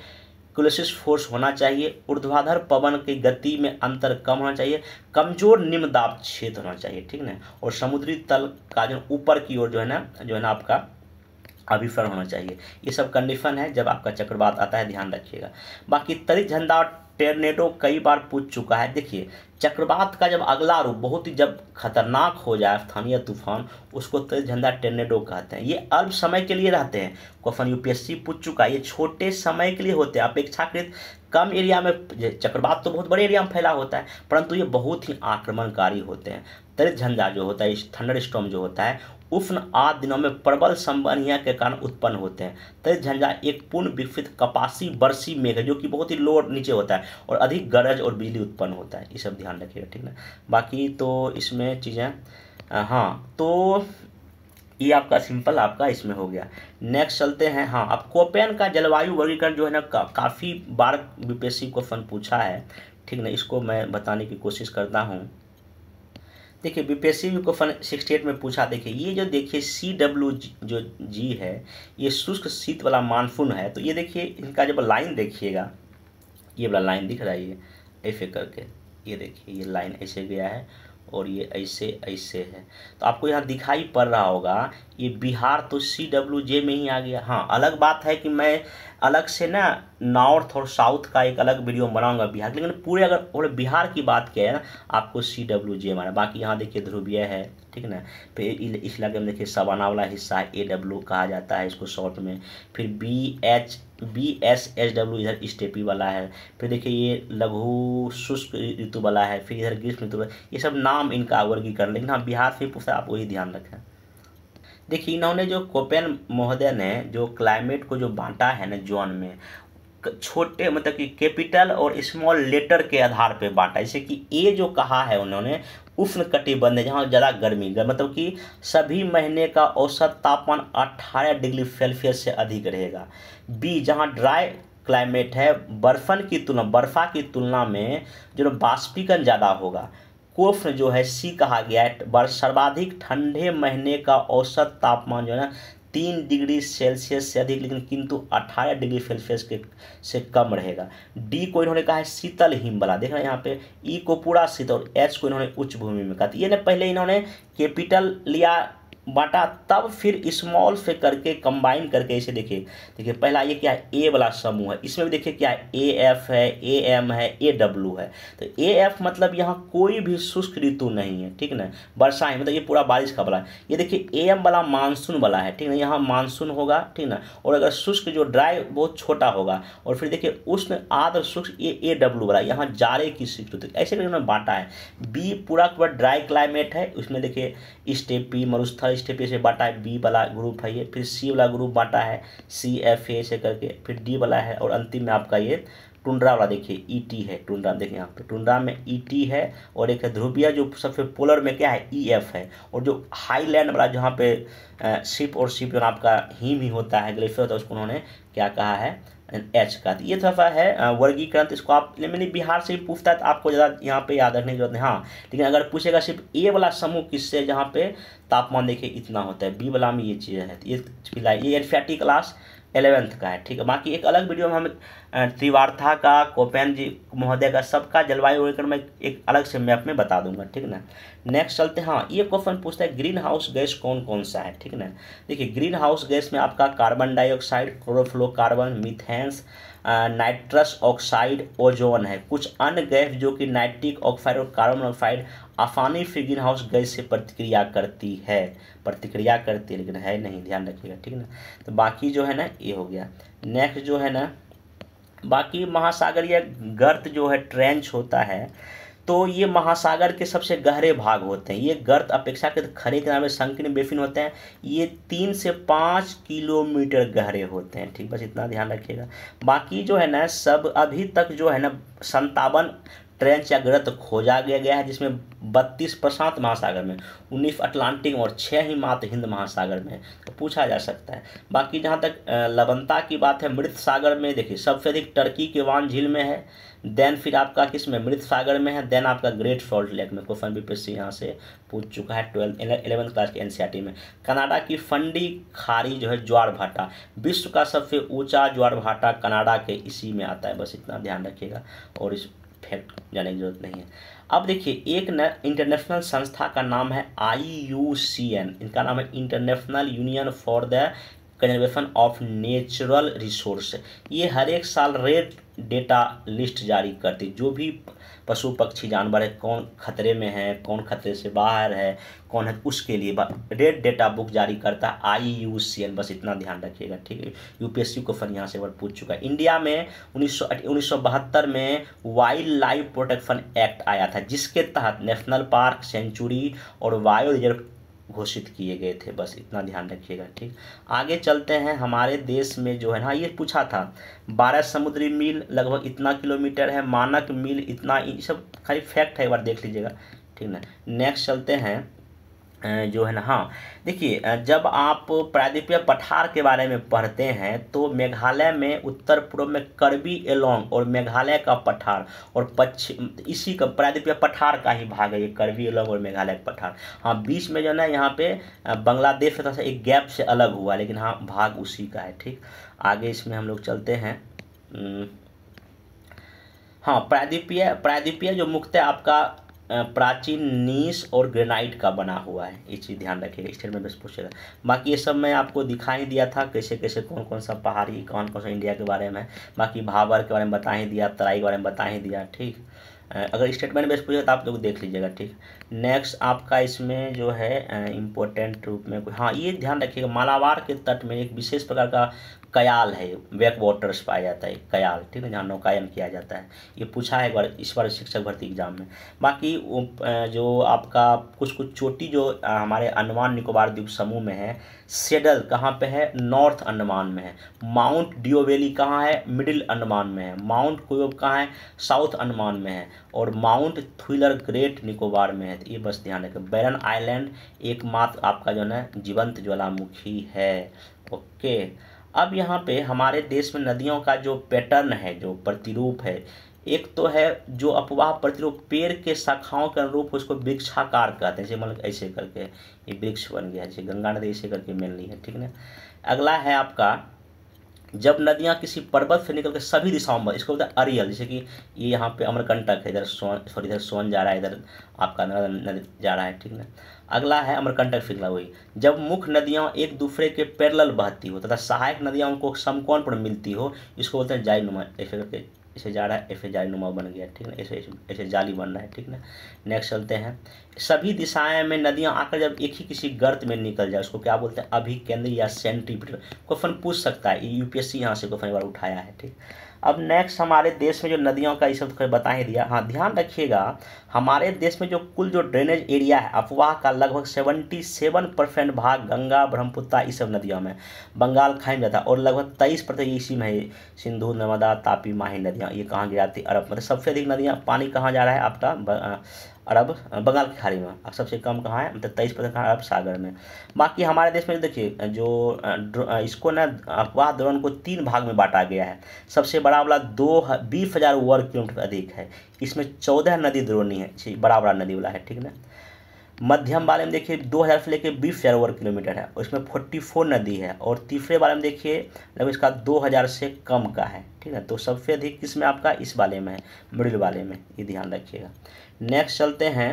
A: क्लोसिस फोर्स होना चाहिए ऊर्ध्वाधर पवन की गति में अंतर कम होना चाहिए कमजोर निम्न दाब क्षेत्र होना चाहिए ठीक ना और समुद्री तल का जो ऊपर की ओर जो है ना जो है ना आपका अभिफर होना चाहिए ये सब कंडीशन है जब आपका चक्रवात आता है ध्यान रखिएगा बाकी तरी झंडा टेरनेडो कई बार पूछ चुका है देखिए चक्रवात का जब अगला रूप बहुत ही जब खतरनाक हो जाए स्थानीय तूफान उसको तेज झंडा टेरनेडो कहते हैं ये अल्प समय के लिए रहते हैं क्वेश्चन यूपीएससी पूछ चुका है ये छोटे समय के लिए होते हैं अपेक्षाकृत कम एरिया में चक्रवात तो बहुत बड़े एरिया में फैला होता है परंतु ये बहुत ही आक्रमणकारी होते हैं तेज झंझा जो होता है थंडर स्टॉम जो होता है उष्ण आदि दिनों में प्रबल संबनिया के कारण उत्पन्न होते हैं तेज झंझा एक पूर्ण विकसित कपासी बरसी मेघ है जो कि बहुत ही लोअर नीचे होता है और अधिक गरज और बिजली उत्पन्न होता है ये सब ध्यान रखिएगा ठीक है बाकी तो इसमें चीज़ें हाँ तो ये आपका सिंपल आपका इसमें हो गया नेक्स्ट चलते हैं हाँ अब कोपेन का जलवायु वर्गीकरण जो है ना का, काफ़ी बार बीपीएससी क्वेश्चन पूछा है ठीक ना इसको मैं बताने की कोशिश करता हूँ देखिए बीपीएससी भी क्वेश्चन सिक्सटी एट में पूछा देखिए ये जो देखिए सी डब्ल्यू जो जी है ये शुष्क शीत वाला मानसून है तो ये देखिए इनका जब लाइन देखिएगा ये वाला लाइन दिख रहा है ये ऐसे करके ये देखिए ये लाइन ऐसे गया है और ये ऐसे ऐसे है तो आपको यहाँ दिखाई पड़ रहा होगा ये बिहार तो सी डब्ल्यू जे में ही आ गया हाँ अलग बात है कि मैं अलग से ना नॉर्थ और साउथ का एक अलग वीडियो बनाऊंगा बिहार लेकिन पूरे अगर पूरे बिहार की बात किया है ना आपको सी डब्ल्यू जे माना बाकी यहाँ देखिए ध्रुवीय है ठीक है ना फिर इस इलाके में देखिए सवाना वाला हिस्सा है ए डब्ल्यू कहा जाता है इसको शॉर्ट में फिर B H B S H W इधर स्टेपी वाला है फिर देखिए ये लघु शुष्क ऋतु वाला है फिर इधर ग्रीष्म ऋतु वाला ये सब नाम इनका वर्गीकरण लेकिन हाँ बिहार से पूछा आप वही ध्यान रखें देखिए इन्होंने जो कोपेन महोदय ने जो क्लाइमेट को जो बांटा है ना जोन में छोटे मतलब कि कैपिटल और स्मॉल लेटर के आधार पे बांटा जैसे कि ए जो कहा है उन्होंने उष्ण कटिबंध जहाँ ज़्यादा गर्मी मतलब कि सभी महीने का औसत तापमान 18 डिग्री सेल्सियस से अधिक रहेगा बी जहाँ ड्राई क्लाइमेट है बर्फन की तुलना बर्फा की तुलना में जो बाष्पीकरण ज़्यादा होगा कोफ्न जो है सी कहा गया है सर्वाधिक ठंडे महीने का औसत तापमान जो है ना तीन डिग्री सेल्सियस से अधिक लेकिन किंतु अठारह डिग्री सेल्सियस के से कम रहेगा डी को इन्होंने कहा है शीतल हिमबला देख रहे हैं यहाँ पे ई e को पूरा शीतल और एच को इन्होंने उच्च भूमि में कहा था तो ये पहले इन्होंने कैपिटल लिया बटा तब फिर स्मॉल से करके कंबाइन करके इसे देखिए देखिए पहला ये क्या है ए वाला समूह है इसमें भी देखिए क्या है ए एफ है ए एम है ए डब्ल्यू है तो ए एफ मतलब यहाँ कोई भी शुष्क ऋतु नहीं है ठीक ना है मतलब ये पूरा बारिश का वाला है ये देखिए ए एम वाला मानसून वाला है ठीक ना यहाँ मानसून होगा ठीक ना और अगर शुष्क जो ड्राई बहुत छोटा होगा और फिर देखिए उष्ण आदर शुष्क ये ए डब्ल्यू वाला यहाँ जाड़े की शुष्क ऋतु ऐसे करके उन्होंने बांटा है बी पूरा पूरा ड्राई क्लाइमेट है उसमें देखिए स्टेपी मरुस्थल स्टेप इसे बांटा है बी वाला ग्रुप है ये फिर सी वाला ग्रुप बांटा है सी एफ ए से करके फिर डी वाला है और अंतिम में आपका ये टुंड्रा वाला देखिए ई e टी है टुंड्रा देखिए यहाँ पे टुंड्रा में ई e टी है और एक है ध्रुवीय जो सबसे पोलर में क्या है ई e, एफ है और जो हाईलैंड वाला जहाँ पे शिप और शिप जो आपका हीम ही होता है ग्लेशियर होता है उसको उन्होंने क्या कहा है एच का तो ये थोड़ा सा है वर्गीकरण तो इसको आप मैंने बिहार से भी पूछता है तो आपको ज़्यादा यहाँ पे याद रखने की जरूरत है हाँ लेकिन अगर पूछेगा सिर्फ ए वाला समूह किससे जहाँ पे तापमान देखिए इतना होता है बी वाला में ये तो चीज़ है ये ये एनफियाटी क्लास एलेवेंथ का है ठीक है बाकी एक अलग वीडियो में हम त्रिवार्था का कोपेन जी महोदय का सबका जलवायु वर्गीकरण मैं एक अलग से मैप में बता दूंगा ठीक ना नेक्स्ट चलते हाँ ये क्वेश्चन पूछता है ग्रीन हाउस गैस कौन कौन सा है ठीक ना देखिए ग्रीन हाउस गैस में आपका carbon dioxide chlorofluorocarbon methanes nitrous oxide ozone है कुछ अन्य गैस जो कि नाइट्रिक ऑक्साइड और कार्बन ऑक्साइड आसानी से ग्रीन हाउस गैस से प्रतिक्रिया करती है प्रतिक्रिया करती है लेकिन है नहीं ध्यान रखिएगा ठीक ना तो बाकी जो है ना ये हो गया नेक्स्ट जो है ना बाकी महासागरीय गर्त जो है ट्रेंच होता है तो ये महासागर के सबसे गहरे भाग होते हैं ये गर्त अपेक्षाकृत खरे के नाम संकीर्ण बेफिन होते हैं ये तीन से पाँच किलोमीटर गहरे होते हैं ठीक बस इतना ध्यान रखिएगा बाकी जो है ना सब अभी तक जो है ना संतावन ट्रेंच या ग्रत खोजा गया गया है जिसमें बत्तीस प्रशांत महासागर में उन्नीस अटलांटिक और छः ही मात्र हिंद महासागर में तो पूछा जा सकता है बाकी जहाँ तक लवंता की बात है मृत सागर में देखिए सबसे अधिक टर्की के वान झील में है देन फिर आपका किस में मृत सागर में है देन आपका ग्रेट सॉल्ट लेक में क्वेश्चन बीपीएससी यहाँ से पूछ चुका है ट्वेल्थ इलेवंथ क्लास के एन में कनाडा की फंडी खारी जो है ज्वार भाटा विश्व का सबसे ऊंचा ज्वार भाटा कनाडा के इसी में आता है बस इतना ध्यान रखिएगा और इस फेक्ट जाने की जरूरत नहीं है अब देखिए एक न इंटरनेशनल संस्था का नाम है आई यू सी एन इनका नाम है international union for the conservation of natural resource ये हर एक साल रेड डेटा लिस्ट जारी करती जो भी पशु पक्षी जानवर है कौन खतरे में है कौन खतरे से बाहर है कौन है उसके लिए रेड डेटा बुक जारी करता है आई यू सी एन बस इतना ध्यान रखिएगा ठीक है यूपीएससी फन यहाँ से बार पूछ चुका है इंडिया में उन्नीस उन्नीस में वाइल्ड लाइफ प्रोटेक्शन एक्ट आया था जिसके तहत नेशनल पार्क सेंचुरी और वायो रिजर्व घोषित किए गए थे बस इतना ध्यान रखिएगा ठीक आगे चलते हैं हमारे देश में जो है ना ये पूछा था बारह समुद्री मील लगभग इतना किलोमीटर है मानक मील इतना सब खाली फैक्ट है एक बार देख लीजिएगा ठीक ना नेक्स्ट चलते हैं जो है ना हाँ देखिए जब आप प्रायद्वीपीय पठार के बारे में पढ़ते हैं तो मेघालय में उत्तर पूर्व में करबी एलोंग और मेघालय का पठार और पश्चिम इसी का प्रायद्वीपीय पठार का ही भाग है ये करबी एलोंग और मेघालय का पठार हाँ बीच में जो है ना यहाँ पे बांग्लादेश से थोड़ा सा एक गैप से अलग हुआ लेकिन हाँ भाग उसी का है ठीक आगे इसमें हम लोग चलते हैं हाँ प्रायद्वीपीय प्रायद्वीपीय जो मुख्य आपका प्राचीन नीस और ग्रेनाइट का बना हुआ है ये चीज़ ध्यान रखिएगा स्टेटमेंट में पूछेगा बाकी ये सब मैं आपको दिखा ही दिया था कैसे कैसे कौन कौन सा पहाड़ी कौन कौन सा इंडिया के बारे में बाकी भाबर के बारे में बता ही दिया तराई के बारे में बता ही दिया ठीक अगर स्टेटमेंट बेस पूछेगा तो आप लोग देख लीजिएगा ठीक नेक्स्ट आपका इसमें जो है इम्पोर्टेंट रूप में हाँ ये ध्यान रखिएगा मालाबार के तट में एक विशेष प्रकार का कयाल है बैक वाटर्स पाया जाता है कयाल ठीक है जहाँ नौकायन किया जाता है ये पूछा है बार इस बार शिक्षक भर्ती एग्जाम में बाकी जो आपका कुछ कुछ चोटी जो हमारे अंडमान निकोबार द्वीप समूह में है सेडल कहाँ पे है नॉर्थ अंडमान में है माउंट डिओवेली कहाँ है मिडिल अंडमान में है माउंट कोयोब कहाँ है साउथ अंडमान में है और माउंट थ्विलर ग्रेट निकोबार में है तो ये बस ध्यान रखें बैरन आइलैंड एकमात्र आपका जो है जीवंत ज्वालामुखी है ओके अब यहाँ पे हमारे देश में नदियों का जो पैटर्न है जो प्रतिरूप है एक तो है जो अपवाह प्रतिरूप पेड़ के शाखाओं के अनुरूप उसको वृक्षाकार कहते हैं जैसे मतलब ऐसे करके ये वृक्ष बन गया जैसे गंगा नदी ऐसे करके मेनली है ठीक है अगला है आपका जब नदियाँ किसी पर्वत से निकल कर सभी दिशाओं में इसको बोलते हैं अरियल जैसे कि ये यहाँ पे अमरकंटक है इधर सोन सॉरी इधर सोन जा रहा है इधर आपका नदी जा रहा है ठीक है अगला है अमरकंटक श्रृंखला हुई जब मुख्य नदियाँ एक दूसरे के पैरल बहती हो तथा सहायक नदियाँ उनको समकोण पर मिलती हो इसको बोलते हैं जाय नुमा ऐसे करके इसे जा रहा है ऐसे जाली नुमा बन गया ठीक ना ऐसे ऐसे जाली बन रहा है ठीक ना नेक्स्ट चलते हैं सभी दिशाएं में नदियां आकर जब एक ही किसी गर्त में निकल जाए उसको क्या बोलते हैं अभी केंद्र या सेंट्रीपिटल क्वेश्चन पूछ सकता है यूपीएससी यहाँ से क्वेश्चन एक बार उठाया है ठीक अब नेक्स्ट हमारे देश में जो नदियों का ये सब बताए दिया हाँ ध्यान रखिएगा हमारे देश में जो कुल जो ड्रेनेज एरिया है अफवाह का लगभग 77 परसेंट भाग गंगा ब्रह्मपुत्र इस सब नदियों में बंगाल खाई में जाता है और लगभग तेईस प्रतिशत इसी में है सिंधु नर्मदा तापी माही नदियाँ ये कहाँ गिराती अरब मतलब सबसे अधिक नदियाँ पानी कहाँ जा रहा है आपका अरब बंगाल की खाड़ी में अब सबसे कम कहाँ है मतलब तेईस प्रतिशत अरब सागर में बाकी हमारे देश में देखिए जो इसको ना अफवाह दौरान को तीन भाग में बांटा गया है सबसे बड़ा वाला दो बीस हज़ार वर्ग किलोमीटर अधिक है इसमें चौदह नदी द्रोणी नहीं है छी बड़ा बड़ा नदी वाला है ठीक है मध्यम वाले में देखिए 2000 से लेकर बीस हज़ार वर्ग किलोमीटर है उसमें 44 नदी है और तीसरे वाले में देखिए लगभग मतलब इसका 2000 से कम का है ठीक है तो सबसे अधिक किस में आपका इस वाले में है मिडिल वाले में ये ध्यान रखिएगा नेक्स्ट चलते हैं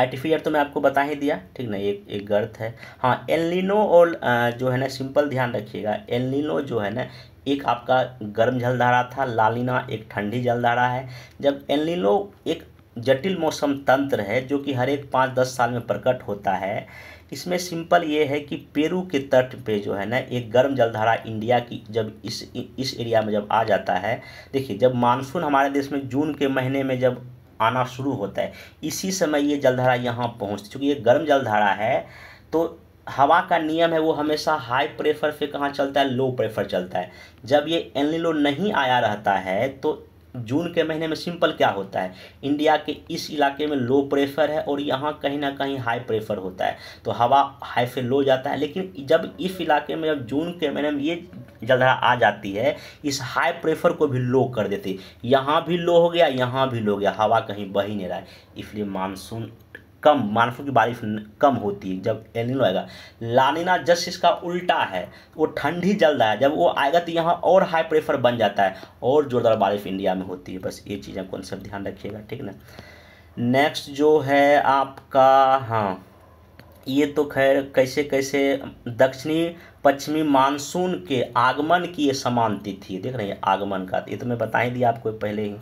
A: आर्टिफिशियल तो मैं आपको बता ही दिया ठीक ना एक एक गर्थ है हाँ एलिनो और जो है ना सिंपल ध्यान रखिएगा एलिनो जो है ना एक आपका गर्म जलधारा था लालिना एक ठंडी जलधारा है जब एलिनो एक जटिल मौसम तंत्र है जो कि हर एक पाँच दस साल में प्रकट होता है इसमें सिंपल ये है कि पेरू के तट पे जो है ना एक गर्म जलधारा इंडिया की जब इस इस एरिया में जब आ जाता है देखिए जब मानसून हमारे देश में जून के महीने में जब आना शुरू होता है इसी समय ये जलधारा यहाँ पहुँचती चूँकि ये गर्म जलधारा है तो हवा का नियम है वो हमेशा हाई प्रेफर पे कहाँ चलता है लो प्रेफर चलता है जब ये एनलिलो नहीं आया रहता है तो जून के महीने में सिंपल क्या होता है इंडिया के इस इलाके में लो प्रेशर है और यहाँ कहीं ना कहीं हाई प्रेशर होता है तो हवा हाई से लो जाता है लेकिन जब इस इलाके में जब जून के महीने में ये जलधारा आ जाती है इस हाई प्रेशर को भी लो कर देती है यहाँ भी लो हो गया यहाँ भी लो हो गया हवा कहीं बह ही नहीं रहा है इसलिए मानसून कम मानसून की बारिश कम होती है जब एलिनो आएगा लानिना जस्ट इसका उल्टा है वो ठंडी रहा है जब वो आएगा तो यहाँ और हाई प्रेशर बन जाता है और जोरदार बारिश इंडिया में होती है बस ये चीज़ आपको कॉन्सेप्ट ध्यान रखिएगा ठीक ना नेक्स्ट जो है आपका हाँ ये तो खैर कैसे कैसे दक्षिणी पश्चिमी मानसून के आगमन की ये समान तिथि देख रहे हैं आगमन का ये तो मैं बता ही दिया आपको पहले ही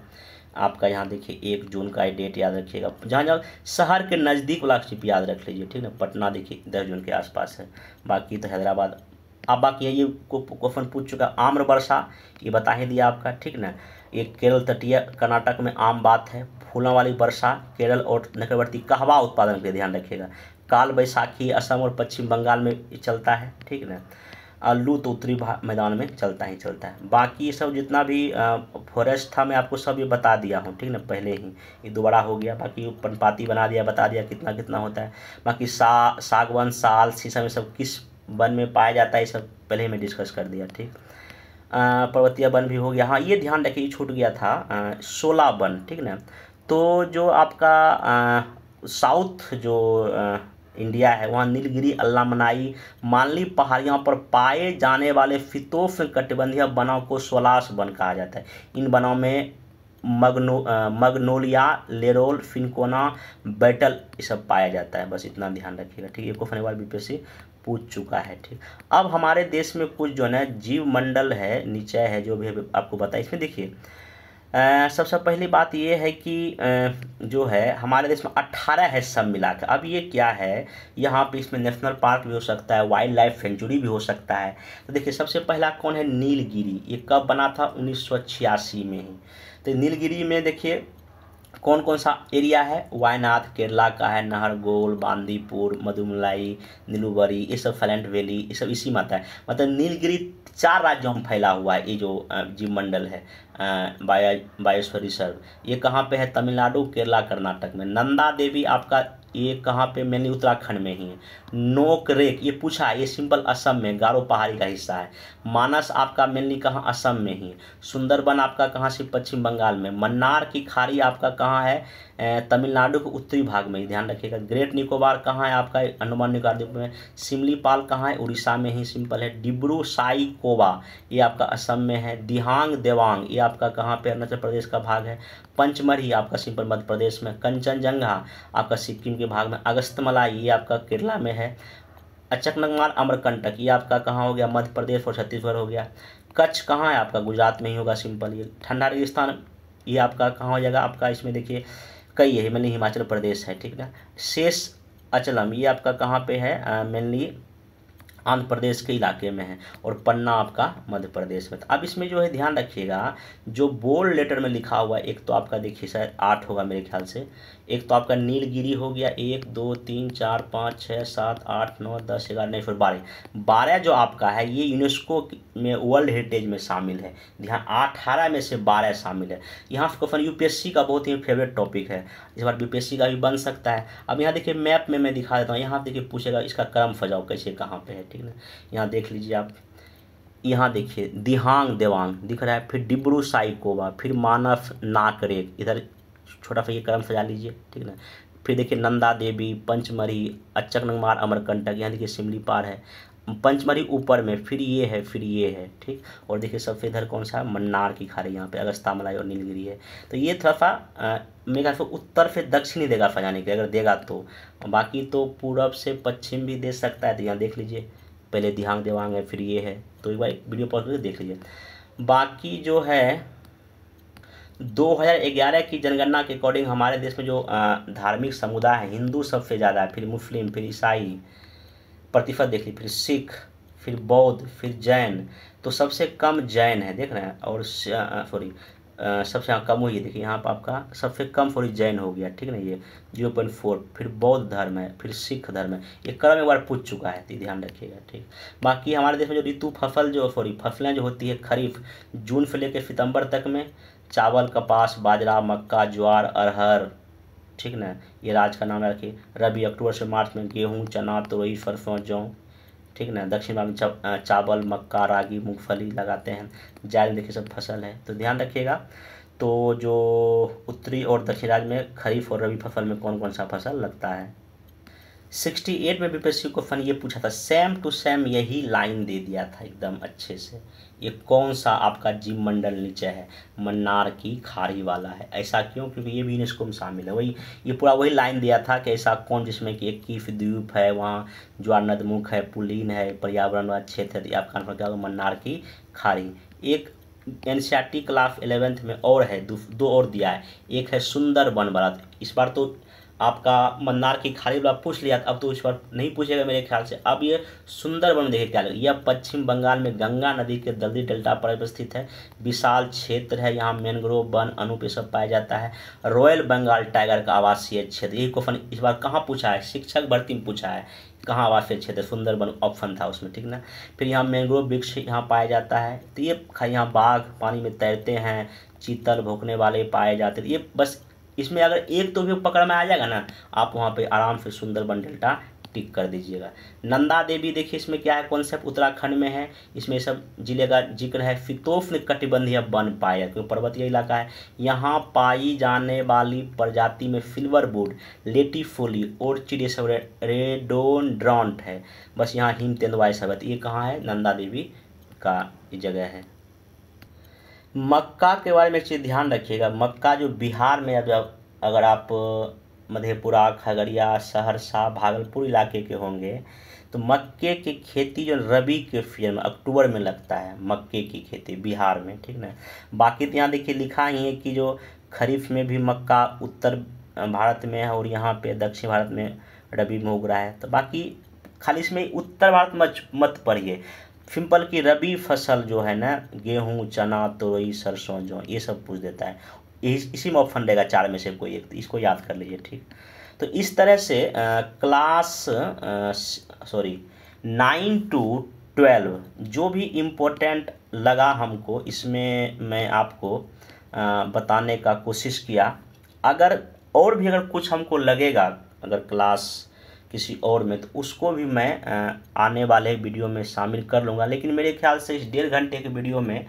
A: आपका यहाँ देखिए एक जून का डेट याद रखिएगा जहाँ जहाँ शहर के नज़दीक वाला स्टेप याद रख लीजिए ठीक है पटना देखिए दस जून के आसपास है बाकी तो हैदराबाद अब बाकी ये क्वेश्चन पूछ चुका आम्र वर्षा ये बता ही दिया आपका ठीक ना ये केरल तटीय कर्नाटक में आम बात है फूलों वाली वर्षा केरल और निकटवर्ती कहवा उत्पादन के ध्यान रखिएगा काल बैसाखी असम और पश्चिम बंगाल में चलता है ठीक ना आलू तो उत्तरी मैदान में चलता ही चलता है बाकी ये सब जितना भी फॉरेस्ट था मैं आपको सब ये बता दिया हूँ ठीक ना पहले ही ये दोबारा हो गया बाकी पनपाती बना दिया बता दिया कितना कितना होता है बाकी सा सागवन साल शीशम ये सब किस वन में पाया जाता है ये सब पहले ही मैं डिस्कस कर दिया ठीक पर्वतीय वन भी हो गया हाँ ये ध्यान रखिए छूट गया था सोलह वन ठीक ना तो जो आपका साउथ जो आ, इंडिया है वहाँ नीलगिरी मनाई मानली पहाड़ियों पर पाए जाने वाले फितोफ कटिबंधीय वनों को सोलास वन कहा जाता है इन वनों में मगनो मगनोलिया लेरोल फिनकोना बैटल ये सब पाया जाता है बस इतना ध्यान रखिएगा ठीक है ये क्वेश्चन एक बार बीपीएससी पूछ चुका है ठीक अब हमारे देश में कुछ जो है जीव मंडल है नीचे है जो भी आपको बताया इसमें देखिए सबसे सब पहली बात ये है कि जो है हमारे देश में 18 है सब मिला के अब ये क्या है यहाँ पे इसमें नेशनल पार्क भी हो सकता है वाइल्ड लाइफ सेंचुरी भी हो सकता है तो देखिए सबसे पहला कौन है नीलगिरी ये कब बना था उन्नीस में ही तो नीलगिरी में देखिए कौन कौन सा एरिया है वायनाथ केरला का है नाहरगोल बांदीपुर मधुमलाई नीलूबरी ये सब फलेंट वैली ये सब इसी में आता है मतलब नीलगिरी चार राज्यों में फैला हुआ है ये जो जीव मंडल है बायो बायोस्फर रिसर्व ये कहाँ पे है तमिलनाडु केरला कर्नाटक में नंदा देवी आपका ये कहाँ पे मेनली उत्तराखंड में ही है नोक रेक ये पूछा है ये सिंपल असम में गारो पहाड़ी का हिस्सा है मानस आपका मेनली कहाँ असम में ही सुंदरबन आपका कहाँ से पश्चिम बंगाल में मन्नार की खाड़ी आपका कहाँ है तमिलनाडु के उत्तरी भाग में ही ध्यान रखिएगा ग्रेट निकोबार कहाँ है आपका अंडमान निकोबार द्वीप में सिमलीपाल कहाँ है उड़ीसा में ही सिंपल है डिब्रू कोवा ये आपका असम में है दिहांग देवांग ये आपका कहाँ पे अरुणाचल प्रदेश का भाग है पंचमढ़ी आपका सिंपल मध्य प्रदेश में कंचनजंगा आपका सिक्किम के भाग में अगस्तमलाई ये आपका केरला में है अचकनगमार अमरकंटक ये आपका कहाँ हो गया मध्य प्रदेश और छत्तीसगढ़ हो गया कच्छ कहाँ है आपका गुजरात में ही होगा सिंपल ये ठंडा रेगिस्तान ये आपका कहाँ हो जाएगा आपका इसमें देखिए कई है मेनली हिमाचल प्रदेश है ठीक है शेष अचलम ये आपका कहाँ पे है मेनली आंध्र प्रदेश के इलाके में है और पन्ना आपका मध्य प्रदेश में अब इसमें जो है ध्यान रखिएगा जो बोल्ड लेटर में लिखा हुआ है एक तो आपका देखिए शायद आठ होगा मेरे ख्याल से एक तो आपका नीलगिरी हो गया एक दो तीन चार पाँच छः सात आठ नौ दस ग्यारह नहीं फिर बारह बारह जो आपका है ये यूनेस्को में वर्ल्ड हेरिटेज में शामिल है यहाँ अठारह में से बारह शामिल है यहाँ क्वेश्चन यूपीएससी का बहुत ही फेवरेट टॉपिक है इस बार यूपीएससी का भी बन सकता है अब यहाँ देखिए मैप में मैं दिखा देता हूँ यहाँ देखिए पूछेगा इसका क्रम फजाओ कैसे कहाँ पर है ठीक है यहाँ देख लीजिए आप यहाँ देखिए दिहांग देवांग दिख रहा है फिर डिब्रू साइकोवा फिर मानव नाकरेक इधर छोटा सा ये कलम सजा लीजिए ठीक ना फिर देखिए नंदा देवी पंचमढ़ी अचक नंगमार अमरकंटक यहाँ देखिए सिमली पार है पंचमढ़ी ऊपर में फिर ये है फिर ये है ठीक और देखिए सबसे इधर कौन सा मन्नार की खाड़ी यहाँ पे अगस्ता मलाई और नीलगिरी है तो ये थोड़ा सा मेरे ख्याल से उत्तर से दक्षिण ही देगा फजाने के अगर देगा तो बाकी तो पूरब से पश्चिम भी दे सकता है तो यहाँ देख लीजिए पहले दिहांग देवांग है फिर ये है तो एक बार वीडियो पॉज करके देख लीजिए बाकी जो है 2011 की जनगणना के अकॉर्डिंग हमारे देश में जो धार्मिक समुदाय है हिंदू सबसे ज़्यादा है फिर मुस्लिम फिर ईसाई प्रतिशत देख ली फिर सिख फिर बौद्ध फिर जैन तो सबसे कम जैन है देख रहे हैं और सॉरी सबसे यहाँ कम हुई है देखिए यहाँ पर आपका सबसे कम सॉरी जैन हो गया ठीक ना ये जीरो पॉइंट फोर फिर बौद्ध धर्म है फिर सिख धर्म है ये क्रम एक बार पूछ चुका है तो ध्यान रखिएगा ठीक बाकी हमारे देश में जो ऋतु फसल जो सॉरी फसलें जो होती है खरीफ जून से लेकर सितंबर तक में चावल कपास बाजरा मक्का ज्वार अरहर ठीक ना ये राज्य का नाम रखिए रबी अक्टूबर से मार्च में गेहूँ चना तुरई सरसों जौ ठीक ना दक्षिण भारत में चावल मक्का रागी मूंगफली लगाते हैं जाल देखिए सब फसल है तो ध्यान रखिएगा तो जो उत्तरी और दक्षिण राज्य में खरीफ और रबी फसल में कौन कौन सा फसल लगता है सिक्सटी एट में बीपीएससी क्वेश्चन ये पूछा था सेम टू सेम यही लाइन दे दिया था एकदम अच्छे से ये कौन सा आपका जीव मंडल नीचे है मन्नार की खारी वाला है ऐसा क्यों क्योंकि ये भी यूनेस्को में शामिल है वही ये पूरा वही लाइन दिया था कि ऐसा कौन जिसमें कि एक कीफ द्वीप है वहाँ ज्वार नदमुख है पुलिन है पर्यावरण वाला क्षेत्र है तो आपका नाम क्या होगा मन्नार की खारी एक N C R T class eleventh में और है दो, दो और दिया है एक है सुंदर वन भारत इस बार तो आपका मन्नार की खाली वाला पूछ लिया अब तो उस पर नहीं पूछेगा मेरे ख्याल से अब ये सुंदरबन में देखिए क्या लगे यह पश्चिम बंगाल में गंगा नदी के दलदी डेल्टा पर अवस्थित है विशाल क्षेत्र है यहाँ मैनग्रोव वन अनूप सब पाया जाता है रॉयल बंगाल टाइगर का आवासीय क्षेत्र यही क्वेश्चन इस बार कहाँ पूछा है शिक्षक भर्ती में पूछा है कहाँ आवासीय क्षेत्र सुंदरबन ऑप्शन था उसमें ठीक ना फिर यहाँ मैंग्रोव वृक्ष यहाँ पाया जाता है तो ये यहाँ बाघ पानी में तैरते हैं चीतल भोंकने वाले पाए जाते हैं ये बस इसमें अगर एक तो भी पकड़ में आ जाएगा ना आप वहाँ पर आराम से सुंदरबन डेल्टा टिक कर दीजिएगा नंदा देवी देखिए इसमें क्या है कॉन्सेप्ट उत्तराखंड में है इसमें सब जिले का जिक्र है फितोफ्न कटिबंधीय बन पाया क्योंकि पर्वतीय इलाका है यहाँ पाई जाने वाली प्रजाति में सिल्वर बोर्ड लेटीफोली और रेडोन ड्रॉन्ट है बस यहाँ हिम तेंदुआ सब तो ये कहाँ है नंदा देवी का जगह है मक्का के बारे में एक चीज़ ध्यान रखिएगा मक्का जो बिहार में अब अगर आप मधेपुरा खगड़िया सहरसा भागलपुर इलाके के होंगे तो मक्के की खेती जो रबी के फीजन में अक्टूबर में लगता है मक्के की खेती बिहार में ठीक ना बाकी तो यहाँ देखिए लिखा ही है कि जो खरीफ में भी मक्का उत्तर भारत में है और यहाँ पे दक्षिण भारत में रबी में उग रहा है तो बाकी खाली इसमें उत्तर भारत मत मत पढ़िए सिंपल की रबी फसल जो है ना गेहूँ चना तोरई सरसों जो ये सब पूछ देता है इस, इसी में ऑप्शन देगा चार में से कोई एक इसको याद कर लीजिए ठीक तो इस तरह से आ, class sorry nine to twelve जो भी इम्पोर्टेंट लगा हमको इसमें मैं आपको आ, बताने का कोशिश किया अगर और भी अगर कुछ हमको लगेगा अगर क्लास किसी और में तो उसको भी मैं आने वाले वीडियो में शामिल कर लूँगा लेकिन मेरे ख्याल से इस डेढ़ घंटे के वीडियो में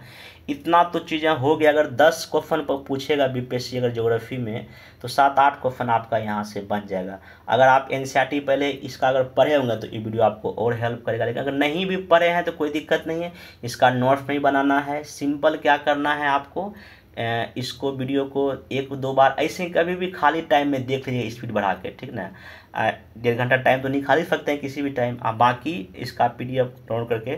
A: इतना तो चीज़ें हो गया अगर दस क्वेश्चन पर पूछेगा बीपीएससी अगर ज्योग्राफी में तो सात आठ क्वेश्चन आपका यहाँ से बन जाएगा अगर आप एन e पहले इसका अगर पढ़े होंगे तो ये वीडियो आपको और हेल्प करेगा लेकिन अगर नहीं भी पढ़े हैं तो कोई दिक्कत नहीं है इसका नोट्स नहीं बनाना है सिंपल क्या करना है आपको इसको वीडियो को एक दो बार ऐसे कभी भी खाली टाइम में देख लीजिए स्पीड बढ़ा के ठीक ना डेढ़ घंटा टाइम तो नहीं खाली सकते हैं किसी भी टाइम आप बाकी इसका पी डी डाउनलोड करके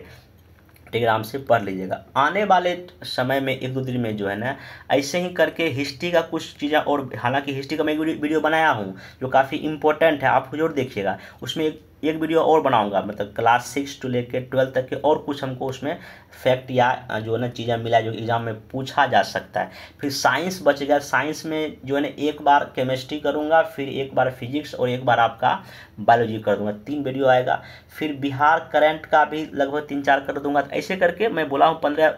A: टेलीग्राम से पढ़ लीजिएगा आने वाले समय में एक दो दिन में जो है ना ऐसे ही करके हिस्ट्री का कुछ चीज़ें और हालांकि हिस्ट्री का मैं वीडियो बनाया हूँ जो काफ़ी इंपॉर्टेंट है आप जरूर देखिएगा उसमें एक एक वीडियो और बनाऊंगा मतलब क्लास सिक्स टू लेकर ट्वेल्थ तक के और कुछ हमको उसमें फैक्ट या जो है ना चीज़ें मिला जो एग्ज़ाम में पूछा जा सकता है फिर साइंस बचेगा साइंस में जो है ना एक बार केमिस्ट्री करूँगा फिर एक बार फिजिक्स और एक बार आपका बायोलॉजी कर दूंगा तीन वीडियो आएगा फिर बिहार करंट का भी लगभग तीन चार कर दूंगा तो ऐसे करके मैं बोला हूँ पंद्रह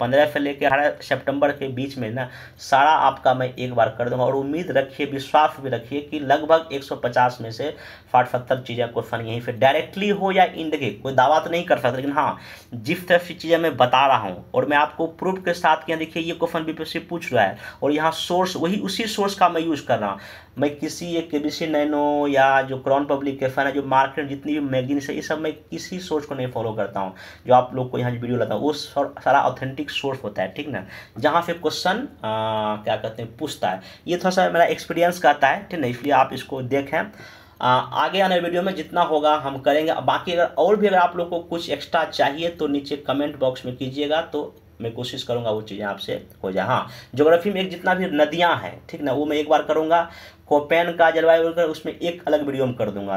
A: पंद्रह से लेकर अठारह सेप्टेम्बर के बीच में ना सारा आपका मैं एक बार कर दूंगा और उम्मीद रखिए विश्वास भी रखिए कि लगभग एक में से फाट सत्तर चीज़ें क्वेश्चन यहीं फिर डायरेक्टली हो या इन देखिए कोई दावा तो नहीं कर सकता लेकिन हाँ जिस तरह से चीज़ें मैं बता रहा हूँ और मैं आपको प्रूफ के साथ यहाँ देखिए ये क्वेश्चन बीपीएससी पूछ रहा है और यहाँ सोर्स वही उसी सोर्स का मैं यूज़ कर रहा हूँ मैं किसी एक के बी सी नैनो या जो क्रॉन पब्लिक के फैन है जो मार्केट जितनी भी मैगजीन है ये सब मैं किसी सोर्स को नहीं फॉलो करता हूँ जो आप लोग को यहाँ वीडियो लगाता हूँ वो सारा ऑथेंटिक सोर्स होता है ठीक ना जहाँ पे क्वेश्चन क्या कहते हैं पूछता है ये थोड़ा सा मेरा एक्सपीरियंस कहता है ठीक ना इसलिए आप इसको देखें आ, आगे आने वीडियो में जितना होगा हम करेंगे बाकी अगर और भी अगर आप लोग को कुछ एक्स्ट्रा चाहिए तो नीचे कमेंट बॉक्स में कीजिएगा तो मैं कोशिश करूँगा वो चीज़ें आपसे हो जाए हाँ जोग्राफी में एक जितना भी नदियाँ हैं ठीक ना वो मैं एक बार करूँगा कोपेन का जलवायु कर उसमें एक अलग वीडियो में कर दूंगा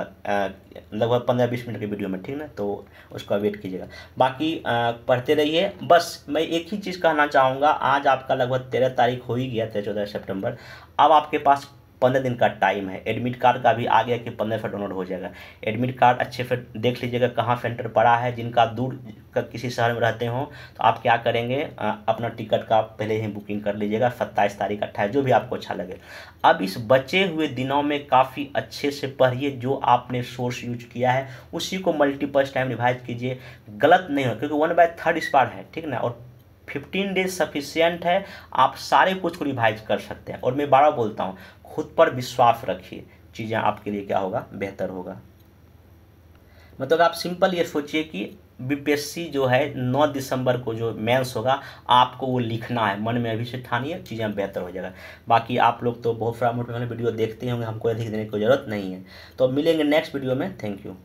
A: लगभग पंद्रह बीस मिनट की वीडियो में ठीक ना तो उसका वेट कीजिएगा बाकी आ, पढ़ते रहिए बस मैं एक ही चीज़ कहना चाहूँगा आज आपका लगभग तेरह तारीख हो ही गया तेरह चौदह सेप्टेम्बर अब आपके पास पंद्रह दिन का टाइम है एडमिट कार्ड का भी आ गया कि पंद्रह से डाउनलोड हो जाएगा एडमिट कार्ड अच्छे से देख लीजिएगा कहाँ सेंटर पड़ा है जिनका दूर का किसी शहर में रहते हों तो आप क्या करेंगे अपना टिकट का पहले ही बुकिंग कर लीजिएगा सत्ताईस तारीख अट्ठाईस जो भी आपको अच्छा लगे अब इस बचे हुए दिनों में काफ़ी अच्छे से पढ़िए जो आपने सोर्स यूज किया है उसी को मल्टीपल टाइम रिवाइज कीजिए गलत नहीं हो क्योंकि वन बाय थर्ड स्पार है ठीक ना और फिफ्टीन डेज सफिशियंट है आप सारे कुछ को रिवाइज कर सकते हैं और मैं बारह बोलता हूँ खुद पर विश्वास रखिए चीज़ें आपके लिए क्या होगा बेहतर होगा मतलब आप सिंपल ये सोचिए कि बीपीएससी जो है 9 दिसंबर को जो मेंस होगा आपको वो लिखना है मन में अभी से ठानिए चीज़ें बेहतर हो जाएगा बाकी आप लोग तो बहुत सारा मोटिवेशनल वीडियो देखते होंगे हमको अधिक देने की जरूरत नहीं है तो मिलेंगे नेक्स्ट वीडियो में थैंक यू